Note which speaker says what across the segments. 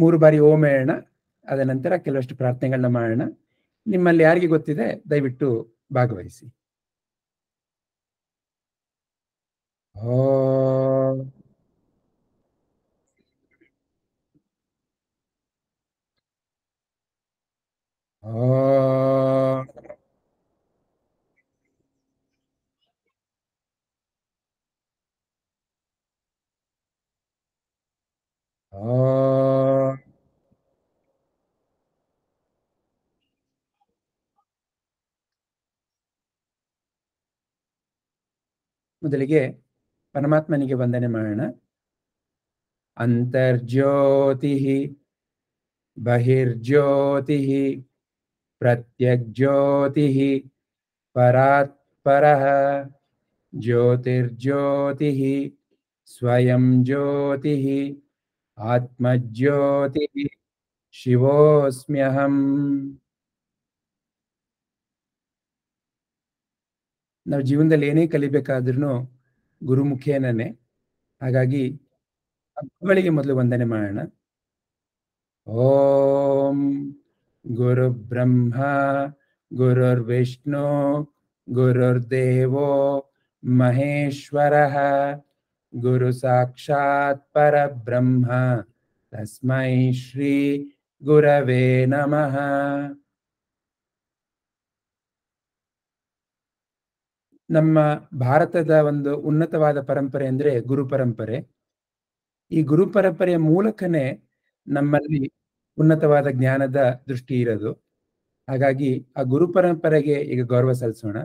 Speaker 1: ಮೂರು ಬಾರಿ ಓಮ್ ಹೇಳೋಣ ಅದ ನಂತರ ಕೆಲವಷ್ಟು ಪ್ರಾರ್ಥನೆಗಳನ್ನ ಮಾಡೋಣ ನಿಮ್ಮಲ್ಲಿ ಯಾರಿಗೆ ಗೊತ್ತಿದೆ ದಯವಿಟ್ಟು ಭಾಗವಹಿಸಿ ಓ ಮೊದಲಿಗೆ ಪರಮಾತ್ಮನಿಗೆ ವಂದನೆ ಮಾಡೋಣ ಅಂತರ್ಜ್ಯೋತಿ ಬಹಿರ್ಜ್ಯೋತಿ ಪ್ರತ್ಯಗ್ಜ್ಯೋತಿ ಪರಾತ್ಪರ ज्योतिर्ज्योति स्वयं ज्योति आत्मज्योति शिवोस्म्यहम् ನಾವು ಜೀವನದಲ್ಲಿ ಏನೇ ಕಲಿಬೇಕಾದ್ರೂ ಗುರುಮುಖೇನೇ ಹಾಗಾಗಿ ಗುರುಗಳಿಗೆ ಮೊದಲು ವಂದನೆ ಮಾಡೋಣ ಓಂ ಗುರು ಬ್ರಹ್ಮ ಗುರುರ್ ವಿಷ್ಣು ಗುರುರ್ ದೇವೋ ಮಹೇಶ್ವರ ಗುರು ಸಾಕ್ಷಾತ್ ಬ್ರಹ್ಮ ತಸ್ಮೈ ಶ್ರೀ ಗುರವೇ ನಮಃ ನಮ್ಮ ಭಾರತದ ಒಂದು ಉನ್ನತವಾದ ಪರಂಪರೆ ಅಂದ್ರೆ ಗುರು ಪರಂಪರೆ ಈ ಗುರು ಪರಂಪರೆಯ ಮೂಲಕನೇ ನಮ್ಮಲ್ಲಿ ಉನ್ನತವಾದ ಜ್ಞಾನದ ದೃಷ್ಟಿ ಇರೋದು ಹಾಗಾಗಿ ಆ ಗುರು ಪರಂಪರೆಗೆ ಈಗ ಗೌರವ ಸಲ್ಲಿಸೋಣ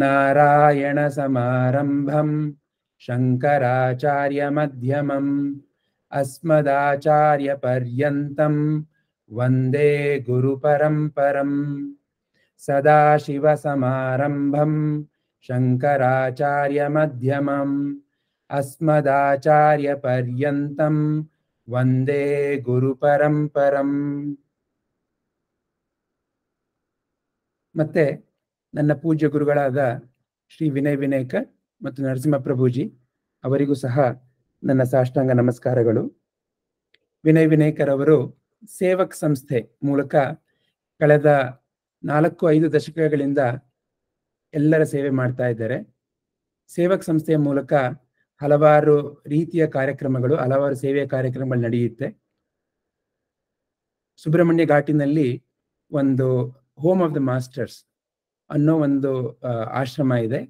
Speaker 1: ನಾರಾಯಣ ಸಮಾರಂಭಂ ಶಂಕರಾಚಾರ್ಯ ಮಧ್ಯಮಂ ಅಸ್ಮದಾಚಾರ್ಯ ಪರ್ಯಂತಂ ವಂದೇ ಗುರು ಪರಂಪರಂ सदाशिवसमारम्भम् शङ्कराचार्यमध्यमम् अस्मदाचार्यपर्यन्तं वन्दे ಗುರುಪರಂಪರಂ ಮತ್ತೆ ನನ್ನ ಪೂಜ್ಯ ಗುರುಗಳಾದ ಶ್ರೀ ವಿನಯ್ ವಿನಾಯಕ ಮತ್ತು ಪ್ರಭುಜಿ ಅವರಿಗೂ ಸಹ ನನ್ನ ಸಾಷ್ಟಾಂಗ ನಮಸ್ಕಾರಗಳು ವಿನಯ್ ಅವರು ಸೇವಕ್ ಸಂಸ್ಥೆ ಮೂಲಕ ಕಳೆದ ನಾಲ್ಕು ಐದು ದಶಕಗಳಿಂದ ಎಲ್ಲರ ಸೇವೆ ಮಾಡ್ತಾ ಇದ್ದಾರೆ ಸೇವಕ್ ಸಂಸ್ಥೆಯ ಮೂಲಕ ಹಲವಾರು ರೀತಿಯ ಕಾರ್ಯಕ್ರಮಗಳು ಹಲವಾರು ಸೇವೆಯ ಕಾರ್ಯಕ್ರಮಗಳು ನಡೆಯುತ್ತೆ ಸುಬ್ರಹ್ಮಣ್ಯ ಘಾಟಿನಲ್ಲಿ ಒಂದು ಹೋಮ್ ಆಫ್ ದ ಮಾಸ್ಟರ್ಸ್ ಅನ್ನೋ ಒಂದು ಆಶ್ರಮ ಇದೆ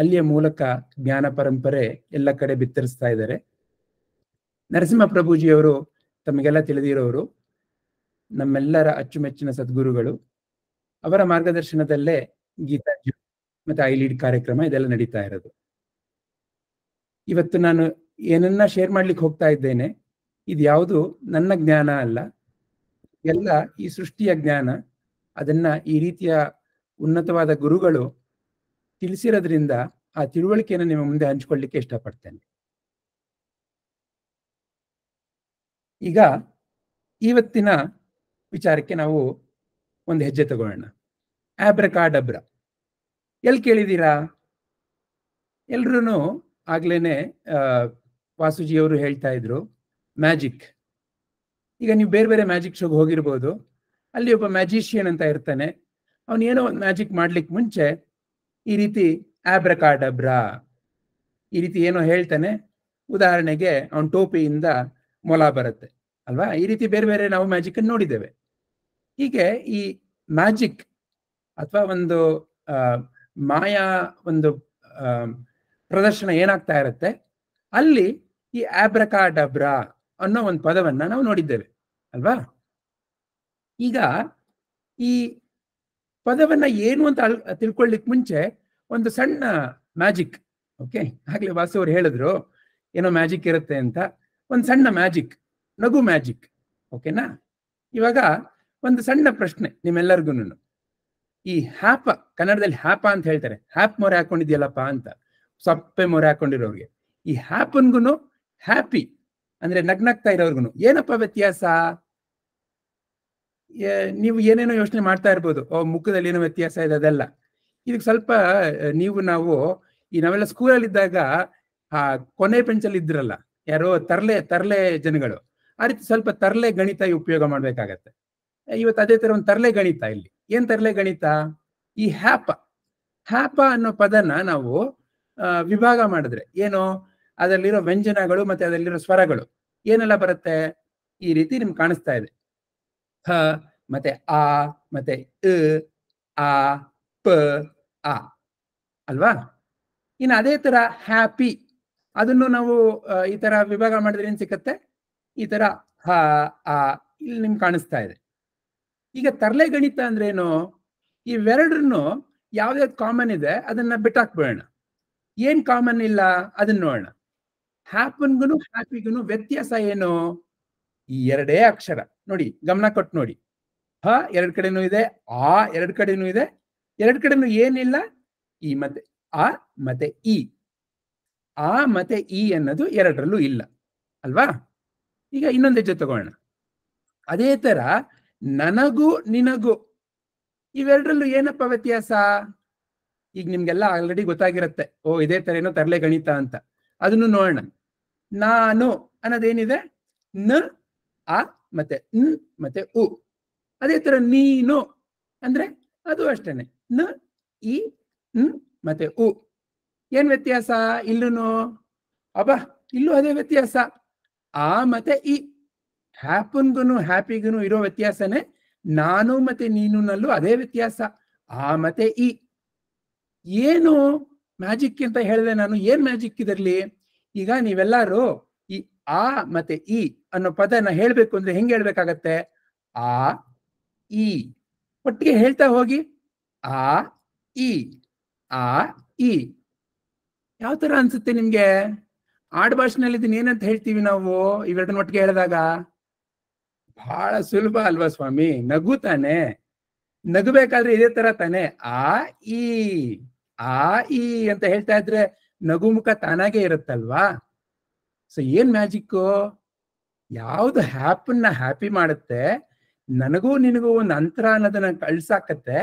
Speaker 1: ಅಲ್ಲಿಯ ಮೂಲಕ ಜ್ಞಾನ ಪರಂಪರೆ ಎಲ್ಲ ಕಡೆ ಬಿತ್ತರಿಸ್ತಾ ಇದ್ದಾರೆ ನರಸಿಂಹ ಪ್ರಭುಜಿಯವರು ತಮಗೆಲ್ಲ ತಿಳಿದಿರೋರು ನಮ್ಮೆಲ್ಲರ ಅಚ್ಚುಮೆಚ್ಚಿನ ಸದ್ಗುರುಗಳು ಅವರ ಮಾರ್ಗದರ್ಶನದಲ್ಲೇ ಗೀತಾ ಮತ್ತೆ ಐ ಲೀಡ್ ಕಾರ್ಯಕ್ರಮ ಇದೆಲ್ಲ ನಡೀತಾ ಇರೋದು ಇವತ್ತು ನಾನು ಏನನ್ನ ಶೇರ್ ಮಾಡ್ಲಿಕ್ಕೆ ಹೋಗ್ತಾ ಇದ್ದೇನೆ ಇದು ಯಾವುದು ನನ್ನ ಜ್ಞಾನ ಅಲ್ಲ ಎಲ್ಲ ಈ ಸೃಷ್ಟಿಯ ಜ್ಞಾನ ಅದನ್ನ ಈ ರೀತಿಯ ಉನ್ನತವಾದ ಗುರುಗಳು ತಿಳಿಸಿರೋದ್ರಿಂದ ಆ ತಿಳುವಳಿಕೆಯನ್ನು ನಿಮ್ಮ ಮುಂದೆ ಹಂಚಿಕೊಳ್ಳಿಕ್ಕೆ ಇಷ್ಟಪಡ್ತೇನೆ ಈಗ ಇವತ್ತಿನ ವಿಚಾರಕ್ಕೆ ನಾವು ಒಂದು ಹೆಜ್ಜೆ ತಗೊಳ್ಳೋಣ ಆಬ್ರಕಾಡಬ್ರ ಎಲ್ಲಿ ಕೇಳಿದ್ದೀರಾ ಎಲ್ರೂ ಆಗ್ಲೇನೆ ವಾಸುಜಿಯವರು ಹೇಳ್ತಾ ಇದ್ರು ಮ್ಯಾಜಿಕ್ ಈಗ ನೀವು ಬೇರೆ ಬೇರೆ ಮ್ಯಾಜಿಕ್ ಶೋಗೆ ಹೋಗಿರ್ಬೋದು ಅಲ್ಲಿ ಒಬ್ಬ ಮ್ಯಾಜಿಷಿಯನ್ ಅಂತ ಇರ್ತಾನೆ ಅವನು ಏನೋ ಒಂದು ಮ್ಯಾಜಿಕ್ ಮಾಡ್ಲಿಕ್ಕೆ ಮುಂಚೆ ಈ ರೀತಿ ಡಬ್ರಾ ಈ ರೀತಿ ಏನೋ ಹೇಳ್ತಾನೆ ಉದಾಹರಣೆಗೆ ಅವನ ಟೋಪಿಯಿಂದ ಮೊಲ ಬರುತ್ತೆ ಅಲ್ವಾ ಈ ರೀತಿ ಬೇರೆ ಬೇರೆ ನಾವು ಮ್ಯಾಜಿಕ್ ಅನ್ನು ನೋಡಿದ್ದೇವೆ ಹೀಗೆ ಈ ಮ್ಯಾಜಿಕ್ ಅಥವಾ ಒಂದು ಮಾಯಾ ಒಂದು ಪ್ರದರ್ಶನ ಏನಾಗ್ತಾ ಇರುತ್ತೆ ಅಲ್ಲಿ ಈ ಆಬ್ರಕಾ ಡಬ್ರಾ ಅನ್ನೋ ಒಂದು ಪದವನ್ನ ನಾವು ನೋಡಿದ್ದೇವೆ ಅಲ್ವಾ ಈಗ ಈ ಪದವನ್ನ ಏನು ಅಂತ ತಿಳ್ಕೊಳ್ಳಿಕ್ ಮುಂಚೆ ಒಂದು ಸಣ್ಣ ಮ್ಯಾಜಿಕ್ ಓಕೆ ಆಗ್ಲೇ ವಾಸು ಅವ್ರು ಹೇಳಿದ್ರು ಏನೋ ಮ್ಯಾಜಿಕ್ ಇರುತ್ತೆ ಅಂತ ಒಂದು ಸಣ್ಣ ಮ್ಯಾಜಿಕ್ ನಗು ಮ್ಯಾಜಿಕ್ ಓಕೆನಾ ಇವಾಗ ಒಂದು ಸಣ್ಣ ಪ್ರಶ್ನೆ ನಿಮ್ಮೆಲ್ಲರಿಗೂ ಈ ಹ್ಯಾಪ ಕನ್ನಡದಲ್ಲಿ ಹ್ಯಾಪ ಅಂತ ಹೇಳ್ತಾರೆ ಹ್ಯಾಪ್ ಮೊರೆ ಹಾಕೊಂಡಿದ್ಯಲ್ಲಪ್ಪ ಅಂತ ಸಪ್ಪೆ ಮೊರೆ ಹಾಕೊಂಡಿರೋರಿಗೆ ಈ ಹ್ಯಾಪನ್ಗುನು ಹ್ಯಾಪಿ ಅಂದ್ರೆ ನಗ್ನಗ್ತಾ ಇರೋರ್ಗುನು ಏನಪ್ಪ ವ್ಯತ್ಯಾಸ ನೀವು ಏನೇನೋ ಯೋಚನೆ ಮಾಡ್ತಾ ಇರ್ಬೋದು ಮುಖದಲ್ಲಿ ಏನೋ ವ್ಯತ್ಯಾಸ ಇದೆ ಅದೆಲ್ಲ ಇದಕ್ಕೆ ಸ್ವಲ್ಪ ನೀವು ನಾವು ಈ ನಾವೆಲ್ಲ ಸ್ಕೂಲಲ್ಲಿ ಇದ್ದಾಗ ಆ ಕೊನೆ ಪೆಂಚಲ್ಲಿ ಇದ್ರಲ್ಲ ಯಾರೋ ತರ್ಲೆ ತರ್ಲೆ ಜನಗಳು ಆ ರೀತಿ ಸ್ವಲ್ಪ ತರ್ಲೆ ಗಣಿತ ಉಪಯೋಗ ಮಾಡ್ಬೇಕಾಗತ್ತೆ ಇವತ್ತು ಅದೇ ತರ ಒಂದು ತರಲೆ ಗಣಿತ ಇಲ್ಲಿ ಏನ್ ತರಲೆ ಗಣಿತ ಈ ಹ್ಯಾಪ ಹ್ಯಾಪ ಅನ್ನೋ ಪದನ ನಾವು ವಿಭಾಗ ಮಾಡಿದ್ರೆ ಏನು ಅದರಲ್ಲಿರೋ ವ್ಯಂಜನಗಳು ಮತ್ತೆ ಅದರಲ್ಲಿರೋ ಸ್ವರಗಳು ಏನೆಲ್ಲ ಬರುತ್ತೆ ಈ ರೀತಿ ನಿಮ್ಗೆ ಕಾಣಿಸ್ತಾ ಇದೆ ಹ ಮತ್ತೆ ಆ ಮತ್ತೆ ಅ ಆ ಪ ಆ ಅಲ್ವಾ ಇನ್ನು ಅದೇ ತರ ಹ್ಯಾಪಿ ಅದನ್ನು ನಾವು ಈ ತರ ವಿಭಾಗ ಮಾಡಿದ್ರೆ ಏನ್ ಸಿಕ್ಕತ್ತೆ ಈ ತರ ಹ ಆ ಇಲ್ಲಿ ನಿಮ್ಗೆ ಕಾಣಿಸ್ತಾ ಇದೆ ಈಗ ತರಲೆ ಗಣಿತ ಅಂದ್ರೆ ಏನು ಇವೆರಡನ್ನು ಯಾವ್ದಾವ್ದು ಕಾಮನ್ ಇದೆ ಅದನ್ನ ಬಿಟ್ಟಾಕ್ಬಿಡೋಣ ಏನ್ ಕಾಮನ್ ಇಲ್ಲ ಅದನ್ನ ನೋಡೋಣ ಹ್ಯಾಪನ್ಗು ಹ್ಯಾಪಿಗೂ ವ್ಯತ್ಯಾಸ ಏನು ಈ ಎರಡೇ ಅಕ್ಷರ ನೋಡಿ ಗಮನ ಕೊಟ್ಟು ನೋಡಿ ಹ ಎರಡ್ ಕಡೆನೂ ಇದೆ ಆ ಎರಡ್ ಕಡೆನೂ ಇದೆ ಎರಡ್ ಕಡೆನೂ ಏನಿಲ್ಲ ಈ ಮತ್ತೆ ಆ ಮತ್ತೆ ಇ ಆ ಮತ್ತೆ ಇ ಅನ್ನೋದು ಎರಡರಲ್ಲೂ ಇಲ್ಲ ಅಲ್ವಾ ಈಗ ಇನ್ನೊಂದು ಹೆಜ್ಜೆ ತಗೋಣ ಅದೇ ತರ ನನಗೂ ನಿನಗೂ ಇವೆರಡರಲ್ಲೂ ಏನಪ್ಪ ವ್ಯತ್ಯಾಸ ಈಗ ನಿಮ್ಗೆಲ್ಲ ಆಲ್ರೆಡಿ ಗೊತ್ತಾಗಿರುತ್ತೆ ಓ ಇದೇ ತರ ಏನೋ ತರಲೆ ಗಣಿತ ಅಂತ ಅದನ್ನು ನೋಡೋಣ ನಾನು ಅನ್ನೋದೇನಿದೆ ನ ಆ ಮತ್ತೆ ನ್ ಮತ್ತೆ ಉ ಅದೇ ತರ ನೀನು ಅಂದ್ರೆ ಅದು ಅಷ್ಟೇನೆ ನ ಇ ನ್ ಮತ್ತೆ ಉ ಏನ್ ವ್ಯತ್ಯಾಸ ಇಲ್ಲೂನು ಅಬ್ಬ ಇಲ್ಲೂ ಅದೇ ವ್ಯತ್ಯಾಸ ಆ ಮತ್ತೆ ಇ ಹ್ಯಾಪನ್ಗೂ ಹ್ಯಾಪಿಗೂ ಇರೋ ವ್ಯತ್ಯಾಸನೇ ನಾನು ಮತ್ತೆ ನೀನು ನಲ್ಲೂ ಅದೇ ವ್ಯತ್ಯಾಸ ಆ ಮತ್ತೆ ಈ ಏನು ಮ್ಯಾಜಿಕ್ ಅಂತ ಹೇಳಿದೆ ನಾನು ಏನ್ ಮ್ಯಾಜಿಕ್ ಇದರಲ್ಲಿ ಈಗ ನೀವೆಲ್ಲರೂ ಈ ಆ ಮತ್ತೆ ಇ ಅನ್ನೋ ಪದನ ಹೇಳ್ಬೇಕು ಅಂದ್ರೆ ಹೆಂಗೆ ಹೇಳ್ಬೇಕಾಗತ್ತೆ ಆ ಇ ಒಟ್ಟಿಗೆ ಹೇಳ್ತಾ ಹೋಗಿ ಆ ಇ ಆ ಇ ಯಾವ ತರ ಅನ್ಸುತ್ತೆ ನಿಮ್ಗೆ ಆಡ್ ಭಾಷೆನಲ್ಲಿ ಇದನ್ನ ಏನಂತ ಹೇಳ್ತೀವಿ ನಾವು ಇವೆರಡನ್ನ ಒಟ್ಟಿಗೆ ಹೇಳಿದಾಗ ಬಹಳ ಸುಲಭ ಅಲ್ವಾ ಸ್ವಾಮಿ ನಗು ತಾನೆ ನಗಬೇಕಾದ್ರೆ ಇದೇ ತರ ತಾನೆ ಆ ಈ ಆ ಈ ಅಂತ ಹೇಳ್ತಾ ಇದ್ರೆ ನಗು ಮುಖ ತಾನಾಗೆ ಇರುತ್ತಲ್ವಾ ಸೊ ಏನ್ ಮ್ಯಾಜಿಕ್ ಯಾವ್ದು ಹ್ಯಾಪನ್ನ ಹ್ಯಾಪಿ ಮಾಡುತ್ತೆ ನನಗೂ ನಿನಗೂ ಒಂದು ಅಂತರ ಅನ್ನೋದನ್ನ ಕಳ್ಸಾಕತ್ತೆ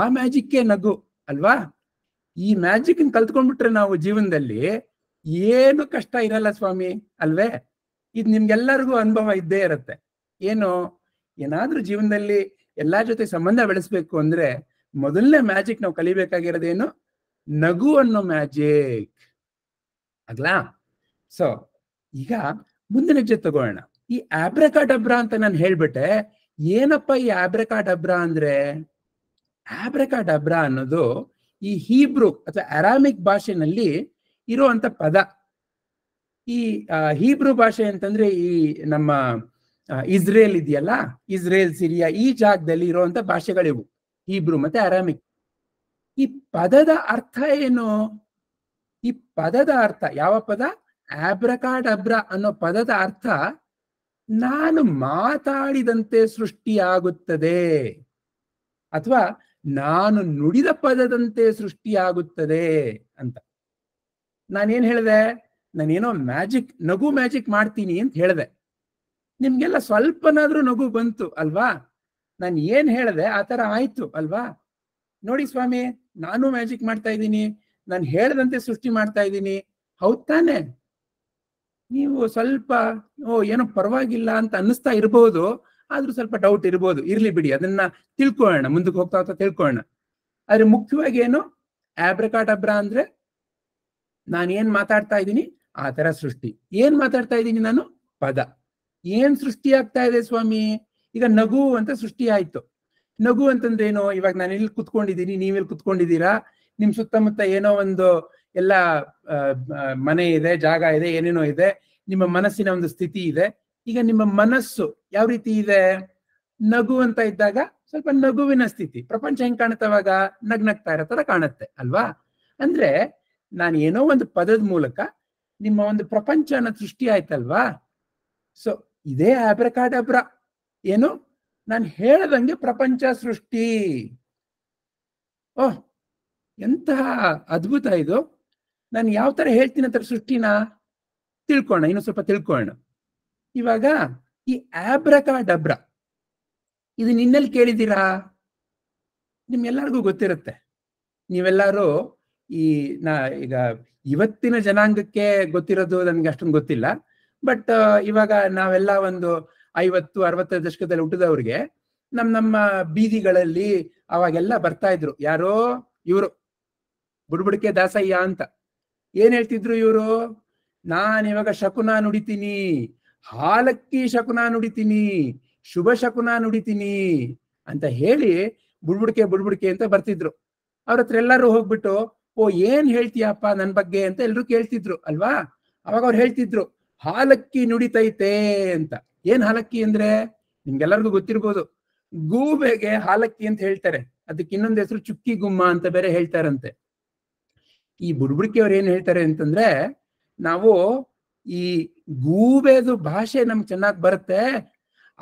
Speaker 1: ಆ ಮ್ಯಾಜಿಕ್ಕೇ ನಗು ಅಲ್ವಾ ಈ ಮ್ಯಾಜಿಕ್ ಕಲ್ತ್ಕೊಂಡ್ಬಿಟ್ರೆ ನಾವು ಜೀವನದಲ್ಲಿ ಏನು ಕಷ್ಟ ಇರಲ್ಲ ಸ್ವಾಮಿ ಅಲ್ವೇ ಇದು ನಿಮ್ಗೆಲ್ಲರಿಗೂ ಅನುಭವ ಇದ್ದೇ ಇರುತ್ತೆ ಏನು ಏನಾದ್ರೂ ಜೀವನದಲ್ಲಿ ಎಲ್ಲಾ ಜೊತೆ ಸಂಬಂಧ ಬೆಳೆಸ್ಬೇಕು ಅಂದ್ರೆ ಮೊದಲನೇ ಮ್ಯಾಜಿಕ್ ನಾವು ಕಲಿಬೇಕಾಗಿರೋದೇನು ನಗು ಅನ್ನೋ ಮ್ಯಾಜಿಕ್ ಅಗ್ಲಾ ಸೊ ಈಗ ಮುಂದಿನ ಜೊತೆ ತಗೋಣ ಈ ಆಬ್ರಕಾ ಡಬ್ರಾ ಅಂತ ನಾನು ಹೇಳ್ಬಿಟ್ಟೆ ಏನಪ್ಪ ಈ ಆಬ್ರಕಾ ಡಬ್ರಾ ಅಂದ್ರೆ ಆಬ್ರಕಾ ಡಬ್ರಾ ಅನ್ನೋದು ಈ ಹೀಬ್ರೂ ಅಥವಾ ಅರಾಮಿಕ್ ಭಾಷೆನಲ್ಲಿ ಇರುವಂತ ಪದ ಈ ಹೀಬ್ರೂ ಭಾಷೆ ಅಂತಂದ್ರೆ ಈ ನಮ್ಮ ಇಸ್ರೇಲ್ ಇದೆಯಲ್ಲ ಇಸ್ರೇಲ್ ಸಿರಿಯಾ ಈ ಜಾಗದಲ್ಲಿ ಇರುವಂತ ಭಾಷೆಗಳಿವು ಇಬ್ರು ಮತ್ತೆ ಅರಾಮಿಕ್ ಈ ಪದದ ಅರ್ಥ ಏನು ಈ ಪದದ ಅರ್ಥ ಯಾವ ಪದ ಅಬ್ರ ಅನ್ನೋ ಪದದ ಅರ್ಥ ನಾನು ಮಾತಾಡಿದಂತೆ ಸೃಷ್ಟಿಯಾಗುತ್ತದೆ ಅಥವಾ ನಾನು ನುಡಿದ ಪದದಂತೆ ಸೃಷ್ಟಿಯಾಗುತ್ತದೆ ಅಂತ ನಾನೇನ್ ಹೇಳಿದೆ ನಾನೇನೋ ಮ್ಯಾಜಿಕ್ ನಗು ಮ್ಯಾಜಿಕ್ ಮಾಡ್ತೀನಿ ಅಂತ ಹೇಳಿದೆ ನಿಮ್ಗೆಲ್ಲ ಸ್ವಲ್ಪನಾದ್ರೂ ನಗು ಬಂತು ಅಲ್ವಾ ನಾನು ಏನ್ ಹೇಳಿದೆ ಆ ತರ ಆಯ್ತು ಅಲ್ವಾ ನೋಡಿ ಸ್ವಾಮಿ ನಾನು ಮ್ಯಾಜಿಕ್ ಮಾಡ್ತಾ ಇದ್ದೀನಿ ನಾನು ಹೇಳದಂತೆ ಸೃಷ್ಟಿ ಮಾಡ್ತಾ ಇದ್ದೀನಿ ಹೌದ್ ತಾನೆ ನೀವು ಸ್ವಲ್ಪ ಓ ಏನೋ ಪರವಾಗಿಲ್ಲ ಅಂತ ಅನ್ನಿಸ್ತಾ ಇರಬಹುದು ಆದ್ರೂ ಸ್ವಲ್ಪ ಡೌಟ್ ಇರ್ಬೋದು ಇರ್ಲಿ ಬಿಡಿ ಅದನ್ನ ತಿಳ್ಕೊಳ್ಳೋಣ ಮುಂದಕ್ಕೆ ಹೋಗ್ತಾ ಹೋಗ್ತಾ ತಿಳ್ಕೊಳ್ಳೋಣ ಆದ್ರೆ ಮುಖ್ಯವಾಗಿ ಏನು ಅಬ್ರಾ ಅಂದ್ರೆ ನಾನು ಏನ್ ಮಾತಾಡ್ತಾ ಇದ್ದೀನಿ ಆ ತರ ಸೃಷ್ಟಿ ಏನ್ ಮಾತಾಡ್ತಾ ಇದ್ದೀನಿ ನಾನು ಪದ ಏನ್ ಸೃಷ್ಟಿ ಆಗ್ತಾ ಇದೆ ಸ್ವಾಮಿ ಈಗ ನಗು ಅಂತ ಸೃಷ್ಟಿ ಆಯ್ತು ನಗು ಏನೋ ಇವಾಗ ನಾನು ಇಲ್ಲಿ ಕುತ್ಕೊಂಡಿದ್ದೀನಿ ನೀವೆಲ್ಲಿ ಕುತ್ಕೊಂಡಿದ್ದೀರಾ ನಿಮ್ ಸುತ್ತಮುತ್ತ ಏನೋ ಒಂದು ಎಲ್ಲ ಮನೆ ಇದೆ ಜಾಗ ಇದೆ ಏನೇನೋ ಇದೆ ನಿಮ್ಮ ಮನಸ್ಸಿನ ಒಂದು ಸ್ಥಿತಿ ಇದೆ ಈಗ ನಿಮ್ಮ ಮನಸ್ಸು ಯಾವ ರೀತಿ ಇದೆ ನಗು ಅಂತ ಇದ್ದಾಗ ಸ್ವಲ್ಪ ನಗುವಿನ ಸ್ಥಿತಿ ಪ್ರಪಂಚ ಹೆಂಗ್ ಕಾಣುತ್ತವಾಗ ನಗ್ನಗ್ತಾ ಇರೋ ತರ ಕಾಣುತ್ತೆ ಅಲ್ವಾ ಅಂದ್ರೆ ನಾನು ಏನೋ ಒಂದು ಪದದ ಮೂಲಕ ನಿಮ್ಮ ಒಂದು ಪ್ರಪಂಚನ ಸೃಷ್ಟಿ ಆಯ್ತಲ್ವಾ ಸೊ ಇದೇ ಅಬ್ರಕಾಡಬ್ರ ಏನು ನಾನು ಹೇಳದಂಗೆ ಪ್ರಪಂಚ ಸೃಷ್ಟಿ ಓಹ್ ಎಂತಹ ಅದ್ಭುತ ಇದು ನಾನು ಯಾವ ತರ ಹೇಳ್ತೀನಿ ಅಂತ ಸೃಷ್ಟಿನ ತಿಳ್ಕೋಣ ಇನ್ನು ಸ್ವಲ್ಪ ತಿಳ್ಕೋಣ ಇವಾಗ ಈ ಆಬ್ರಕಾ ಡಬ್ರ ಇದು ನಿನ್ನಲ್ಲಿ ಕೇಳಿದ್ದೀರಾ ನಿಮ್ಗೆಲ್ಲರಿಗೂ ಗೊತ್ತಿರುತ್ತೆ ನೀವೆಲ್ಲಾರು ಈ ನಾ ಈಗ ಇವತ್ತಿನ ಜನಾಂಗಕ್ಕೆ ಗೊತ್ತಿರೋದು ನನಗೆ ಅಷ್ಟೊಂದು ಗೊತ್ತಿಲ್ಲ ಬಟ್ uh, ಇವಾಗ ನಾವೆಲ್ಲ ಒಂದು ಐವತ್ತು ಅರವತ್ತರ ದಶಕದಲ್ಲಿ ಹುಟ್ಟಿದವ್ರಿಗೆ ನಮ್ ನಮ್ಮ ಬೀದಿಗಳಲ್ಲಿ ಅವಾಗೆಲ್ಲ ಬರ್ತಾ ಇದ್ರು ಯಾರೋ ಇವರು ಬುಡ್ಬುಡಿಕೆ ದಾಸಯ್ಯ ಅಂತ ಏನ್ ಹೇಳ್ತಿದ್ರು ಇವರು ನಾನ್ ಇವಾಗ ಶಕುನ ನುಡಿತೀನಿ ಹಾಲಕ್ಕಿ ಶಕುನ ನುಡಿತೀನಿ ಶುಭ ಶಕುನ ನುಡಿತೀನಿ ಅಂತ ಹೇಳಿ ಬುಡ್ಬುಡಿಕೆ ಬುಡ್ಬುಡಿಕೆ ಅಂತ ಬರ್ತಿದ್ರು ಅವ್ರ ಹತ್ರ ಎಲ್ಲರೂ ಹೋಗ್ಬಿಟ್ಟು ಓ ಏನ್ ಹೇಳ್ತೀಯಪ್ಪ ನನ್ ಬಗ್ಗೆ ಅಂತ ಎಲ್ರು ಕೇಳ್ತಿದ್ರು ಅಲ್ವಾ ಅವಾಗ ಅವ್ರು ಹೇಳ್ತಿದ್ರು ಹಾಲಕ್ಕಿ ನುಡಿತೈತೆ ಅಂತ ಏನ್ ಹಾಲಕ್ಕಿ ಅಂದ್ರೆ ನಿಮ್ಗೆಲ್ಲರಿಗೂ ಗೊತ್ತಿರ್ಬೋದು ಗೂಬೆಗೆ ಹಾಲಕ್ಕಿ ಅಂತ ಹೇಳ್ತಾರೆ ಅದಕ್ಕೆ ಇನ್ನೊಂದ್ ಹೆಸರು ಚುಕ್ಕಿ ಗುಮ್ಮ ಅಂತ ಬೇರೆ ಹೇಳ್ತಾರಂತೆ ಈ ಬುಡ್ಬುಡ್ಕಿ ಅವ್ರು ಏನ್ ಹೇಳ್ತಾರೆ ಅಂತಂದ್ರೆ ನಾವು ಈ ಗೂಬೆದು ಭಾಷೆ ನಮ್ಗೆ ಚೆನ್ನಾಗಿ ಬರುತ್ತೆ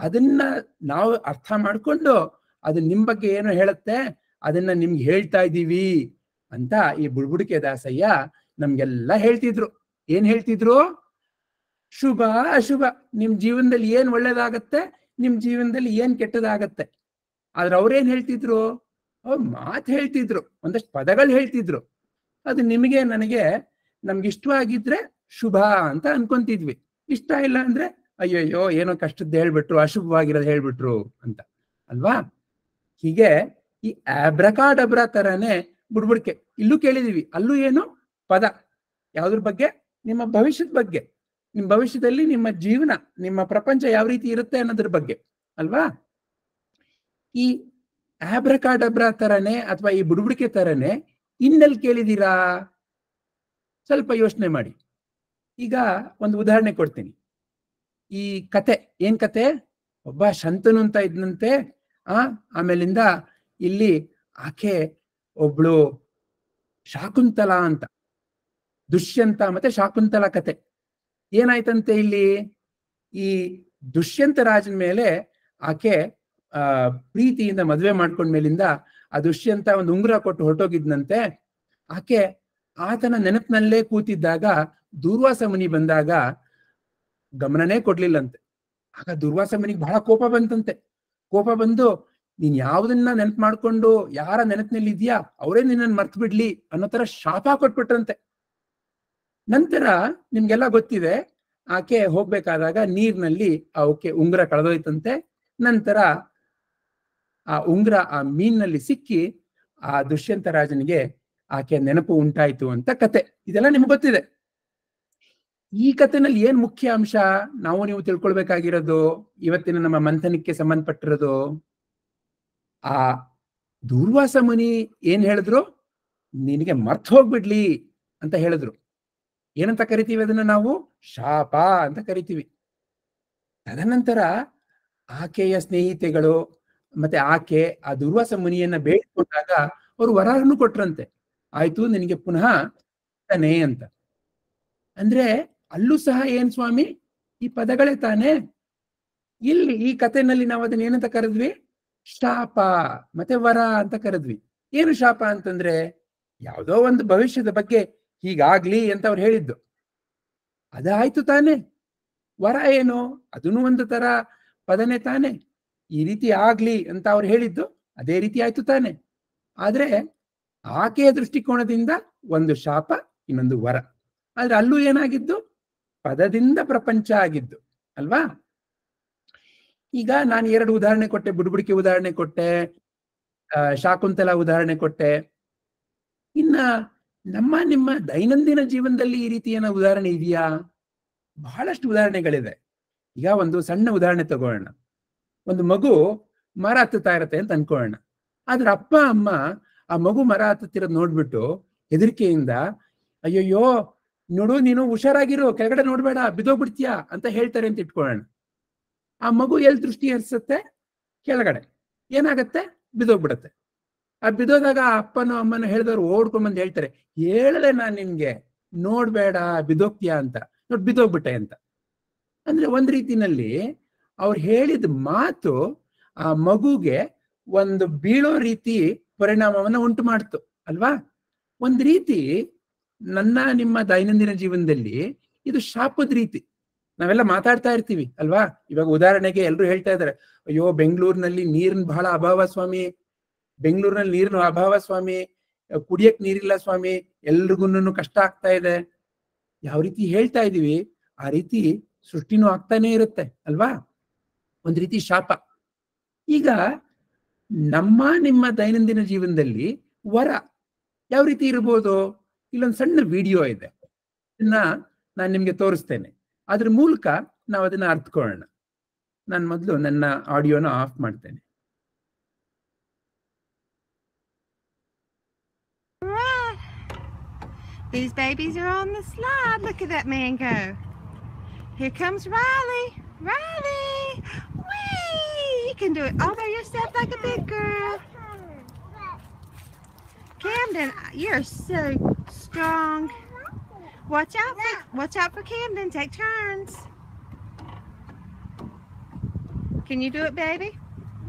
Speaker 1: ಅದನ್ನ ನಾವು ಅರ್ಥ ಮಾಡ್ಕೊಂಡು ಅದು ನಿಮ್ ಬಗ್ಗೆ ಏನು ಹೇಳುತ್ತೆ ಅದನ್ನ ನಿಮ್ಗೆ ಹೇಳ್ತಾ ಇದ್ದೀವಿ ಅಂತ ಈ ಬುಡ್ಬುಡಿಕೆ ದಾಸಯ್ಯ ನಮ್ಗೆಲ್ಲಾ ಹೇಳ್ತಿದ್ರು ಏನ್ ಹೇಳ್ತಿದ್ರು ಶುಭ ಅಶುಭ ನಿಮ್ ಜೀವನದಲ್ಲಿ ಏನ್ ಒಳ್ಳೇದಾಗತ್ತೆ ನಿಮ್ ಜೀವನದಲ್ಲಿ ಏನ್ ಕೆಟ್ಟದಾಗತ್ತೆ ಆದ್ರೆ ಅವ್ರೇನ್ ಹೇಳ್ತಿದ್ರು ಅವ್ರು ಮಾತು ಹೇಳ್ತಿದ್ರು ಒಂದಷ್ಟು ಪದಗಳು ಹೇಳ್ತಿದ್ರು ಅದು ನಿಮಗೆ ನನಗೆ ನಮ್ಗೆ ಇಷ್ಟವಾಗಿದ್ರೆ ಶುಭ ಅಂತ ಅನ್ಕೊಂತಿದ್ವಿ ಇಷ್ಟ ಇಲ್ಲ ಅಂದ್ರೆ ಅಯ್ಯಯ್ಯೋ ಏನೋ ಕಷ್ಟದ್ದು ಹೇಳ್ಬಿಟ್ರು ಅಶುಭವಾಗಿರೋದು ಹೇಳ್ಬಿಟ್ರು ಅಂತ ಅಲ್ವಾ ಹೀಗೆ ಈ ಡಬ್ರಾ ತರನೇ ಬುಡ್ಬುಡ್ಕೆ ಇಲ್ಲೂ ಕೇಳಿದೀವಿ ಅಲ್ಲೂ ಏನು ಪದ ಯಾವ್ದ್ರ ಬಗ್ಗೆ ನಿಮ್ಮ ಭವಿಷ್ಯದ ಬಗ್ಗೆ ನಿಮ್ಮ ಭವಿಷ್ಯದಲ್ಲಿ ನಿಮ್ಮ ಜೀವನ ನಿಮ್ಮ ಪ್ರಪಂಚ ಯಾವ ರೀತಿ ಇರುತ್ತೆ ಅನ್ನೋದ್ರ ಬಗ್ಗೆ ಅಲ್ವಾ ಈ ಆಬ್ರಕಾಡಬ್ರ ತರನೇ ಅಥವಾ ಈ ಬುಡುಬುಡಿಕೆ ತರನೇ ಇನ್ನೆಲ್ಲಿ ಕೇಳಿದೀರಾ ಸ್ವಲ್ಪ ಯೋಚನೆ ಮಾಡಿ ಈಗ ಒಂದು ಉದಾಹರಣೆ ಕೊಡ್ತೀನಿ ಈ ಕತೆ ಏನ್ ಕತೆ ಒಬ್ಬ ಶಂತನು ಅಂತ ಇದ್ನಂತೆ ಆ ಆಮೇಲಿಂದ ಇಲ್ಲಿ ಆಕೆ ಒಬ್ಳು ಶಾಕುಂತಲ ಅಂತ ದುಷ್ಯಂತ ಮತ್ತೆ ಶಾಕುಂತಲ ಕತೆ ಏನಾಯ್ತಂತೆ ಇಲ್ಲಿ ಈ ದುಷ್ಯಂತ ರಾಜನ ಮೇಲೆ ಆಕೆ ಆ ಪ್ರೀತಿಯಿಂದ ಮದ್ವೆ ಮೇಲಿಂದ ಆ ದುಷ್ಯಂತ ಒಂದು ಉಂಗುರ ಕೊಟ್ಟು ಹೊರಟೋಗಿದ್ನಂತೆ ಆಕೆ ಆತನ ನೆನಪಿನಲ್ಲೇ ಕೂತಿದ್ದಾಗ ದುರ್ವಾಸ ಮುನಿ ಬಂದಾಗ ಗಮನನೇ ಕೊಡ್ಲಿಲ್ಲಂತೆ ಆಗ ದುರ್ವಾಸ ಮುನಿಗೆ ಬಹಳ ಕೋಪ ಬಂತಂತೆ ಕೋಪ ಬಂದು ನೀನ್ ಯಾವ್ದನ್ನ ನೆನಪು ಮಾಡ್ಕೊಂಡು ಯಾರ ನೆನಪಿನಲ್ಲಿ ಇದೆಯಾ ಅವರೇ ನಿನ್ನನ್ನು ಮರ್ತ್ ಬಿಡ್ಲಿ ಅನ್ನೋ ತರ ಶಾಪ ಕೊಟ್ಬಿಟ್ರಂತೆ ನಂತರ ನಿಮ್ಗೆಲ್ಲ ಗೊತ್ತಿದೆ ಆಕೆ ಹೋಗ್ಬೇಕಾದಾಗ ನೀರ್ನಲ್ಲಿ ಅವಕ್ಕೆ ಉಂಗ್ರ ಉಂಗುರ ಕಳೆದೋಯ್ತಂತೆ ನಂತರ ಆ ಉಂಗುರ ಆ ಮೀನ್ನಲ್ಲಿ ಸಿಕ್ಕಿ ಆ ದುಷ್ಯಂತ ರಾಜನಿಗೆ ಆಕೆ ನೆನಪು ಉಂಟಾಯ್ತು ಅಂತ ಕತೆ ಇದೆಲ್ಲ ನಿಮ್ಗೆ ಗೊತ್ತಿದೆ ಈ ಕಥೆನಲ್ಲಿ ಏನ್ ಮುಖ್ಯ ಅಂಶ ನಾವು ನೀವು ತಿಳ್ಕೊಳ್ಬೇಕಾಗಿರೋದು ಇವತ್ತಿನ ನಮ್ಮ ಮಂಥನಕ್ಕೆ ಸಂಬಂಧಪಟ್ಟಿರೋದು ಆ ದುರ್ವಾಸ ಮುನಿ ಏನ್ ಹೇಳಿದ್ರು ನಿನಗೆ ಮರ್ತ್ ಹೋಗ್ಬಿಡ್ಲಿ ಅಂತ ಹೇಳಿದ್ರು ಏನಂತ ಕರಿತೀವಿ ಅದನ್ನ ನಾವು ಶಾಪ ಅಂತ ಕರಿತೀವಿ ತದನಂತರ ಆಕೆಯ ಸ್ನೇಹಿತೆಗಳು ಮತ್ತೆ ಆಕೆ ಆ ದುರ್ವಾಸ ಮುನಿಯನ್ನ ಬೇಡಿಕೊಂಡಾಗ ಅವರು ವರವನ್ನು ಕೊಟ್ರಂತೆ ಆಯ್ತು ನಿನಗೆ ಪುನಃ ತಾನೇ ಅಂತ ಅಂದ್ರೆ ಅಲ್ಲೂ ಸಹ ಏನ್ ಸ್ವಾಮಿ ಈ ಪದಗಳೇ ತಾನೇ ಇಲ್ಲಿ ಈ ಕಥೆನಲ್ಲಿ ನಾವು ಅದನ್ನ ಏನಂತ ಕರೆದ್ವಿ ಶಾಪ ಮತ್ತೆ ವರ ಅಂತ ಕರೆದ್ವಿ ಏನು ಶಾಪ ಅಂತಂದ್ರೆ ಯಾವುದೋ ಒಂದು ಭವಿಷ್ಯದ ಬಗ್ಗೆ ಹೀಗಾಗ್ಲಿ ಅಂತ ಅವ್ರು ಹೇಳಿದ್ದು ಅದಾಯ್ತು ತಾನೆ ವರ ಏನು ಅದನ್ನು ಒಂದು ತರ ಪದನೆ ತಾನೆ ಈ ರೀತಿ ಆಗ್ಲಿ ಅಂತ ಅವ್ರು ಹೇಳಿದ್ದು ಅದೇ ರೀತಿ ಆಯ್ತು ತಾನೆ ಆದ್ರೆ ಆಕೆಯ ದೃಷ್ಟಿಕೋನದಿಂದ ಒಂದು ಶಾಪ ಇನ್ನೊಂದು ವರ ಆದ್ರೆ ಅಲ್ಲೂ ಏನಾಗಿದ್ದು ಪದದಿಂದ ಪ್ರಪಂಚ ಆಗಿದ್ದು ಅಲ್ವಾ ಈಗ ನಾನು ಎರಡು ಉದಾಹರಣೆ ಕೊಟ್ಟೆ ಬುಡ್ಬುಡಿಕೆ ಉದಾಹರಣೆ ಕೊಟ್ಟೆ ಶಾಕುಂತಲ ಉದಾಹರಣೆ ಕೊಟ್ಟೆ ಇನ್ನ ನಮ್ಮ ನಿಮ್ಮ ದೈನಂದಿನ ಜೀವನದಲ್ಲಿ ಈ ರೀತಿ ಏನೋ ಉದಾಹರಣೆ ಇದೆಯಾ ಬಹಳಷ್ಟು ಉದಾಹರಣೆಗಳಿದೆ ಈಗ ಒಂದು ಸಣ್ಣ ಉದಾಹರಣೆ ತಗೊಳ್ಳೋಣ ಒಂದು ಮಗು ಮರ ಹತ್ತುತ್ತಾ ಇರತ್ತೆ ಅಂತ ಅನ್ಕೊಳ್ಳೋಣ ಆದ್ರ ಅಪ್ಪ ಅಮ್ಮ ಆ ಮಗು ಮರ ಹತ್ತುತ್ತಿರೋದು ನೋಡ್ಬಿಟ್ಟು ಹೆದರಿಕೆಯಿಂದ ಅಯ್ಯಯ್ಯೋ ನೋಡು ನೀನು ಹುಷಾರಾಗಿರು ಕೆಳಗಡೆ ನೋಡ್ಬೇಡ ಬಿದೋಗ್ಬಿಡ್ತೀಯಾ ಅಂತ ಹೇಳ್ತಾರೆ ಅಂತ ಇಟ್ಕೊಳ್ಳೋಣ ಆ ಮಗು ಎಲ್ ದೃಷ್ಟಿ ಹರಿಸುತ್ತೆ ಕೆಳಗಡೆ ಏನಾಗತ್ತೆ ಬಿದೋಗ್ಬಿಡತ್ತೆ ಆ ಬಿದ್ದೋದಾಗ ಅಪ್ಪನೋ ಅಮ್ಮನ ಹೇಳಿದವ್ರು ಓಡ್ಕೊಂಬಂದು ಹೇಳ್ತಾರೆ ಹೇಳ್ದೆ ನಾನು ನಿನ್ಗೆ ನೋಡ್ಬೇಡ ಬಿದೋಗ್ತೀಯಾ ಅಂತ ನೋಡ್ ಬಿದ್ದೋಗ್ಬಿಟ್ಟೆ ಅಂತ ಅಂದ್ರೆ ಒಂದ್ ರೀತಿನಲ್ಲಿ ಅವ್ರು ಹೇಳಿದ ಮಾತು ಆ ಮಗುಗೆ ಒಂದು ಬೀಳೋ ರೀತಿ ಪರಿಣಾಮವನ್ನ ಉಂಟು ಮಾಡ್ತು ಅಲ್ವಾ ಒಂದ್ ರೀತಿ ನನ್ನ ನಿಮ್ಮ ದೈನಂದಿನ ಜೀವನದಲ್ಲಿ ಇದು ಶಾಪದ ರೀತಿ ನಾವೆಲ್ಲ ಮಾತಾಡ್ತಾ ಇರ್ತೀವಿ ಅಲ್ವಾ ಇವಾಗ ಉದಾಹರಣೆಗೆ ಎಲ್ಲರೂ ಹೇಳ್ತಾ ಇದಾರೆ ಅಯ್ಯೋ ಬೆಂಗಳೂರಿನಲ್ಲಿ ನೀರಿನ ಬಹಳ ಅಭಾವ ಸ್ವಾಮಿ ಬೆಂಗಳೂರಿನಲ್ಲಿ ನೀರಿನ ಅಭಾವ ಸ್ವಾಮಿ ಕುಡಿಯಕ್ ನೀರಿಲ್ಲ ಸ್ವಾಮಿ ಎಲ್ರಿಗೂನು ಕಷ್ಟ ಆಗ್ತಾ ಇದೆ ಯಾವ ರೀತಿ ಹೇಳ್ತಾ ಇದೀವಿ ಆ ರೀತಿ ಸೃಷ್ಟಿನೂ ಆಗ್ತಾನೆ ಇರುತ್ತೆ ಅಲ್ವಾ ಒಂದ್ ರೀತಿ ಶಾಪ ಈಗ ನಮ್ಮ ನಿಮ್ಮ ದೈನಂದಿನ ಜೀವನದಲ್ಲಿ ವರ ಯಾವ ರೀತಿ ಇರ್ಬೋದು ಇಲ್ಲೊಂದು ಸಣ್ಣ ವಿಡಿಯೋ ಇದೆ ಇದನ್ನ ನಾನು ನಿಮ್ಗೆ ತೋರಿಸ್ತೇನೆ ಅದ್ರ ಮೂಲಕ ನಾವು ಅದನ್ನ ಅರ್ಥಕೊಳ್ಳೋಣ ನಾನು ಮೊದಲು ನನ್ನ ಆಡಿಯೋನ ಆಫ್ ಮಾಡ್ತೇನೆ
Speaker 2: These babies are on the slide. Look at that man go. Here comes Riley. Riley! Whee! You can do it all by yourself like a big girl. Camden, you're so strong. Watch out for, watch out for Camden. Take turns. Can you do it, baby?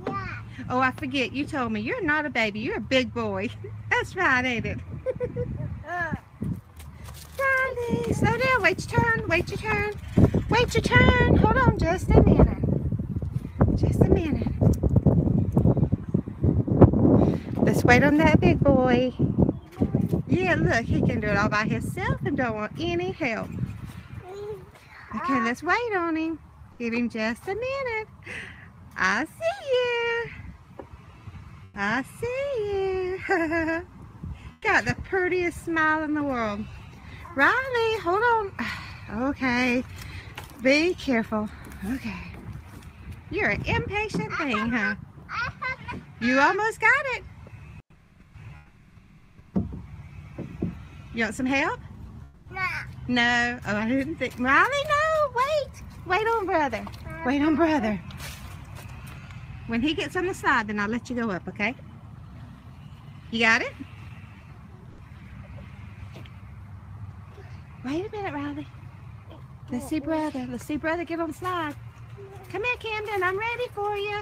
Speaker 2: Yeah. Oh, I forget. You told me you're not a baby. You're a big boy. That's right, ain't it? slow down. Wait your turn. Wait your turn. Wait your turn. Hold on just a minute. Just a minute. Let's wait on that big boy. Yeah, look, he can do it all by himself and don't want any help. Okay, let's wait on him. Give him just a minute. I see you. I see you. Got the prettiest smile in the world. Riley, hold on. Okay. Be careful. Okay. You're an impatient thing, huh? You almost got it. You want some help? No. No? Oh, I didn't think. Riley, no. Wait. Wait on brother. Wait on brother. When he gets on the side, then I'll let you go up, okay? You got it? Wait a minute, Riley. Let's see brother. Let's see brother give him a slide. Come here, Camden. I'm ready for you.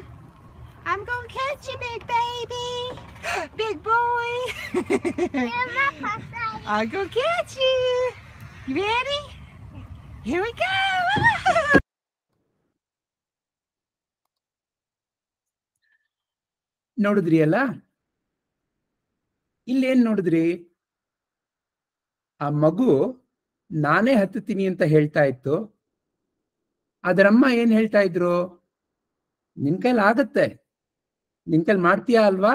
Speaker 2: I'm going to catch you, big baby. big boy. I'm going to catch you. You ready? Here we go.
Speaker 1: ನೋಡಿದ್ರಿ ಅಲ್ಲ ನೋಡಿದ್ರಿ ಆ ಮಗು ನಾನೇ ಹತ್ತುತ್ತೀನಿ ಅಂತ ಹೇಳ್ತಾ ಇತ್ತು ಅದರಮ್ಮ ಏನ್ ಹೇಳ್ತಾ ಇದ್ರು ನಿನ್ ಕೈಲಿ ಆಗತ್ತೆ ನಿನ್ ಕೈಲಿ ಮಾಡ್ತೀಯಾ ಅಲ್ವಾ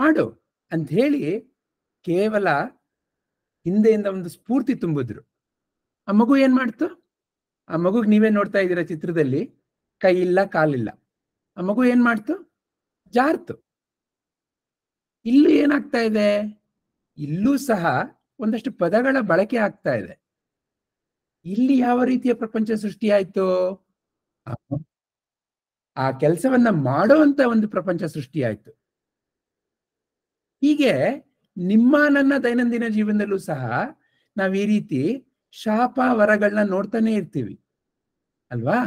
Speaker 1: ಮಾಡು ಅಂತ ಹೇಳಿ ಕೇವಲ ಹಿಂದೆಯಿಂದ ಒಂದು ಸ್ಫೂರ್ತಿ ತುಂಬಿದ್ರು ಆ ಮಗು ಏನ್ ಮಾಡ್ತು ಆ ಮಗುಗೆ ನೀವೇ ನೋಡ್ತಾ ಇದ್ದೀರಾ ಚಿತ್ರದಲ್ಲಿ ಕೈ ಇಲ್ಲ ಕಾಲಿಲ್ಲ ಆ ಮಗು ಏನ್ ಮಾಡ್ತು ಜಾರ್ತು ಇಲ್ಲೂ ಏನಾಗ್ತಾ ಇದೆ ಇಲ್ಲೂ ಸಹ ಒಂದಷ್ಟು ಪದಗಳ ಬಳಕೆ ಆಗ್ತಾ ಇದೆ ಇಲ್ಲಿ ಯಾವ ರೀತಿಯ ಪ್ರಪಂಚ ಸೃಷ್ಟಿಯಾಯ್ತು ಆ ಕೆಲಸವನ್ನ ಮಾಡುವಂತ ಒಂದು ಪ್ರಪಂಚ ಸೃಷ್ಟಿಯಾಯ್ತು ಹೀಗೆ ನಿಮ್ಮ ನನ್ನ ದೈನಂದಿನ ಜೀವನದಲ್ಲೂ ಸಹ ನಾವ್ ಈ ರೀತಿ ಶಾಪ ವರಗಳನ್ನ ನೋಡ್ತಾನೆ ಇರ್ತೀವಿ ಅಲ್ವಾ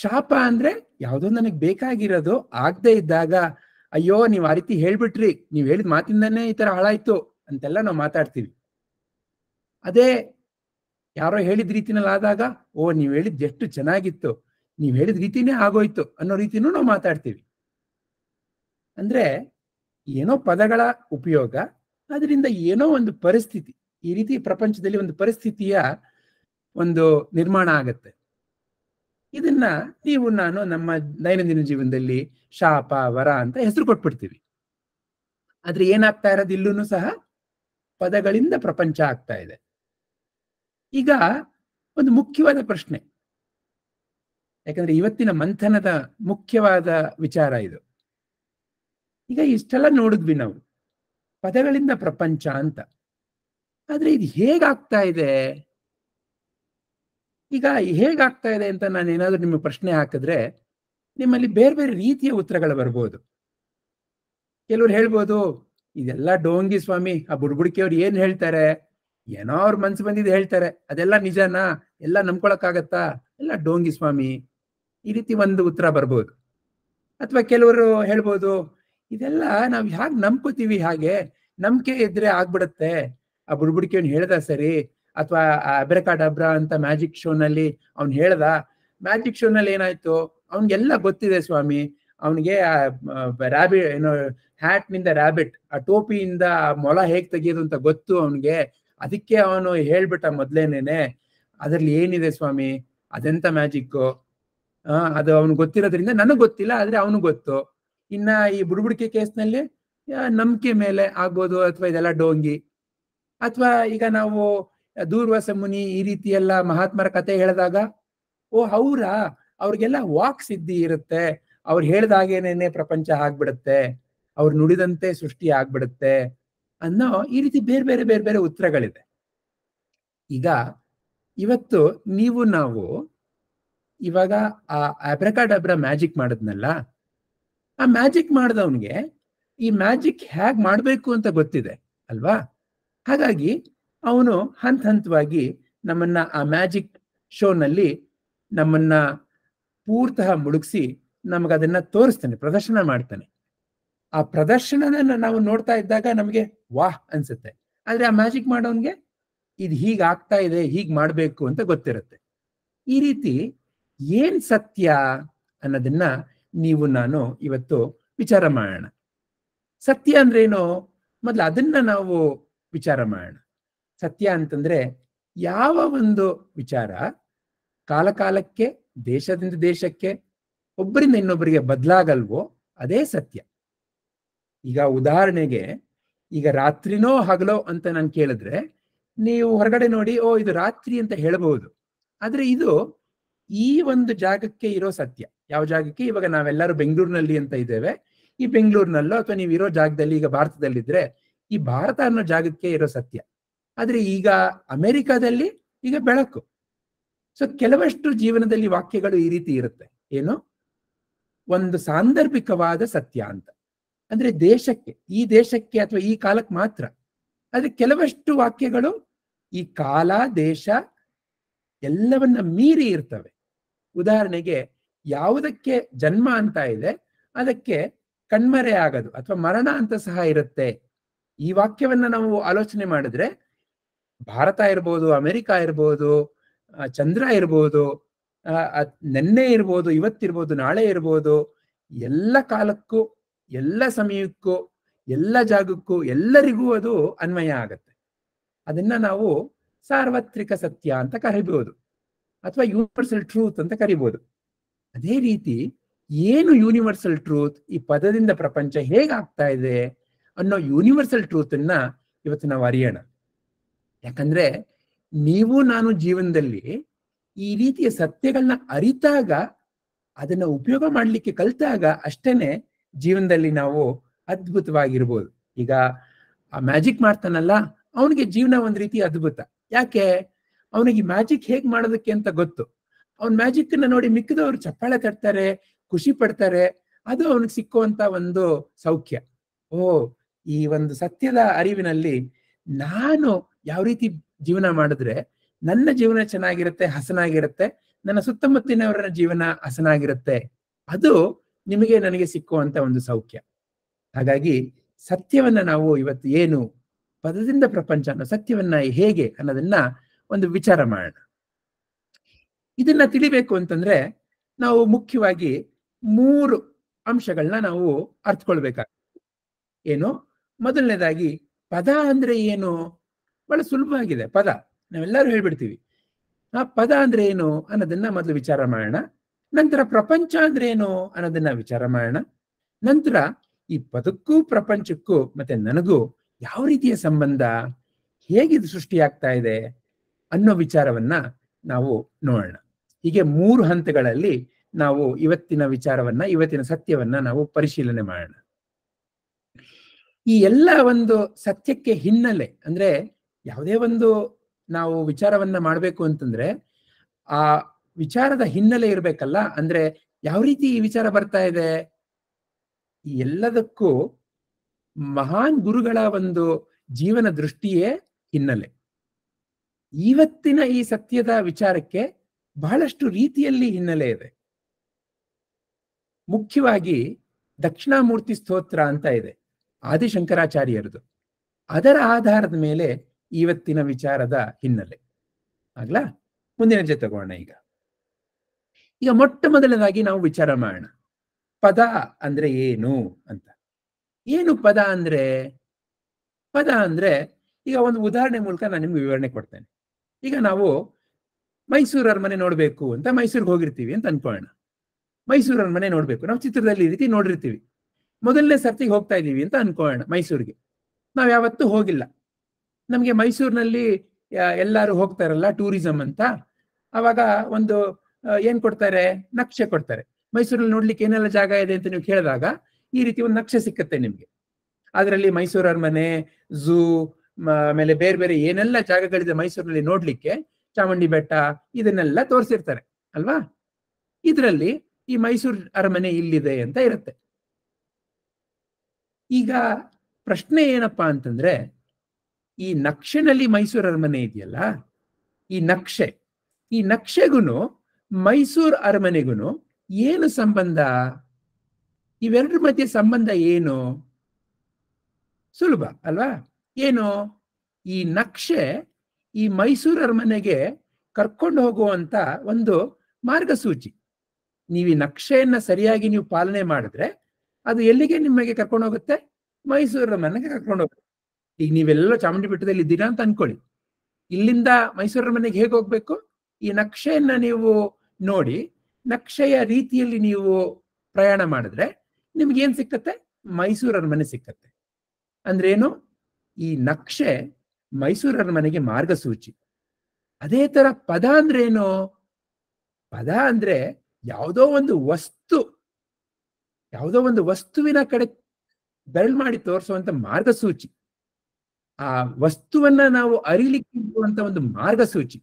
Speaker 1: ಶಾಪ ಅಂದ್ರೆ ಯಾವುದೋ ನನಗೆ ಬೇಕಾಗಿರೋದು ಆಗದೆ ಇದ್ದಾಗ ಅಯ್ಯೋ ನೀವ್ ಆ ರೀತಿ ಹೇಳ್ಬಿಟ್ರಿ ನೀವ್ ಹೇಳಿದ ಮಾತಿಂದಾನೇ ಈ ತರ ಹಾಳಾಯ್ತು ಅಂತೆಲ್ಲ ನಾವು ಮಾತಾಡ್ತೀವಿ ಅದೇ ಯಾರೋ ಹೇಳಿದ ರೀತಿನಲ್ಲಿ ಆದಾಗ ಓ ನೀವ್ ಹೇಳಿದ್ ಎಷ್ಟು ಚೆನ್ನಾಗಿತ್ತು ನೀವ್ ಹೇಳಿದ ರೀತಿನೇ ಆಗೋಯ್ತು ಅನ್ನೋ ರೀತಿನೂ ನಾವು ಮಾತಾಡ್ತೀವಿ ಅಂದ್ರೆ ಏನೋ ಪದಗಳ ಉಪಯೋಗ ಅದರಿಂದ ಏನೋ ಒಂದು ಪರಿಸ್ಥಿತಿ ಈ ರೀತಿ ಪ್ರಪಂಚದಲ್ಲಿ ಒಂದು ಪರಿಸ್ಥಿತಿಯ ಒಂದು ನಿರ್ಮಾಣ ಆಗತ್ತೆ ಇದನ್ನ ನೀವು ನಾನು ನಮ್ಮ ದೈನಂದಿನ ಜೀವನದಲ್ಲಿ ಶಾಪ ವರ ಅಂತ ಹೆಸರು ಕೊಟ್ಬಿಡ್ತೀವಿ ಆದ್ರೆ ಏನಾಗ್ತಾ ಇರೋದು ಇಲ್ಲೂ ಸಹ ಪದಗಳಿಂದ ಪ್ರಪಂಚ ಆಗ್ತಾ ಇದೆ ಈಗ ಒಂದು ಮುಖ್ಯವಾದ ಪ್ರಶ್ನೆ ಯಾಕಂದ್ರೆ ಇವತ್ತಿನ ಮಂಥನದ ಮುಖ್ಯವಾದ ವಿಚಾರ ಇದು ಈಗ ಇಷ್ಟೆಲ್ಲ ನೋಡಿದ್ವಿ ನಾವು ಪದಗಳಿಂದ ಪ್ರಪಂಚ ಅಂತ ಆದ್ರೆ ಇದು ಹೇಗಾಗ್ತಾ ಇದೆ ಈಗ ಹೇಗಾಗ್ತಾ ಇದೆ ಅಂತ ನಾನು ಏನಾದರೂ ನಿಮಗೆ ಪ್ರಶ್ನೆ ಹಾಕಿದ್ರೆ ನಿಮ್ಮಲ್ಲಿ ಬೇರೆ ಬೇರೆ ರೀತಿಯ ಉತ್ತರಗಳು ಬರ್ಬೋದು ಕೆಲವ್ರು ಹೇಳ್ಬೋದು ಇದೆಲ್ಲ ಡೋಂಗಿ ಸ್ವಾಮಿ ಆ ಬುಡ್ಬುಡ್ಕಿಯವ್ರು ಏನ್ ಹೇಳ್ತಾರೆ ಏನೋ ಅವ್ರ ಮನ್ಸು ಬಂದಿದ್ದು ಹೇಳ್ತಾರೆ ಅದೆಲ್ಲ ನಿಜನಾ ಎಲ್ಲ ನಂಬ್ಕೊಳಕ್ಕಾಗತ್ತಾ ಎಲ್ಲ ಡೋಂಗಿ ಸ್ವಾಮಿ ಈ ರೀತಿ ಒಂದು ಉತ್ತರ ಬರ್ಬೋದು ಅಥವಾ ಕೆಲವರು ಹೇಳ್ಬೋದು ಇದೆಲ್ಲ ನಾವು ಹ್ಯಾಗ್ ನಂಬ್ಕೋತೀವಿ ಹಾಗೆ ನಂಬಿಕೆ ಇದ್ರೆ ಆಗ್ಬಿಡತ್ತೆ ಆ ಬುಡ್ಬುಡ್ಕಿಯವ್ನು ಹೇಳ್ದ ಸರಿ ಅಥವಾ ಅಬ್ರಕಾ ಡಬ್ರಾ ಅಂತ ಮ್ಯಾಜಿಕ್ ಶೋನಲ್ಲಿ ಅವ್ನು ಹೇಳ್ದ ಮ್ಯಾಜಿಕ್ ಶೋನಲ್ಲಿ ಏನಾಯ್ತು ಅವನಿಗೆಲ್ಲ ಗೊತ್ತಿದೆ ಸ್ವಾಮಿ ಅವನಿಗೆ ಆ ರ್ಯಾಬಿ ಏನೋ ಹ್ಯಾಟ್ ನಿಂದ ರ್ಯಾಬಿಟ್ ಆ ಟೋಪಿಯಿಂದ ಮೊಲ ಹೇಗ್ ತೆಗಿಯೋದು ಅಂತ ಗೊತ್ತು ಅವನಿಗೆ ಅದಕ್ಕೆ ಅವನು ಹೇಳ್ಬಿಟ್ಟ ಮೊದ್ಲೇನೇನೆ ಅದ್ರಲ್ಲಿ ಏನಿದೆ ಸ್ವಾಮಿ ಅದೆಂತ ಮ್ಯಾಜಿಕ್ಕು ಅದು ಅವ್ನು ಗೊತ್ತಿರೋದ್ರಿಂದ ನನಗ್ ಗೊತ್ತಿಲ್ಲ ಆದ್ರೆ ಅವನು ಗೊತ್ತು ಇನ್ನ ಈ ಬುಡ್ಬುಡಿಕೆ ಕೇಸ್ನಲ್ಲಿ ನಂಬಿಕೆ ಮೇಲೆ ಆಗ್ಬೋದು ಅಥವಾ ಇದೆಲ್ಲ ಡೋಂಗಿ ಅಥವಾ ಈಗ ನಾವು ದೂರ್ವಾಸ ಮುನಿ ಈ ರೀತಿ ಎಲ್ಲ ಮಹಾತ್ಮರ ಕತೆ ಹೇಳಿದಾಗ ಓ ಹೌರಾ ಅವ್ರಿಗೆಲ್ಲ ವಾಕ್ ಸಿದ್ಧಿ ಇರುತ್ತೆ ಅವ್ರು ಹೇಳ್ದಾಗೇನೇನೆ ಪ್ರಪಂಚ ಆಗ್ಬಿಡುತ್ತೆ ಅವ್ರು ನುಡಿದಂತೆ ಸೃಷ್ಟಿ ಆಗ್ಬಿಡುತ್ತೆ ಅನ್ನೋ ಈ ರೀತಿ ಬೇರೆ ಬೇರೆ ಬೇರೆ ಬೇರೆ ಉತ್ತರಗಳಿದೆ ಈಗ ಇವತ್ತು ನೀವು ನಾವು ಇವಾಗ ಆ ಅಬ್ರಕಾಡಬ್ರ ಮ್ಯಾಜಿಕ್ ಮಾಡಿದ್ನಲ್ಲ ಆ ಮ್ಯಾಜಿಕ್ ಮಾಡಿದವನ್ಗೆ ಈ ಮ್ಯಾಜಿಕ್ ಹೇಗ್ ಮಾಡ್ಬೇಕು ಅಂತ ಗೊತ್ತಿದೆ ಅಲ್ವಾ ಹಾಗಾಗಿ ಅವನು ಹಂತ ಹಂತವಾಗಿ ನಮ್ಮನ್ನ ಆ ಮ್ಯಾಜಿಕ್ ಶೋನಲ್ಲಿ ನಮ್ಮನ್ನ ಪೂರ್ತಃ ಮುಳುಗಿಸಿ ನಮಗದನ್ನ ತೋರಿಸ್ತಾನೆ ಪ್ರದರ್ಶನ ಮಾಡ್ತಾನೆ ಆ ಪ್ರದರ್ಶನನ ನಾವು ನೋಡ್ತಾ ಇದ್ದಾಗ ನಮಗೆ ವಾಹ್ ಅನ್ಸುತ್ತೆ ಆದ್ರೆ ಆ ಮ್ಯಾಜಿಕ್ ಮಾಡೋನ್ಗೆ ಇದು ಹೀಗೆ ಆಗ್ತಾ ಇದೆ ಹೀಗ್ ಮಾಡ್ಬೇಕು ಅಂತ ಗೊತ್ತಿರುತ್ತೆ ಈ ರೀತಿ ಏನ್ ಸತ್ಯ ಅನ್ನೋದನ್ನ ನೀವು ನಾನು ಇವತ್ತು ವಿಚಾರ ಮಾಡೋಣ ಸತ್ಯ ಅಂದ್ರೇನು ಮೊದಲು ಅದನ್ನ ನಾವು ವಿಚಾರ ಮಾಡೋಣ ಸತ್ಯ ಅಂತಂದ್ರೆ ಯಾವ ಒಂದು ವಿಚಾರ ಕಾಲಕಾಲಕ್ಕೆ ದೇಶದಿಂದ ದೇಶಕ್ಕೆ ಒಬ್ಬರಿಂದ ಇನ್ನೊಬ್ಬರಿಗೆ ಬದಲಾಗಲ್ವೋ ಅದೇ ಸತ್ಯ ಈಗ ಉದಾಹರಣೆಗೆ ಈಗ ರಾತ್ರಿನೋ ಹಗಲೋ ಅಂತ ನಾನು ಕೇಳಿದ್ರೆ ನೀವು ಹೊರಗಡೆ ನೋಡಿ ಓ ಇದು ರಾತ್ರಿ ಅಂತ ಹೇಳಬಹುದು ಆದ್ರೆ ಇದು ಈ ಒಂದು ಜಾಗಕ್ಕೆ ಇರೋ ಸತ್ಯ ಯಾವ ಜಾಗಕ್ಕೆ ಇವಾಗ ನಾವೆಲ್ಲರೂ ಬೆಂಗಳೂರಿನಲ್ಲಿ ಅಂತ ಇದ್ದೇವೆ ಈ ಬೆಂಗಳೂರಿನಲ್ಲೋ ಅಥವಾ ನೀವು ಇರೋ ಜಾಗದಲ್ಲಿ ಈಗ ಭಾರತದಲ್ಲಿದ್ರೆ ಈ ಭಾರತ ಅನ್ನೋ ಜಾಗಕ್ಕೆ ಇರೋ ಸತ್ಯ ಆದರೆ ಈಗ ಅಮೆರಿಕದಲ್ಲಿ ಈಗ ಬೆಳಕು ಸೊ ಕೆಲವಷ್ಟು ಜೀವನದಲ್ಲಿ ವಾಕ್ಯಗಳು ಈ ರೀತಿ ಇರುತ್ತೆ ಏನು ಒಂದು ಸಾಂದರ್ಭಿಕವಾದ ಸತ್ಯ ಅಂತ ಅಂದ್ರೆ ದೇಶಕ್ಕೆ ಈ ದೇಶಕ್ಕೆ ಅಥವಾ ಈ ಕಾಲಕ್ಕೆ ಮಾತ್ರ ಆದ್ರೆ ಕೆಲವಷ್ಟು ವಾಕ್ಯಗಳು ಈ ಕಾಲ ದೇಶ ಎಲ್ಲವನ್ನ ಮೀರಿ ಇರ್ತವೆ ಉದಾಹರಣೆಗೆ ಯಾವುದಕ್ಕೆ ಜನ್ಮ ಅಂತ ಇದೆ ಅದಕ್ಕೆ ಕಣ್ಮರೆ ಆಗದು ಅಥವಾ ಮರಣ ಅಂತ ಸಹ ಇರುತ್ತೆ ಈ ವಾಕ್ಯವನ್ನ ನಾವು ಆಲೋಚನೆ ಮಾಡಿದ್ರೆ ಭಾರತ ಇರ್ಬೋದು ಅಮೆರಿಕ ಇರ್ಬೋದು ಚಂದ್ರ ಇರ್ಬೋದು ನೆನ್ನೆ ಇರ್ಬೋದು ಇವತ್ತಿರ್ಬೋದು ನಾಳೆ ಇರ್ಬೋದು ಎಲ್ಲ ಕಾಲಕ್ಕೂ ಎಲ್ಲ ಸಮಯಕ್ಕೂ ಎಲ್ಲ ಜಾಗಕ್ಕೂ ಎಲ್ಲರಿಗೂ ಅದು ಅನ್ವಯ ಆಗತ್ತೆ ಅದನ್ನ ನಾವು ಸಾರ್ವತ್ರಿಕ ಸತ್ಯ ಅಂತ ಕರಿಬಹುದು ಅಥವಾ ಯೂನಿವರ್ಸಲ್ ಟ್ರೂತ್ ಅಂತ ಕರಿಬಹುದು ಅದೇ ರೀತಿ ಏನು ಯೂನಿವರ್ಸಲ್ ಟ್ರೂತ್ ಈ ಪದದಿಂದ ಪ್ರಪಂಚ ಹೇಗಾಗ್ತಾ ಇದೆ ಅನ್ನೋ ಯೂನಿವರ್ಸಲ್ ಟ್ರೂತ್ ಅನ್ನ ಇವತ್ತು ನಾವು ಅರಿಯೋಣ ಯಾಕಂದ್ರೆ ನೀವು ನಾನು ಜೀವನದಲ್ಲಿ ಈ ರೀತಿಯ ಸತ್ಯಗಳನ್ನ ಅರಿತಾಗ ಅದನ್ನ ಉಪಯೋಗ ಮಾಡ್ಲಿಕ್ಕೆ ಕಲ್ತಾಗ ಅಷ್ಟೇನೆ ಜೀವನದಲ್ಲಿ ನಾವು ಅದ್ಭುತವಾಗಿರ್ಬೋದು ಈಗ ಆ ಮ್ಯಾಜಿಕ್ ಮಾಡ್ತಾನಲ್ಲ ಅವನಿಗೆ ಜೀವನ ಒಂದ್ ರೀತಿ ಅದ್ಭುತ ಯಾಕೆ ಅವನಿಗೆ ಮ್ಯಾಜಿಕ್ ಹೇಗ್ ಮಾಡೋದಕ್ಕೆ ಅಂತ ಗೊತ್ತು ಅವನ್ ಮ್ಯಾಜಿಕ್ ನ ನೋಡಿ ಮಿಕ್ಕದವರು ಚಪ್ಪಾಳೆ ತಟ್ತಾರೆ ಖುಷಿ ಪಡ್ತಾರೆ ಅದು ಅವನಿಗೆ ಸಿಕ್ಕುವಂತ ಒಂದು ಸೌಖ್ಯ ಓ ಈ ಒಂದು ಸತ್ಯದ ಅರಿವಿನಲ್ಲಿ ನಾನು ಯಾವ ರೀತಿ ಜೀವನ ಮಾಡಿದ್ರೆ ನನ್ನ ಜೀವನ ಚೆನ್ನಾಗಿರುತ್ತೆ ಹಸನಾಗಿರುತ್ತೆ ನನ್ನ ಸುತ್ತಮುತ್ತಿನವರ ಜೀವನ ಹಸನಾಗಿರುತ್ತೆ ಅದು ನಿಮಗೆ ನನಗೆ ಸಿಕ್ಕುವಂತ ಒಂದು ಸೌಖ್ಯ ಹಾಗಾಗಿ ಸತ್ಯವನ್ನ ನಾವು ಇವತ್ತು ಏನು ಪದದಿಂದ ಪ್ರಪಂಚ ಸತ್ಯವನ್ನ ಹೇಗೆ ಅನ್ನೋದನ್ನ ಒಂದು ವಿಚಾರ ಮಾಡೋಣ ಇದನ್ನ ತಿಳಿಬೇಕು ಅಂತಂದ್ರೆ ನಾವು ಮುಖ್ಯವಾಗಿ ಮೂರು ಅಂಶಗಳನ್ನ ನಾವು ಅರ್ಥಕೊಳ್ಬೇಕಾಗ್ತದೆ ಏನು ಮೊದಲನೇದಾಗಿ ಪದ ಅಂದ್ರೆ ಏನು ಬಹಳ ಸುಲಭವಾಗಿದೆ ಪದ ನಾವೆಲ್ಲರೂ ಹೇಳ್ಬಿಡ್ತೀವಿ ಆ ಪದ ಅಂದ್ರೆ ಏನು ಅನ್ನೋದನ್ನ ಮೊದಲು ವಿಚಾರ ಮಾಡೋಣ ನಂತರ ಪ್ರಪಂಚ ಅಂದ್ರೆ ಏನು ಅನ್ನೋದನ್ನ ವಿಚಾರ ಮಾಡೋಣ ನಂತರ ಈ ಪದಕ್ಕೂ ಪ್ರಪಂಚಕ್ಕೂ ಮತ್ತೆ ನನಗೂ ಯಾವ ರೀತಿಯ ಸಂಬಂಧ ಹೇಗಿದು ಸೃಷ್ಟಿಯಾಗ್ತಾ ಇದೆ ಅನ್ನೋ ವಿಚಾರವನ್ನ ನಾವು ನೋಡೋಣ ಹೀಗೆ ಮೂರು ಹಂತಗಳಲ್ಲಿ ನಾವು ಇವತ್ತಿನ ವಿಚಾರವನ್ನ ಇವತ್ತಿನ ಸತ್ಯವನ್ನ ನಾವು ಪರಿಶೀಲನೆ ಮಾಡೋಣ ಈ ಎಲ್ಲ ಒಂದು ಸತ್ಯಕ್ಕೆ ಹಿನ್ನೆಲೆ ಅಂದ್ರೆ ಯಾವುದೇ ಒಂದು ನಾವು ವಿಚಾರವನ್ನ ಮಾಡಬೇಕು ಅಂತಂದ್ರೆ ಆ ವಿಚಾರದ ಹಿನ್ನೆಲೆ ಇರಬೇಕಲ್ಲ ಅಂದ್ರೆ ಯಾವ ರೀತಿ ಈ ವಿಚಾರ ಬರ್ತಾ ಇದೆ ಎಲ್ಲದಕ್ಕೂ ಮಹಾನ್ ಗುರುಗಳ ಒಂದು ಜೀವನ ದೃಷ್ಟಿಯೇ ಹಿನ್ನೆಲೆ ಇವತ್ತಿನ ಈ ಸತ್ಯದ ವಿಚಾರಕ್ಕೆ ಬಹಳಷ್ಟು ರೀತಿಯಲ್ಲಿ ಹಿನ್ನೆಲೆ ಇದೆ ಮುಖ್ಯವಾಗಿ ದಕ್ಷಿಣಾಮೂರ್ತಿ ಸ್ತೋತ್ರ ಅಂತ ಇದೆ ಆದಿಶಂಕರಾಚಾರ್ಯರದು ಅದರ ಆಧಾರದ ಮೇಲೆ ಇವತ್ತಿನ ವಿಚಾರದ ಹಿನ್ನೆಲೆ ಆಗ್ಲಾ ಮುಂದಿನ ಜೊತೆ ತಗೋಣ ಈಗ ಈಗ ಮೊಟ್ಟ ಮೊದಲನೇದಾಗಿ ನಾವು ವಿಚಾರ ಮಾಡೋಣ ಪದ ಅಂದ್ರೆ ಏನು ಅಂತ ಏನು ಪದ ಅಂದ್ರೆ ಪದ ಅಂದ್ರೆ ಈಗ ಒಂದು ಉದಾಹರಣೆ ಮೂಲಕ ನಾನು ನಿಮ್ಗೆ ವಿವರಣೆ ಕೊಡ್ತೇನೆ ಈಗ ನಾವು ಮೈಸೂರು ಅರಮನೆ ನೋಡ್ಬೇಕು ಅಂತ ಮೈಸೂರಿಗೆ ಹೋಗಿರ್ತೀವಿ ಅಂತ ಅನ್ಕೊಳ್ಳೋಣ ಮೈಸೂರು ಅರಮನೆ ನೋಡ್ಬೇಕು ನಾವು ಚಿತ್ರದಲ್ಲಿ ಈ ರೀತಿ ನೋಡಿರ್ತೀವಿ ಮೊದಲನೇ ಸರ್ತಿಗೆ ಹೋಗ್ತಾ ಇದೀವಿ ಅಂತ ಅನ್ಕೊಳ್ಳೋಣ ಮೈಸೂರಿಗೆ ನಾವ್ ಯಾವತ್ತೂ ಹೋಗಿಲ್ಲ ನಮಗೆ ಮೈಸೂರಿನಲ್ಲಿ ಎಲ್ಲರೂ ಹೋಗ್ತಾರಲ್ಲ ಟೂರಿಸಂ ಅಂತ ಅವಾಗ ಒಂದು ಏನ್ ಕೊಡ್ತಾರೆ ನಕ್ಷೆ ಕೊಡ್ತಾರೆ ಮೈಸೂರಲ್ಲಿ ನೋಡ್ಲಿಕ್ಕೆ ಏನೆಲ್ಲ ಜಾಗ ಇದೆ ಅಂತ ನೀವು ಕೇಳಿದಾಗ ಈ ರೀತಿ ಒಂದು ನಕ್ಷೆ ಸಿಕ್ಕತ್ತೆ ನಿಮ್ಗೆ ಅದರಲ್ಲಿ ಮೈಸೂರು ಅರಮನೆ ಝೂ ಆಮೇಲೆ ಬೇರೆ ಬೇರೆ ಏನೆಲ್ಲ ಜಾಗಗಳಿದೆ ಮೈಸೂರಿನಲ್ಲಿ ನೋಡ್ಲಿಕ್ಕೆ ಚಾಮುಂಡಿ ಬೆಟ್ಟ ಇದನ್ನೆಲ್ಲ ತೋರಿಸಿರ್ತಾರೆ ಅಲ್ವಾ ಇದರಲ್ಲಿ ಈ ಮೈಸೂರು ಅರಮನೆ ಇಲ್ಲಿದೆ ಅಂತ ಇರುತ್ತೆ ಈಗ ಪ್ರಶ್ನೆ ಏನಪ್ಪಾ ಅಂತಂದ್ರೆ ಈ ನಕ್ಷೆನಲ್ಲಿ ಮೈಸೂರು ಅರಮನೆ ಇದೆಯಲ್ಲ ಈ ನಕ್ಷೆ ಈ ನಕ್ಷೆಗೂ ಮೈಸೂರು ಅರಮನೆಗೂ ಏನು ಸಂಬಂಧ ಇವೆರಡರ ಮಧ್ಯೆ ಸಂಬಂಧ ಏನು ಸುಲಭ ಅಲ್ವಾ ಏನು ಈ ನಕ್ಷೆ ಈ ಮೈಸೂರು ಅರಮನೆಗೆ ಕರ್ಕೊಂಡು ಹೋಗುವಂತ ಒಂದು ಮಾರ್ಗಸೂಚಿ ನೀವು ಈ ನಕ್ಷೆಯನ್ನ ಸರಿಯಾಗಿ ನೀವು ಪಾಲನೆ ಮಾಡಿದ್ರೆ ಅದು ಎಲ್ಲಿಗೆ ನಿಮಗೆ ಕರ್ಕೊಂಡು ಹೋಗುತ್ತೆ ಮೈಸೂರು ಅರಮನೆಗೆ ಕರ್ಕೊಂಡು ಹೋಗುತ್ತೆ ಈಗ ನೀವೆಲ್ಲ ಚಾಮುಂಡಿ ಬೆಟ್ಟದಲ್ಲಿ ಇದ್ದೀರಾ ಅಂತ ಅನ್ಕೊಳ್ಳಿ ಇಲ್ಲಿಂದ ಮೈಸೂರ ಮನೆಗೆ ಹೇಗೆ ಹೋಗ್ಬೇಕು ಈ ನಕ್ಷೆಯನ್ನ ನೀವು ನೋಡಿ ನಕ್ಷೆಯ ರೀತಿಯಲ್ಲಿ ನೀವು ಪ್ರಯಾಣ ಮಾಡಿದ್ರೆ ನಿಮ್ಗೆ ಏನ್ ಸಿಕ್ಕತ್ತೆ ಮೈಸೂರು ಅರಮನೆ ಸಿಕ್ಕತ್ತೆ ಅಂದ್ರೇನು ಈ ನಕ್ಷೆ ಮೈಸೂರು ಅರಮನೆಗೆ ಮಾರ್ಗಸೂಚಿ ಅದೇ ತರ ಪದ ಅಂದ್ರೇನು ಪದ ಅಂದ್ರೆ ಯಾವುದೋ ಒಂದು ವಸ್ತು ಯಾವುದೋ ಒಂದು ವಸ್ತುವಿನ ಕಡೆ ಬೆರಳು ಮಾಡಿ ತೋರಿಸುವಂತ ಮಾರ್ಗಸೂಚಿ ಆ ವಸ್ತುವನ್ನ ನಾವು ಅರಿಲಿಕ್ಕೆ ಇರುವಂತ ಒಂದು ಮಾರ್ಗಸೂಚಿ